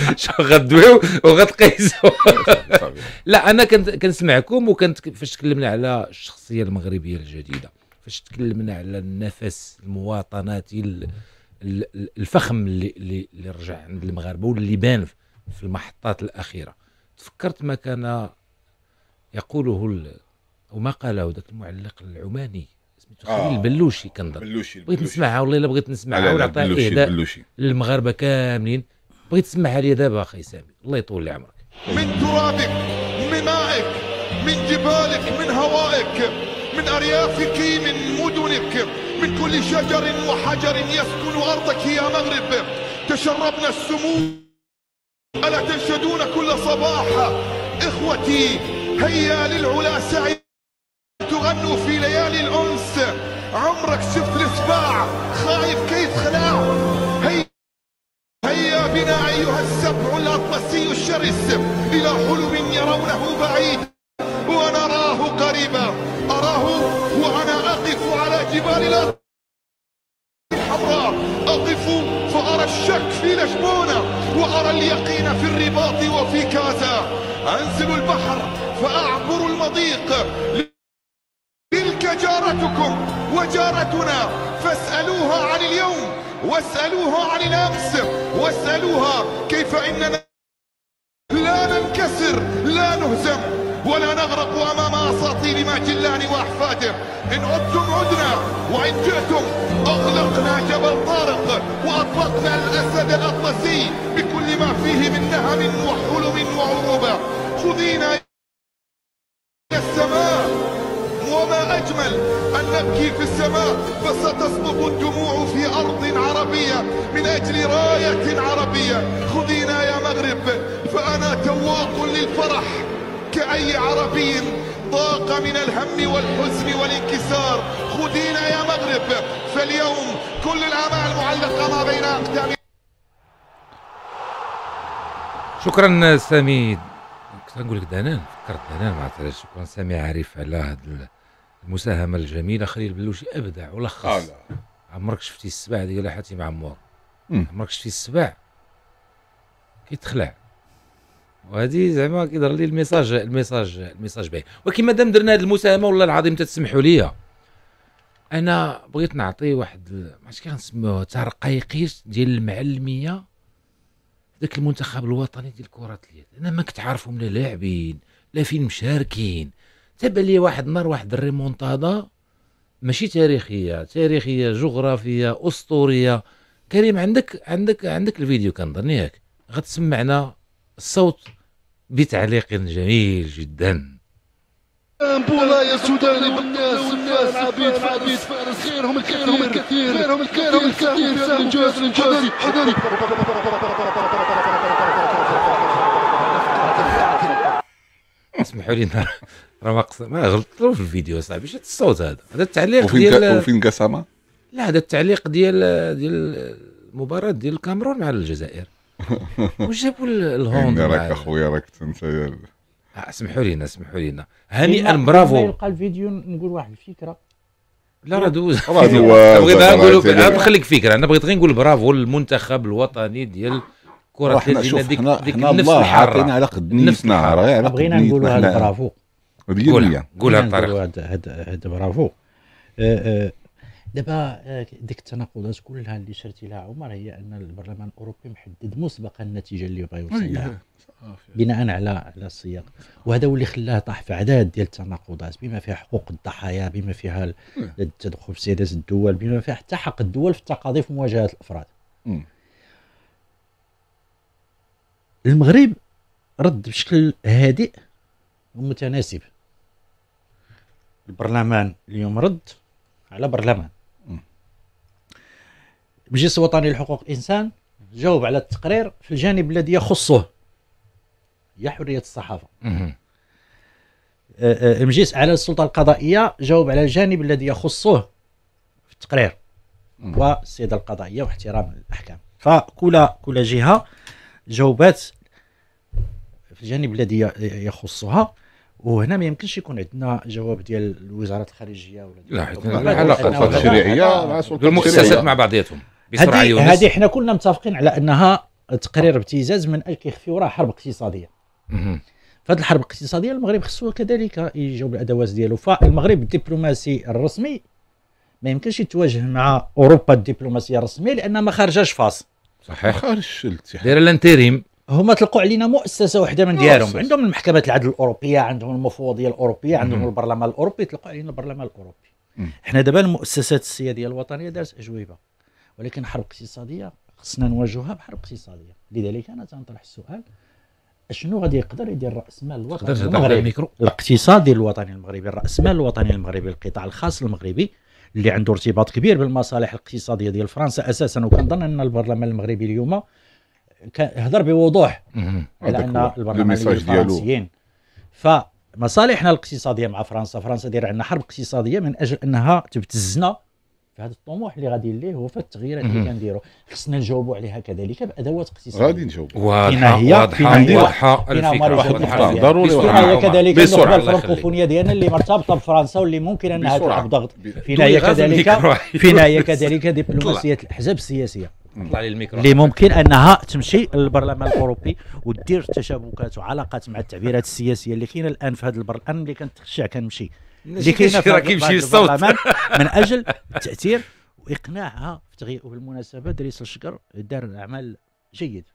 غدويو وغتقيسو لا انا كنت كنسمعكم وكنت فاش تكلمنا على الشخصيه المغربيه الجديده فاش تكلمنا على النفس المواطناتي الفخم اللي اللي, اللي رجع عند المغاربه واللي بان في المحطات الاخيره تفكرت ما كان يقوله او ما قاله ذاك المعلق العماني تخيل البلوشي آه. كنظن بلوشي بغيت نسمعها والله الا بغيت نسمعها ونعطيها اهداء للمغاربه كاملين بغيت تسمعها لي دابا اخي سامي الله يطول لي عمرك من ترابك من مائك من جبالك من هوائك من اريافك من مدنك من كل شجر وحجر يسكن ارضك يا مغرب تشربنا السمو الا تنشدون كل صباح اخوتي هيا للعلا سعيا غنوا في ليالي الأنس عمرك شفت السباع خايف كيف خلاع هيا هيا بنا أيها السبع الأطلسي الشرس إلى حلم يرونه بعيد ونراه قريبا أراه وأنا أقف على جبال الأطلس الحمراء أقف فأرى الشك في لشبونة وأرى اليقين في الرباط وفي كازا أنزل البحر فأعبر المضيق جارتكم وجارتنا فاسألوها عن اليوم واسألوها عن الأمس واسألوها كيف إننا لا ننكسر لا نهزم ولا نغرق أمام أساطير ماجلان وأحفاده إن عدتم عدنا وإن جئتم أغلقنا جبل طارق وأطلقنا الأسد الأطلسي بكل ما فيه من نهم وحلم وعروبة خذينا السماء وما أجمل أن نبكي في السماء فستسقط الدموع في أرض عربية من أجل راية عربية خذينا يا مغرب فأنا تواق للفرح كأي عربي ضاق من الهم والحزن والانكسار خذينا يا مغرب فاليوم كل الآمال معلقة ما بين أقدام شكرا سامي كنت نقول لك دنان فكرت دنان معناتها شكرا سامي عارف على هذا المساهمه الجميله خليل بلوشي ابدع ولخص آه لا. عمرك شفتي السبع ديال حاتم عمور عمرك شفتي السبع كيتخلع وهذه زعما كيظهر لي الميساج الميساج الميساج باين ولكن مادام درنا هذه المساهمه والله العظيم تسمحوا لي انا بغيت نعطي واحد ما عرفتش كيف غنسموه ترقيقيش ديال المعلميه ذاك المنتخب الوطني ديال كره اليد انا ما كنت عارفهم لا لاعبين لا فين مشاركين تبع لي واحد النهار واحد الريمونتادا ماشي تاريخيه تاريخيه جغرافيه اسطوريه كريم عندك عندك عندك الفيديو كنظني ياك غتسمعنا الصوت بتعليق جميل جدا يا سوداني بالناس الناس عبيد فارس فارس غيرهم الكثير غيرهم الكثير غيرهم الكثير سامي جوز حضري حضري اسمحوا لينا راه ما ما غلطوا في الفيديو صاحبي شفت الصوت هذا هذا التعليق وفين ديال وفين قسامه لا هذا التعليق ديال ديال المباراه ديال الكاميرون مع الجزائر وجابوا الهوند راك اخويا راك انت آه، اسمحوا لينا اسمحوا لينا هنيئا برافو يلقى الفيديو نقول واحد الفكره لا راه دوز بغيت نقول نخليك فكره انا بغيت غير نقول برافو للمنتخب الوطني ديال كره حنا شوف ديك, ديك الله حاطين على قد نيتنا بغينا نقولوا هذا برافو قولها قولها هذا برافو أه، أه، دابا أه، ديك التناقضات كلها اللي شرتي لها عمر هي ان البرلمان الاوروبي محدد مسبقا النتيجه اللي بغا يوصل لها أيوة. بناء على على السياق وهذا هو اللي خلاه طاح في عدد ديال التناقضات بما فيها حقوق الضحايا بما فيها إيه. التدخل في سياده الدول بما فيها حتى حق الدول في التقاضي في مواجهه الافراد المغرب رد بشكل هادئ ومتناسب البرلمان اليوم رد على برلمان المجلس الوطني لحقوق الانسان جاوب على التقرير في الجانب الذي يخصه هي حريه الصحافه أه، أه، المجلس على السلطه القضائيه جاوب على الجانب الذي يخصه في التقرير والسياده القضائيه واحترام الاحكام فكل كل جهه جاوبات في الجانب الذي يخصها وهنا ما يمكنش يكون عندنا جواب ديال الوزارات الخارجيه ولا لا حيت العلاقه التشريعيه مع المؤسسات مع بعضياتهم هذه هذه حنا كلنا متفقين على انها تقرير ابتزاز من اجل كيخفي وراه حرب اقتصاديه فهاد الحرب الاقتصاديه المغرب خصو كذلك يجاوب الادوات ديالو فالمغرب الدبلوماسي الرسمي ما يمكنش يتواجه مع اوروبا الدبلوماسيه الرسميه لان ما خارجاش فاصل صحيح خارج الاتحاد دايره الانتريم هما طلقوا علينا مؤسسه واحده من ديالهم عندهم المحكمه العدل الاوروبيه عندهم المفوضيه الاوروبيه عندهم مم. البرلمان الاوروبي طلقوا علينا البرلمان الاوروبي مم. احنا دابا المؤسسات السياديه الوطنيه دارت اجوبه ولكن حرب اقتصاديه خصنا نواجهها بحرب اقتصاديه لذلك انا تنطرح السؤال شنو غادي يقدر يدير راس مال الوطني المغربي الاقتصادي الوطني المغربي راس مال الوطني المغربي القطاع الخاص المغربي اللي عنده ارتباط كبير بالمصالح الاقتصاديه ديال فرنسا اساسا وكنظن ان البرلمان المغربي اليوم هضر بوضوح على ان البرلمان الفرنسيين فمصالحنا الاقتصاديه مع فرنسا فرنسا دايره عندنا حرب اقتصاديه من اجل انها تبتزنا في هذا الطموح اللي غادي ليه هو في التغييرات اللي كنديروا خصنا نجاوبوا عليها كذلك بادوات اقتصاديه غادي نجاوبوا واضحه هي واضحه واضحه الفكره ضروري هي كذلك النخبه الفرنكوفونيه ديالنا اللي مرتبطه بفرنسا واللي ممكن انها تلعب ضغط فينا هي كذلك فينا هي كذلك دبلوماسيه الاحزاب السياسيه طلع لي الميكرو اللي ممكن انها تمشي للبرلمان الاوروبي ودير تشابكات وعلاقات مع التعبيرات السياسيه اللي كاينه الان في هذا البرلمان اللي تخشع كنمشي اللي كاينه في كيمشي الصوت من اجل التاثير واقناعها في تغيير وبالمناسبه دريس الشكر دار اعمال جيد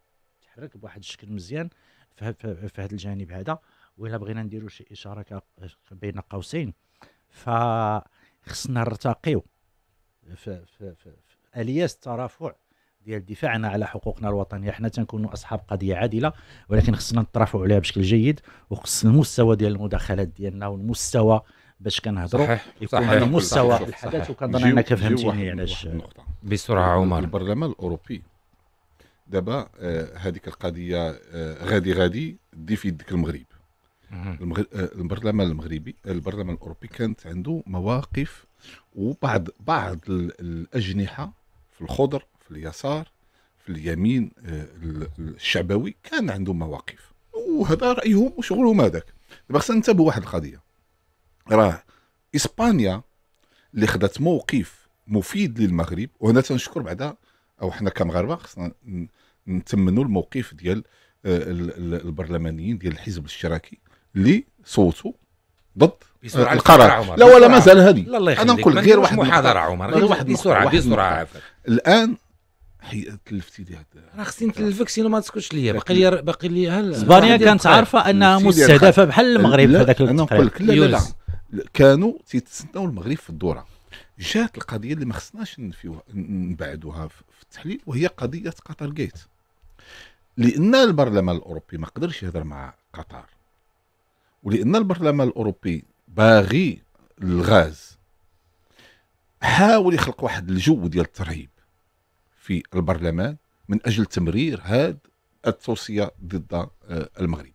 تحرك بواحد الشكل مزيان في, هذا الجانب هذا وإلا بغينا نديروا شي اشاره بين قوسين فخصنا نرتقيو في, في, في, في الياس الترافع ديال دفاعنا على حقوقنا الوطنيه حنا تنكونوا اصحاب قضيه عادله ولكن خصنا نطرحوا عليها بشكل جيد وخص المستوى ديال المداخلات ديالنا والمستوى باش كنهضروا يكون صحيح. المستوى الحدث وكنظن انك فهمتيني علاش بسرعه عمر البرلمان الاوروبي دابا آه، هذيك القضيه آه، غادي غادي دي في يدك المغرب آه، البرلمان المغربي البرلمان الاوروبي كانت عنده مواقف وبعض بعض الاجنحه في الخضر في اليسار في اليمين آه، الشعبوي كان عندهم مواقف وهذا رايهم وشغلهم هذاك دابا خصنا ننتبهوا واحد القضيه راه اسبانيا اللي خدات موقف مفيد للمغرب وهنا تنشكر بعدا او حنا كمغاربه خصنا نتمنوا الموقف ديال آه، البرلمانيين ديال الحزب الاشتراكي اللي صوتوا ضد آه، القرار لا ولا مازال هذه انا نقول غير واحد محاضره عمر غير واحد بسرعه بسرعه الان حي تلفتي دي هذا راه خصني نتلفك سينو ما تسكتش ليا باقي لي باقي لي هل اسبانيا كانت عارفه انها مستهدفه بحال المغرب في هذاك انا نقول لك لا لا, لا كانوا تيتسناو المغرب في الدوره جات القضيه اللي ما خصناش نفيوها نبعدوها في التحليل وهي قضيه قطر جيت لان البرلمان الاوروبي ما قدرش يهضر مع قطر ولان البرلمان الاوروبي باغي الغاز حاول يخلق واحد الجو ديال الترهيب في البرلمان من اجل تمرير هذه التوصيه ضد آه، المغرب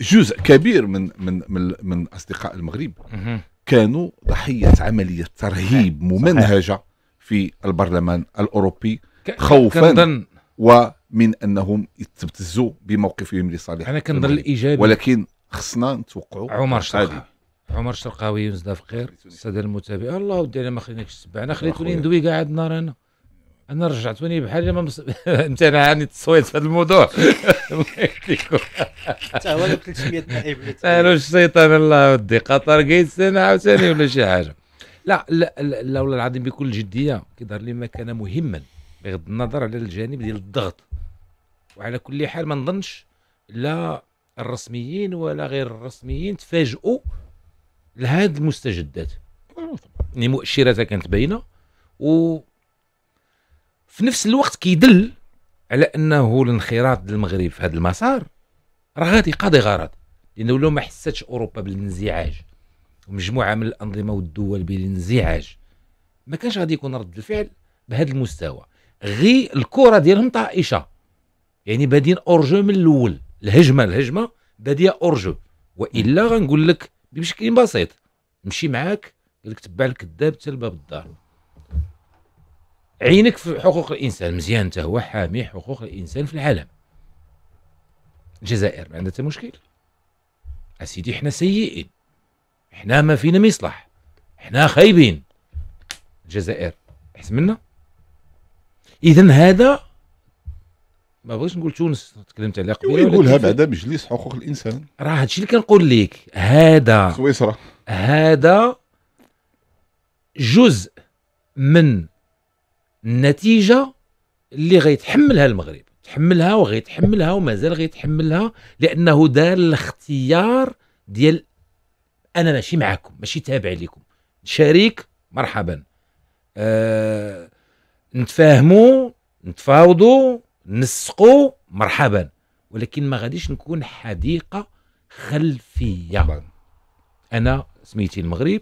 جزء كبير من من من, من اصدقاء المغرب كانوا ضحيه عمليه ترهيب ممنهجه في البرلمان الاوروبي خوفا ومن انهم يتبتزوا بموقفهم لصالح انا كنظن الايجابي ولكن خصنا نتوقعوا عمر شرقاوي عمر شرقاوي يونس فقير الساده المتابعين الله ودي انا ما خليناكش تبعنا خليتوني ندوي قاعد نار انا انا رجعتوني بحال ما مص... انت انا عاني التصويت في هذا الموضوع الله يهديكم حتى هو 300 نائب انا الشيطان الله ودي قطر كيتس عاوتاني ولا شي حاجه لا لا لا والله العظيم بكل جديه كيظهر لي ما كان مهما بغض النظر على الجانب ديال الضغط وعلى كل حال ما نظنش لا الرسميين ولا غير الرسميين تفاجؤوا لهذه المستجدات آه، يعني مؤشراتها كانت باينه و في نفس الوقت كيدل على انه الانخراط المغرب في هذا المسار راه غادي قاضي غرض لانه لو ما حستش اوروبا بالانزعاج ومجموعه من الانظمه والدول بالانزعاج ما كانش غادي يكون رد الفعل بهذا المستوى غير الكره ديالهم طائشه يعني بادين اورجو من الاول الهجمه الهجمه باديه اورجو والا غنقول لك بشكل بسيط نمشي معاك قال لك تبع الكذاب تلبى الدار عينك في حقوق الانسان مزيان حتى هو حامي حقوق الانسان في العالم الجزائر ما عندها حتى مشكل اسيدي احنا سيئين احنا ما فينا مصلح حنا احنا خايبين الجزائر احسن منا اذا هذا ما بغيتش نقول تونس تكلمت عليها قبيله يقولها بعدا مجلس حقوق الانسان راه هادشي اللي كنقول لك هذا سويسرا هذا جزء من النتيجه اللي غيتحملها المغرب تحملها وغيتحملها ومازال غيتحملها لانه دار الاختيار ديال انا ماشي معاكم ماشي تابع لكم شريك مرحبا أه نتفاهموا نتفاوضوا نسقوا مرحبا ولكن ما غاديش نكون حديقه خلفيه انا سميتي المغرب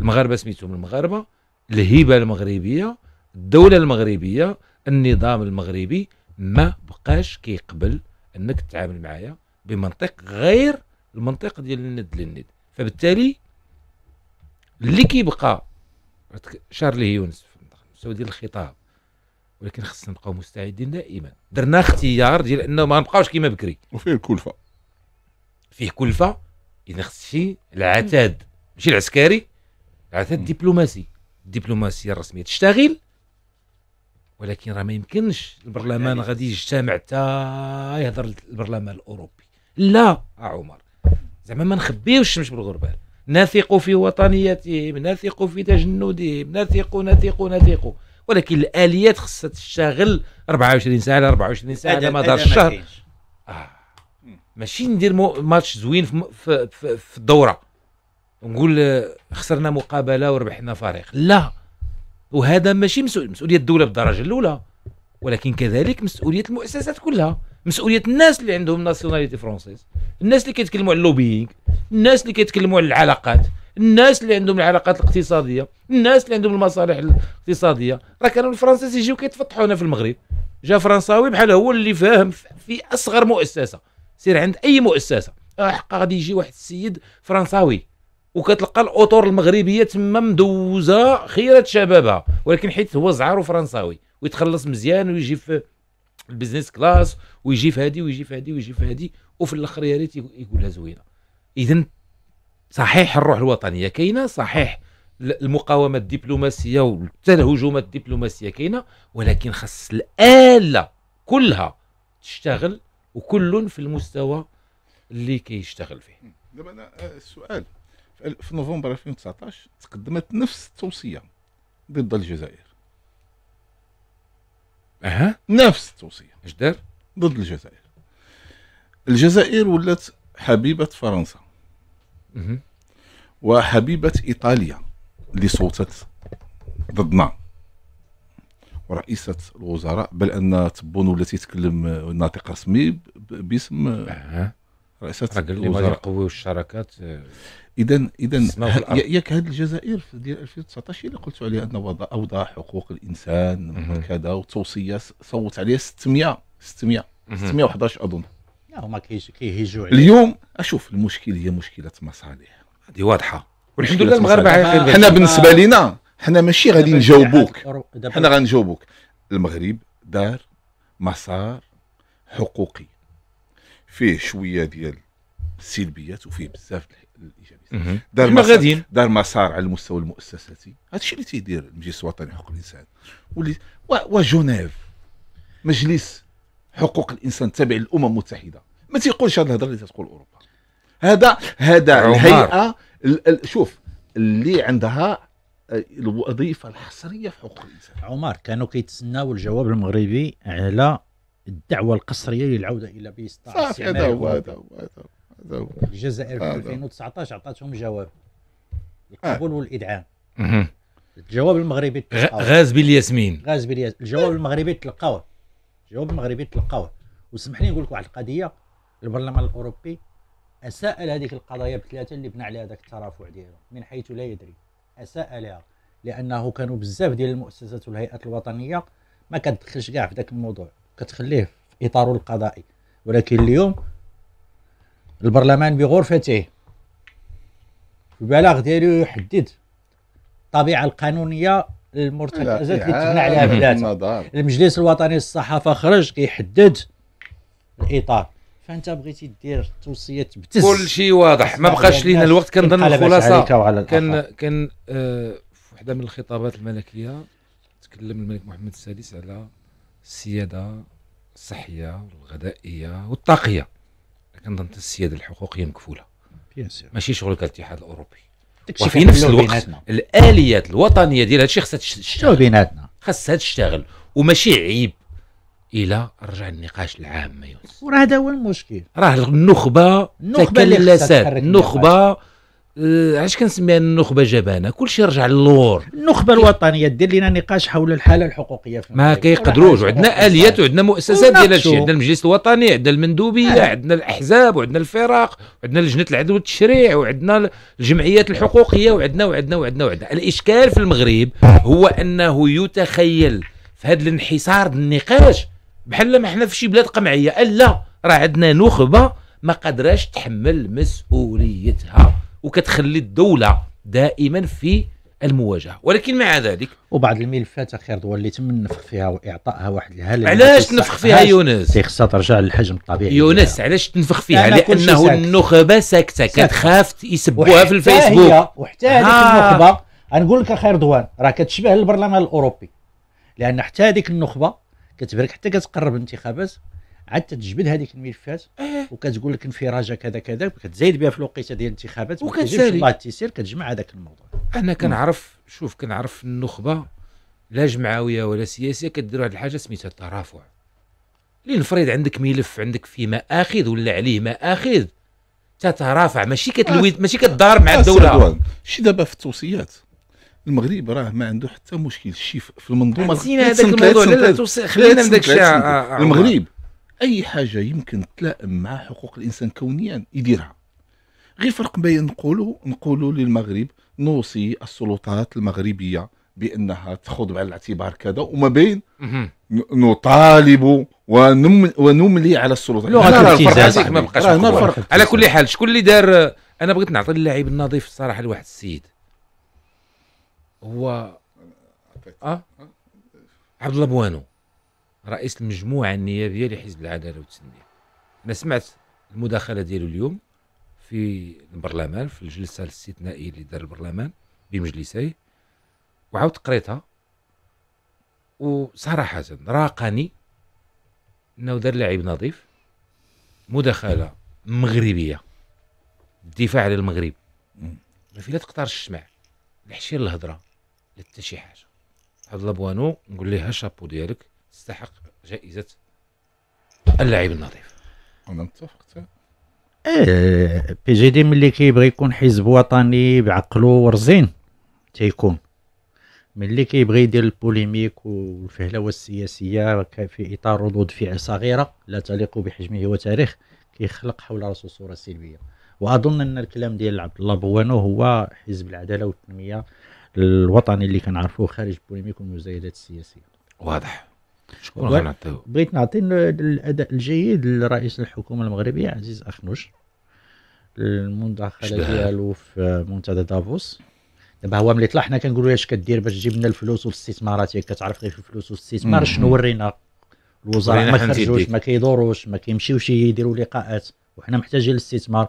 المغاربه سميتهم المغاربه الهبه المغربيه الدولة المغربية النظام المغربي ما بقاش كيقبل انك تتعامل معايا بمنطق غير المنطق ديال الند للند فبالتالي اللي كيبقى شارلي يونس في المستوى ديال الخطاب ولكن خصنا نبقاو مستعدين دائما درنا اختيار ديال انه ما نبقاوش كيما بكري وفيه الكلفه فيه كلفه اذا خص شي العتاد ماشي العسكري العتاد الدبلوماسي الدبلوماسيه الرسميه تشتغل ولكن راه ما يمكنش البرلمان يعني غادي يجتمع حتى يهضر البرلمان الاوروبي لا أه عمر زعما ما نخبيوش الشمس بالغربال نثق في وطنيتهم نثق في تجندهم نثق نثق نثق ولكن الاليات خصها تشتغل 24 ساعه على 24 ساعه على مدار الشهر آه. ماشي ندير ماتش زوين في, في, في, في الدوره نقول آه، خسرنا مقابله وربحنا فريق لا وهذا ماشي مسؤول مسؤوليه الدوله بالدرجه الاولى ولكن كذلك مسؤوليه المؤسسات كلها مسؤوليه الناس اللي عندهم ناسيوناليتي فرونسيز الناس اللي كيتكلموا على اللوبينغ الناس اللي كيتكلموا على العلاقات الناس اللي عندهم العلاقات الاقتصاديه الناس اللي عندهم المصالح الاقتصاديه راه كانوا الفرنسيز يجيو كيتفطحوا هنا في المغرب جا فرنساوي بحال هو اللي فاهم في اصغر مؤسسه سير عند اي مؤسسه آه، حقا غادي يجي واحد السيد فرنساوي وكتلقى الاطر المغربيه تما مدوزه خيره شبابها ولكن حيت هو زعار وفرنساوي ويتخلص مزيان ويجي في البزنس كلاس ويجي في هذه ويجي في هذه ويجي في هذه وفي الاخر يا ريت يقولها زوينه اذا صحيح الروح الوطنيه كاينه صحيح المقاومه الدبلوماسيه وحتى الهجومات الدبلوماسيه كاينه ولكن خص الاله كلها تشتغل وكل في المستوى اللي كيشتغل كي فيه دابا انا آه، السؤال في نوفمبر 2019 تقدمت نفس التوصيه ضد الجزائر اها نفس التوصيه اش دار ضد الجزائر الجزائر ولات حبيبه فرنسا مه. وحبيبه ايطاليا اللي صوتت ضدنا ورئيسة الوزراء بل أن تبون التي تكلم ناطق رسمي باسم رئاسة الوزراء قوي والشراكات اذا آه، اذا ياك هاد الجزائر ديال 2019 اللي قلت عليها ان اوضاع حقوق الانسان وكذا والتوصيه صوت عليها 600 600 611 اظن لا هما كيهيجوا عليه اليوم اشوف المشكل هي مشكله مصالح هذه واضحه والحمد لله المغاربه حنا بالنسبه لنا حنا ماشي غادي نجاوبوك حنا غنجاوبوك المغرب دار مسار حقوقي فيه شويه ديال السلبيات وفيه بزاف الايجابيات دار ما دار مسار على المستوى المؤسساتي هذا الشيء اللي تيدير المجلس الوطني حقوق الانسان واللي وجنيف مجلس حقوق الانسان تابع للامم المتحده ما تيقولش هذه الهضره اللي تقول اوروبا هذا هذا الهيئه شوف اللي عندها آه، الوظيفه الحصريه في حقوق الانسان عمر كانوا كيتسناو الجواب المغربي على الدعوه القصريه للعوده الى بيس صح هذا هو هذا هو هذا هو الجزائر في 2019 عطاتهم جواب آه. القبول آه. والادعام الجواب المغربي غاز بالياسمين غاز بالياسمين الجواب المغربي تلقاوه الجواب المغربي تلقاوه وسمح لي نقول لك واحد القضيه البرلمان الاوروبي اساء هذيك القضايا بثلاثه اللي بنى عليها ذاك الترافع ديالو من حيث لا يدري اساء لها لانه كانوا بزاف ديال المؤسسات والهيئات الوطنيه ما كتدخلش كاع في ذاك الموضوع كتخليه في اطاره القضائي ولكن اليوم البرلمان بغرفته البلاغ ديالو يحدد الطبيعه القانونيه المرتكزات اللي تبنى عليها بلادها المجلس الوطني للصحافه خرج كيحدد الاطار فانت بغيتي دير توصيه تبتز كل شيء واضح ما بقاش لينا الوقت كنظن الخلاصه كان كان آه في من الخطابات الملكيه تكلم الملك محمد السادس على السياده الصحيه والغذائيه والطاقيه كنظن السياده الحقوقيه مكفوله بيان ماشي شغل الاتحاد الاوروبي وفي نفس الوقت الاليات الوطنيه ديال هادشي خاصها تشتغل بيناتنا خاصها تشتغل وماشي عيب الى رجع النقاش العام ما يونس وراه هذا هو المشكل راه النخبه النخبه تكلست النخبه آه، علاش كنسميها النخبه جبانه كل شيء رجع للور النخبه الوطنيه دير لنا نقاش حول الحاله الحقوقيه في ما كيقدروش وعندنا اليات وعندنا مؤسسات ديال هادشي عندنا المجلس الوطني عندنا المندوبيه آه. عندنا الاحزاب وعندنا الفرق وعندنا لجنه العدل والتشريع وعندنا الجمعيات الحقوقيه وعندنا وعندنا وعندنا وعندنا الاشكال في المغرب هو انه يتخيل في هذا الانحسار النقاش بحال ما حنا في شي بلاد قمعيه الا راه عندنا نخبه ما قدراش تحمل مسؤوليتها وكتخلي الدوله دائما في المواجهه ولكن مع ذلك وبعض الملفات اخي رضوان اللي تم النفخ فيها واعطائها واحد الهاله علاش تنفخ فيها يونس خصها ترجع للحجم الطبيعي يونس علاش تنفخ فيها لانه النخبه ساكته كتخاف يسبوها في الفيسبوك وحتى هذيك النخبه غنقول لك اخي رضوان راه كتشبه البرلمان الاوروبي لان حتى هذيك النخبه كتبرك حتى كتقرب الانتخابات عاد تجبد هذيك الملفات إيه. وكتقول لك انفراجه كذا كذا كتزايد بها في الوقيته ديال الانتخابات وكتجيب الله التيسير كتجمع هذاك الموضوع انا كنعرف شوف كنعرف النخبه لا جمعويه ولا سياسيه كدير واحد الحاجه سميتها الترافع لنفرض عندك ملف عندك فيه مآخذ ولا عليه مآخذ تترافع ماشي كتلوي آه. ماشي كتضار مع آه، الدوله شي دابا في التوصيات المغرب راه ما عنده حتى مشكل شي في المنظومه نسينا هذاك الموضوع لا لا خلينا من داك الشيء المغرب آه. اي حاجه يمكن تلائم مع حقوق الانسان كونيا يديرها غير فرق بين نقولوا نقولوا للمغرب نوصي السلطات المغربيه بانها تخوض بعين الاعتبار كذا وما بين نطالب ونملي على السلطات لا الفرق ما بقاش على كل حال شكون اللي دار انا بغيت نعطي اللاعب النظيف الصراحه لواحد السيد هو اه عبد الله بوانو رئيس المجموعه النيابيه لحزب العداله والتنميه انا سمعت المداخله ديالو اليوم في البرلمان في الجلسه الاستثنائيه اللي دار البرلمان بمجلسيه وعاود قريتها وصراحه راقني انه دار لاعب نظيف مداخله مغربيه الدفاع على المغرب ما في لا تقطار الشمع الحشير الهضره لا حتى شي حاجه عبد الله بوانو نقول ليه شابو ديالك استحق جائزه اللاعب النظيف انا متفق ايه بي جي دي ملي كيبغي يكون حزب وطني بعقله ورزين تيكون ملي كيبغي يدير البوليميك والفهلوه السياسيه في اطار ردود فعل صغيره لا تليق بحجمه وتاريخ كيخلق حول راسه صوره سلبيه واظن ان الكلام ديال عبد الله بوانو هو حزب العداله والتنميه الوطني اللي كنعرفوه خارج البوليميك والمزايدات السياسيه واضح شكون بغيت نعطي الاداء الجيد لرئيس الحكومه المغربيه عزيز اخنوش المداخله ديالو في منتدى دافوس دابا هو ملي طلع حنا كنقولوا اش كدير باش تجيب لنا الفلوس والاستثمارات ياك كتعرف غير في الفلوس والاستثمار شنو ورينا الوزراء ما خرجوش ما كيدوروش ما كيمشيوش يديروا لقاءات وحنا محتاجين الاستثمار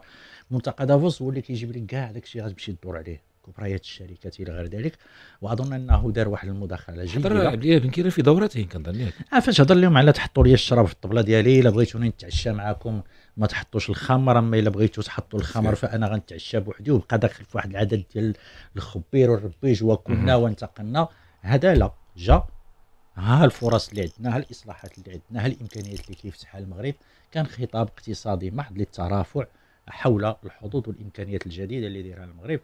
منتقى دافوس هو اللي كيجيب لك كاع داك الشيء غتمشي تدور عليه كبريات الشركات الى غير ذلك واظن انه دار واحد المداخله جيده حضر عبد الاله بن كيري في دورته كنظن ياك اه فاش هضر لهم على تحطوا لي الشراب في الطبله ديالي الا بغيتوني نتعشى معاكم ما تحطوش الخمر اما الا بغيتو تحطوا الخمر فانا غنتعشى بوحدي وبقى داخل في واحد العدد ديال الخبير والربيج وكنا وانتقلنا هذا لا جا ها الفرص اللي عندنا ها الاصلاحات اللي عندنا ها الامكانيات اللي كيفتحها المغرب كان خطاب اقتصادي محض للترافع حول الحظوظ والامكانيات الجديده اللي دايرها المغرب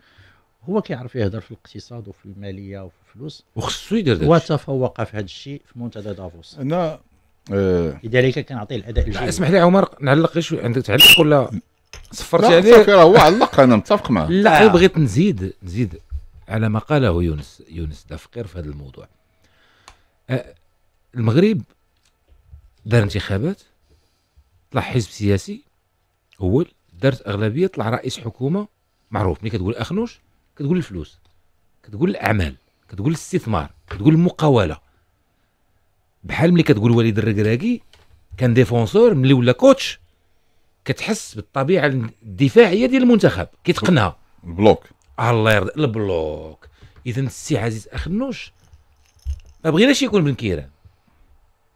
هو كيعرف يهضر في الاقتصاد وفي الماليه وفي الفلوس وخصو يدير داكشي وتفوق في هذا الشيء في منتدى دافوس انا آه لذلك كنعطيه الاداء الجيد اسمح لي عمر نعلق غير شويه عندك تعلق ولا صفرت عليه يعني هو علق انا متفق معاه لا غير بغيت نزيد نزيد على ما قاله يونس يونس دافقير في هذا الموضوع أه المغرب دار انتخابات طلع حزب سياسي اول دارت اغلبيه طلع رئيس حكومه معروف ملي كتقول اخنوش كتقول الفلوس كتقول الاعمال كتقول الاستثمار كتقول المقاوله بحال ملي كتقول وليد الركراكي كان ديفونسور ملي ولا كوتش كتحس بالطبيعه الدفاعيه ديال المنتخب كيتقنها البلوك الله يرضى البلوك اذا السي عزيز اخنوش ما بغيناش يكون بن كيران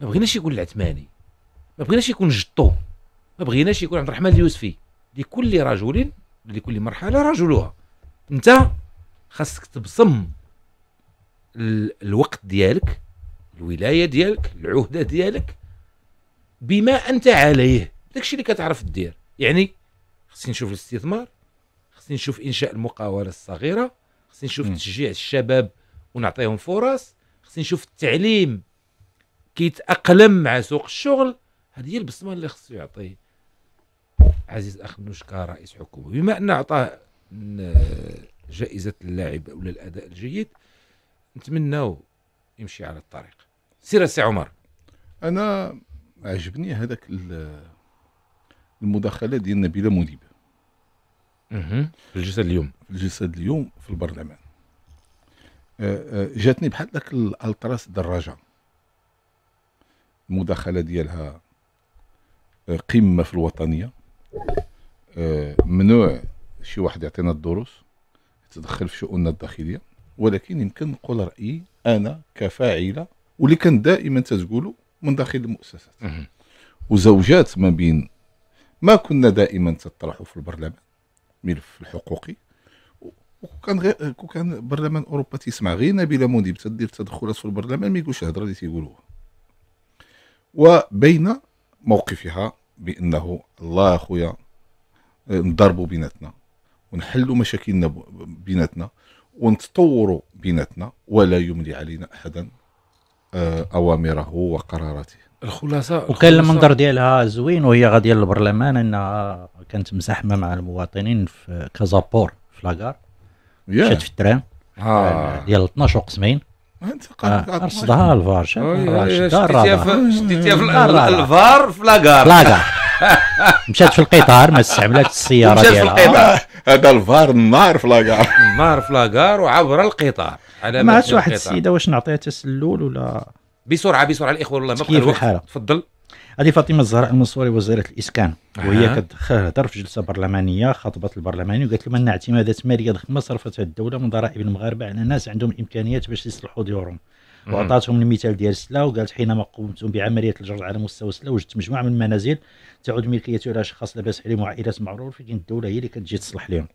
ما بغيناش يكون العثماني ما بغيناش يكون جطو ما بغيناش يكون عبد الرحمن اليوسفي لكل رجل لكل مرحله رجلها انت خاصك تبصم الوقت ديالك الولايه ديالك العهده ديالك بما انت عليه داكشي اللي كتعرف دير يعني خصني نشوف الاستثمار خصني نشوف انشاء المقاوله الصغيره خصني نشوف م. تشجيع الشباب ونعطيهم فرص خصني نشوف التعليم كيتاقلم مع سوق الشغل هذه هي البصمه اللي خصو يعطي عزيز اخ نوشكا رئيس حكومه بما ان اعطاه جائزه اللاعب او الاداء الجيد نتمناو يمشي على الطريق سير السي عمر انا عجبني هذاك المداخله ديال نبيله اها في الجسد اليوم في الجسد اليوم في البرلمان جاتني بحال ذاك الالتراس دراجه المداخله ديالها قمه في الوطنيه ممنوع شي واحد يعطينا الدروس يتدخل في شؤوننا الداخليه ولكن يمكن نقول رايي انا كفاعله واللي كان دائما تتقولوا من داخل المؤسسات وزوجات ما بين ما كنا دائما تطرحوا في البرلمان ملف الحقوقي وكان غير كان برلمان اوروبا تيسمع غير نبيله منديب تدير تدخلات في البرلمان ما يقولش الهضره اللي تيقولوها وبين موقفها بانه الله اخويا نضربوا بيناتنا ونحلوا مشاكلنا بيناتنا ونتطوروا بيناتنا ولا يملي علينا احدا آه، اوامره وقراراته الخلاصه وكان المنظر ديالها زوين وهي غاديه للبرلمان انها كانت مزاحمه مع المواطنين في كازابور في لاكار yeah. مشات في الترام آه. آه، ديال 12 قاعد رصدها الفار شديتيها في الفار في لاكار مشات في القطار ما استعملاتش السياره ديالها هذا الفار النار في لاكار النار في لاكار وعبر القطار على ما عرفتش واحد السيده واش نعطيها تسلل ولا بسرعه بسرعه الاخوه والله ما بقى الوقت تفضل هذه فاطمه الزهراء المنصوري وزيره الاسكان وهي كتهضر في جلسه برلمانيه خطبت البرلماني وقالت لهم ان اعتمادات ماليه ضخمه صرفتها الدوله من ضرائب المغاربه على ناس عندهم امكانيات باش يصلحوا ديورهم وعطاتهم المثال ديال سلا وقالت حينما قمتم بعمليه الجر على مستوى سلا وجدت مجموعه من المنازل تعود ملكيتها لاشخاص لاباس عليهم وعائلات معروفه فين الدوله هي اللي كتجي تصلح لهم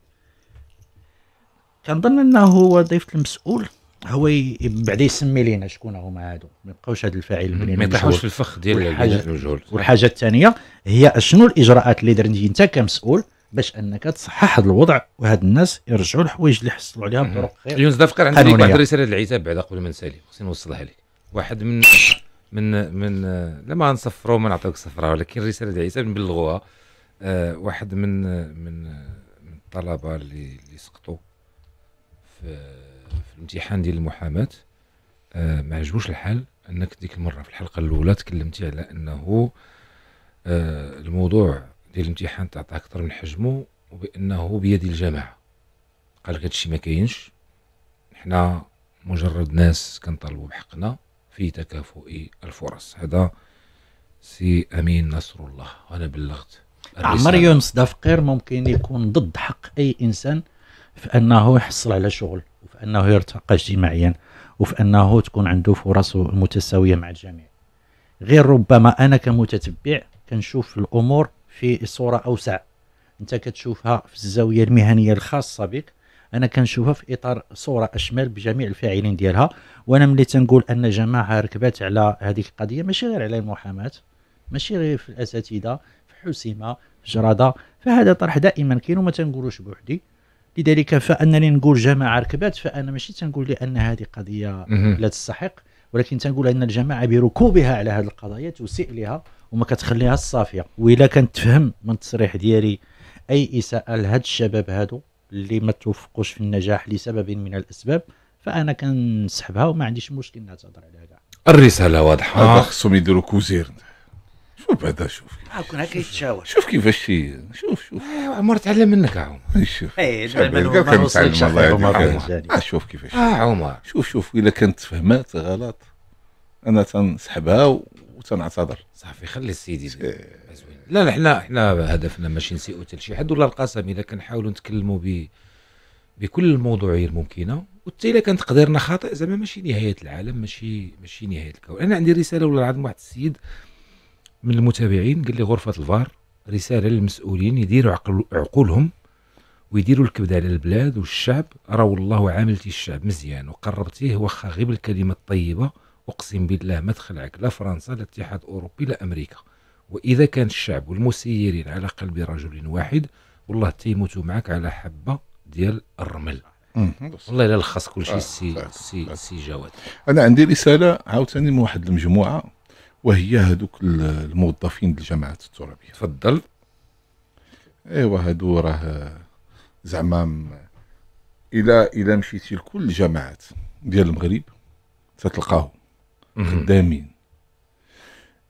كنظن انه ضيف المسؤول هو بعد يسمي لينا شكون هما هادو ما يبقاوش هاد الفاعل ما يطيحوش في الفخ ديال الجهل والحاجه الثانيه هي شنو الاجراءات اللي درتي انت كمسؤول باش انك تصحح هذا الوضع وهاد الناس يرجعوا الحوايج اللي حصلوا عليها بطرق غير يونس دافكر عندي واحد الرساله للعتاب بعد قبل ما نسالي خصني نوصلها لك واحد من من من لما نصفروا ما نعطيوك صفره ولكن الرساله للعتاب نبلغوها آه واحد من من من الطلبه اللي اللي سقطوا في, في الامتحان ديال المحاماه آه ما عجبوش الحال انك ديك المره في الحلقه الاولى تكلمتي على انه آه الموضوع ديال الامتحان تعطى اكثر من حجمه وبانه بيد الجماعه قال هادشي ما كاينش حنا مجرد ناس كنطالبوا بحقنا في تكافؤ الفرص هذا سي امين نصر الله انا بلغت عمر يونس دافقير ممكن يكون ضد حق اي انسان في انه يحصل على شغل وفي انه يرتقى اجتماعيا وفي انه تكون عنده فرص متساويه مع الجميع غير ربما انا كمتتبع كنشوف الامور في صوره اوسع انت كتشوفها في الزاويه المهنيه الخاصه بك انا كنشوفها في اطار صوره اشمل بجميع الفاعلين ديالها وانا ملي تنقول ان جماعه ركبت على هذيك القضيه ماشي غير على المحاماه ماشي غير في الاساتذه في حسيمه في جراده فهذا طرح دائما كاين وما تنقولوش بوحدي لذلك فانني نقول جماعه ركبت فانا ماشي تنقول لان هذه قضيه لا تستحق ولكن تنقول ان الجماعه بركوبها على هذه القضايا تسيء لها وما كتخليهاش صافيه والا كانت تفهم من التصريح ديالي اي اساءه لهاد الشباب هادو اللي ما توفقوش في النجاح لسبب من الاسباب فانا كنسحبها وما عنديش مشكل تهضر عليها كاع الرساله واضحه آه، خصهم يديروا كوزير شوف هذا شوف آه، كون هكا يتشاور شوف كيفاش شي شوف شوف ايوا عمر تعلم منك يا عمر إيه، شوف اي ما وصلكش عمر آه، شوف كيفاش اه عمر شوف شوف الا كانت فهمات غلط انا تنسحبها مقتنع صدر صافي خلي السيدي لا لا حنا حنا هدفنا ماشي نسيئوا حتى لشي حد ولا القسم اذا كنحاولوا نتكلموا ب بكل الموضوعيه الممكنه وحتى الا كان تقديرنا خاطئ زعما ماشي نهايه العالم ماشي ماشي نهايه الكون انا عندي رساله ولا عند واحد السيد من المتابعين قال لي غرفه الفار رساله للمسؤولين يديروا عقل عقولهم ويديروا الكبد على البلاد والشعب راه والله عاملتي الشعب مزيان وقربتيه واخا غير بالكلمه الطيبه اقسم بالله ما تخلعك لا فرنسا لا الاتحاد الاوروبي لا امريكا واذا كان الشعب والمسيرين على قلب رجل واحد والله تيموتوا معك على حبه ديال الرمل والله الا لخص كل شيء السي آه، سي, السي آه، آه. جواد انا عندي رساله عاوتاني من واحد المجموعه وهي هذوك الموظفين الجامعات الترابيه تفضل ايوا هادو راه زعما الى الى مشيتي لكل الجامعات ديال المغرب تتلقاهم خدامين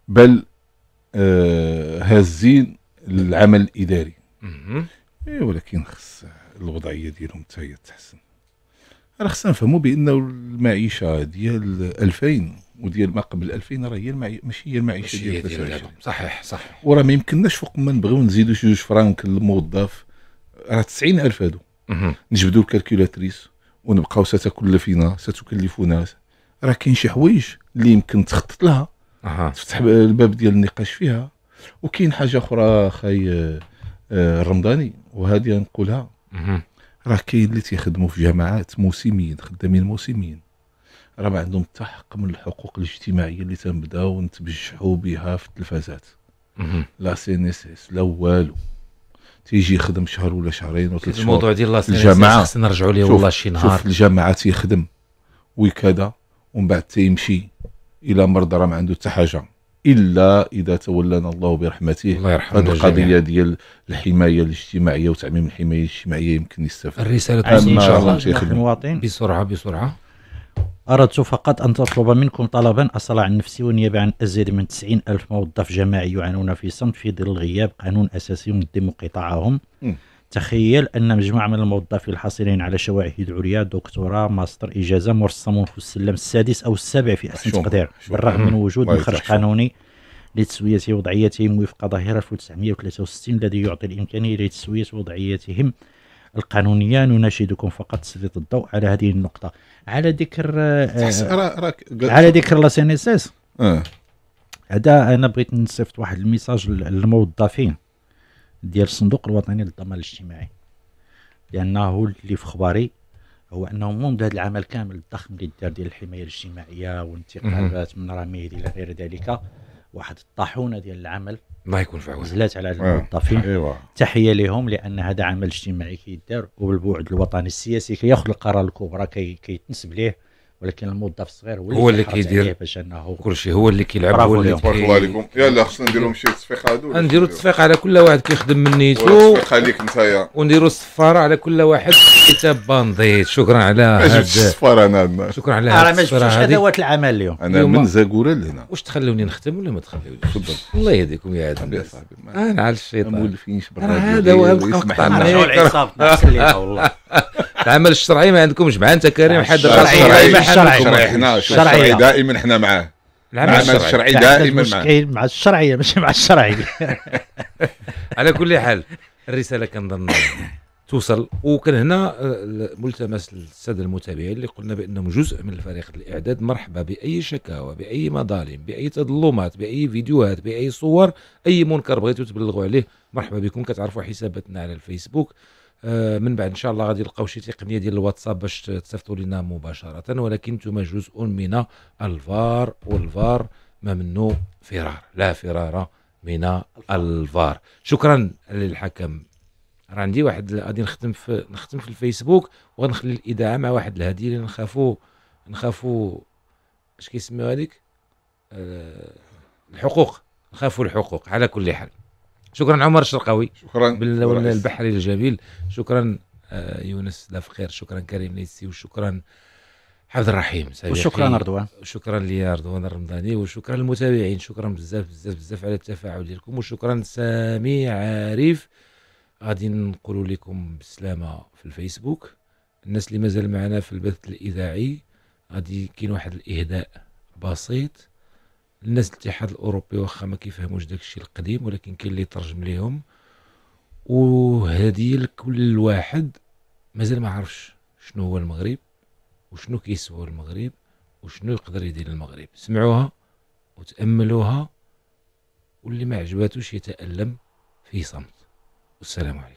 بل آه هازين العمل الاداري إيه ولكن خص الوضعيه ديالهم حتى هي تحسن راه خصنا نفهموا بانه المعيشه ديال 2000 وديال ما قبل 2000 راه هي المعي... ماشي هي المعيشه ديال 23 صحيح صحيح وراه ما يمكنناش فوق ما نبغيو نزيدو شي جوج فرانك للموظف راه 90000 هادو نجبدوا الكالكولاتريس ونبقاو ستكلفنا ستكلفنا راه كاين شي حوايج اللي يمكن تخطط لها أه. تفتح الباب ديال النقاش فيها وكاين حاجه اخرى خاي آه، آه، الرمضاني وهذه نقولها راه كاين اللي تيخدموا في جماعات موسميين خدامين موسميين راه ما عندهم حتى حق من الحقوق الاجتماعيه اللي تنبداو نتبجحوا بها في التلفازات لا سي ان اس اس لا والو تيجي يخدم شهر ولا شهرين ولا ثلاث الموضوع ديال لا سي ان اس اس خصنا نرجعوا ليه والله شي نهار شوف الجماعه تيخدم وكذا ومن بعد تيمشي الى مرض راه ما عنده حتى حاجه الا اذا تولانا الله برحمته الله يرحمه هذه القضيه ديال الحمايه الاجتماعيه وتعميم الحمايه الاجتماعيه يمكن يستفاد الرساله ان شاء الله شيخ المواطن بسرعه بسرعه أردت فقط أن تطلب منكم طلبا أصل عن نفسي والنيابة عن أزيد من 90 ألف موظف جماعي يعانون في صمت في ظل غياب قانون أساسي ينظم قطاعهم تخيل أن مجموعة من الموظفين الحاصلين على شواهد عليا دكتوراه ماستر إجازة مرسمون في السلم السادس أو السابع في أحسن تقدير بالرغم من وجود مخرج قانوني لتسوية وضعيتهم وفق ظاهرة 1963 الذي يعطي الإمكانية لتسوية وضعيتهم القانونية نناشدكم فقط تسليط الضوء على هذه النقطة على ذكر آه, آه، على ذكر لا سي ان اس اس آه. هذا أنا بغيت نصيفط واحد الميساج للموظفين ديال الصندوق الوطني للضمان الاجتماعي لانه اللي في خباري هو انه منذ هذا العمل كامل الضخم اللي دار ديال الحمايه الاجتماعيه وانتقالات من رميد الى غير ذلك واحد الطاحونه ديال العمل الله يكون في عونك نزلات على آه. الموظفين أيوة. تحيه لهم لان هذا عمل اجتماعي كيدار وبالبعد الوطني السياسي كياخذ القرار الكبرى كيتنسب كي ليه ولكن الموظف الصغير هو, هو اللي كيدير باش انه كل شيء هو اللي كيلعب هو اللي تبارك الله عليكم يلا خصنا نديرو شي تصفيق هادو نديرو التصفيق على كل واحد كيخدم من نيتو عليك نتايا ونديرو الصفاره على كل واحد كتاب بانديت شكرا على هذا الصفاره انا شكرا على هذا ما شفتش العمل اليوم انا من زاكوره لهنا واش تخلوني نختم ولا ما تخلونيش تفضل الله يهديكم يا عاد انا على الشيطان هذا هو مقطع العصابه والله العمل الشرعي ما عندكمش معاه انت كريم حد الشرعي الشرعي الشرعي دائما حنا معاه العمل الشرعي دائما معاه مع الشرعيه ماشي مع الشرعي على كل حال الرساله كنظن توصل وكان هنا آه، ملتمس للساده المتابعين اللي قلنا بانهم جزء من الفريق الاعداد مرحبا باي شكاوى باي مظالم باي تظلمات باي فيديوهات باي صور اي منكر بغيتوا تبلغوا عليه مرحبا بكم كتعرفوا حساباتنا على الفيسبوك آه، من بعد ان شاء الله غادي نلقاو شي تقنيه ديال الواتساب باش تصيفطوا لنا مباشره ولكن انتم جزء من الفار والفار ما منه فرار لا فرار من الفار شكرا للحكم راه عندي واحد غادي نخدم في نخدم في الفيسبوك وغنخلي الاذاعه مع واحد الهديه اللي نخافو نخافو اش كيسميو هذيك آه، الحقوق نخافوا الحقوق على كل حال شكرا عمر الشرقاوي شكرا باللون البحري الجميل شكرا آه، يونس لافخير شكرا كريم نيسي وشكرا عبد الرحيم وشكرا رضوان شكرا لي رضوان الرمضاني وشكرا للمتابعين شكرا بزاف بزاف بزاف على التفاعل ديالكم وشكرا سامي عارف غادي نقول لكم بالسلامه في الفيسبوك الناس اللي مازال معنا في البث الاذاعي غادي كاين واحد الاهداء بسيط الناس الاتحاد الاوروبي واخا ما كيفهموش داكشي القديم ولكن كاين اللي ترجم ليهم وهذه لكل واحد مازال ما عرفش شنو هو المغرب وشنو كيسوى المغرب وشنو يقدر يدير المغرب سمعوها وتاملوها واللي ما عجباتوش يتالم في صمت والسلام عليكم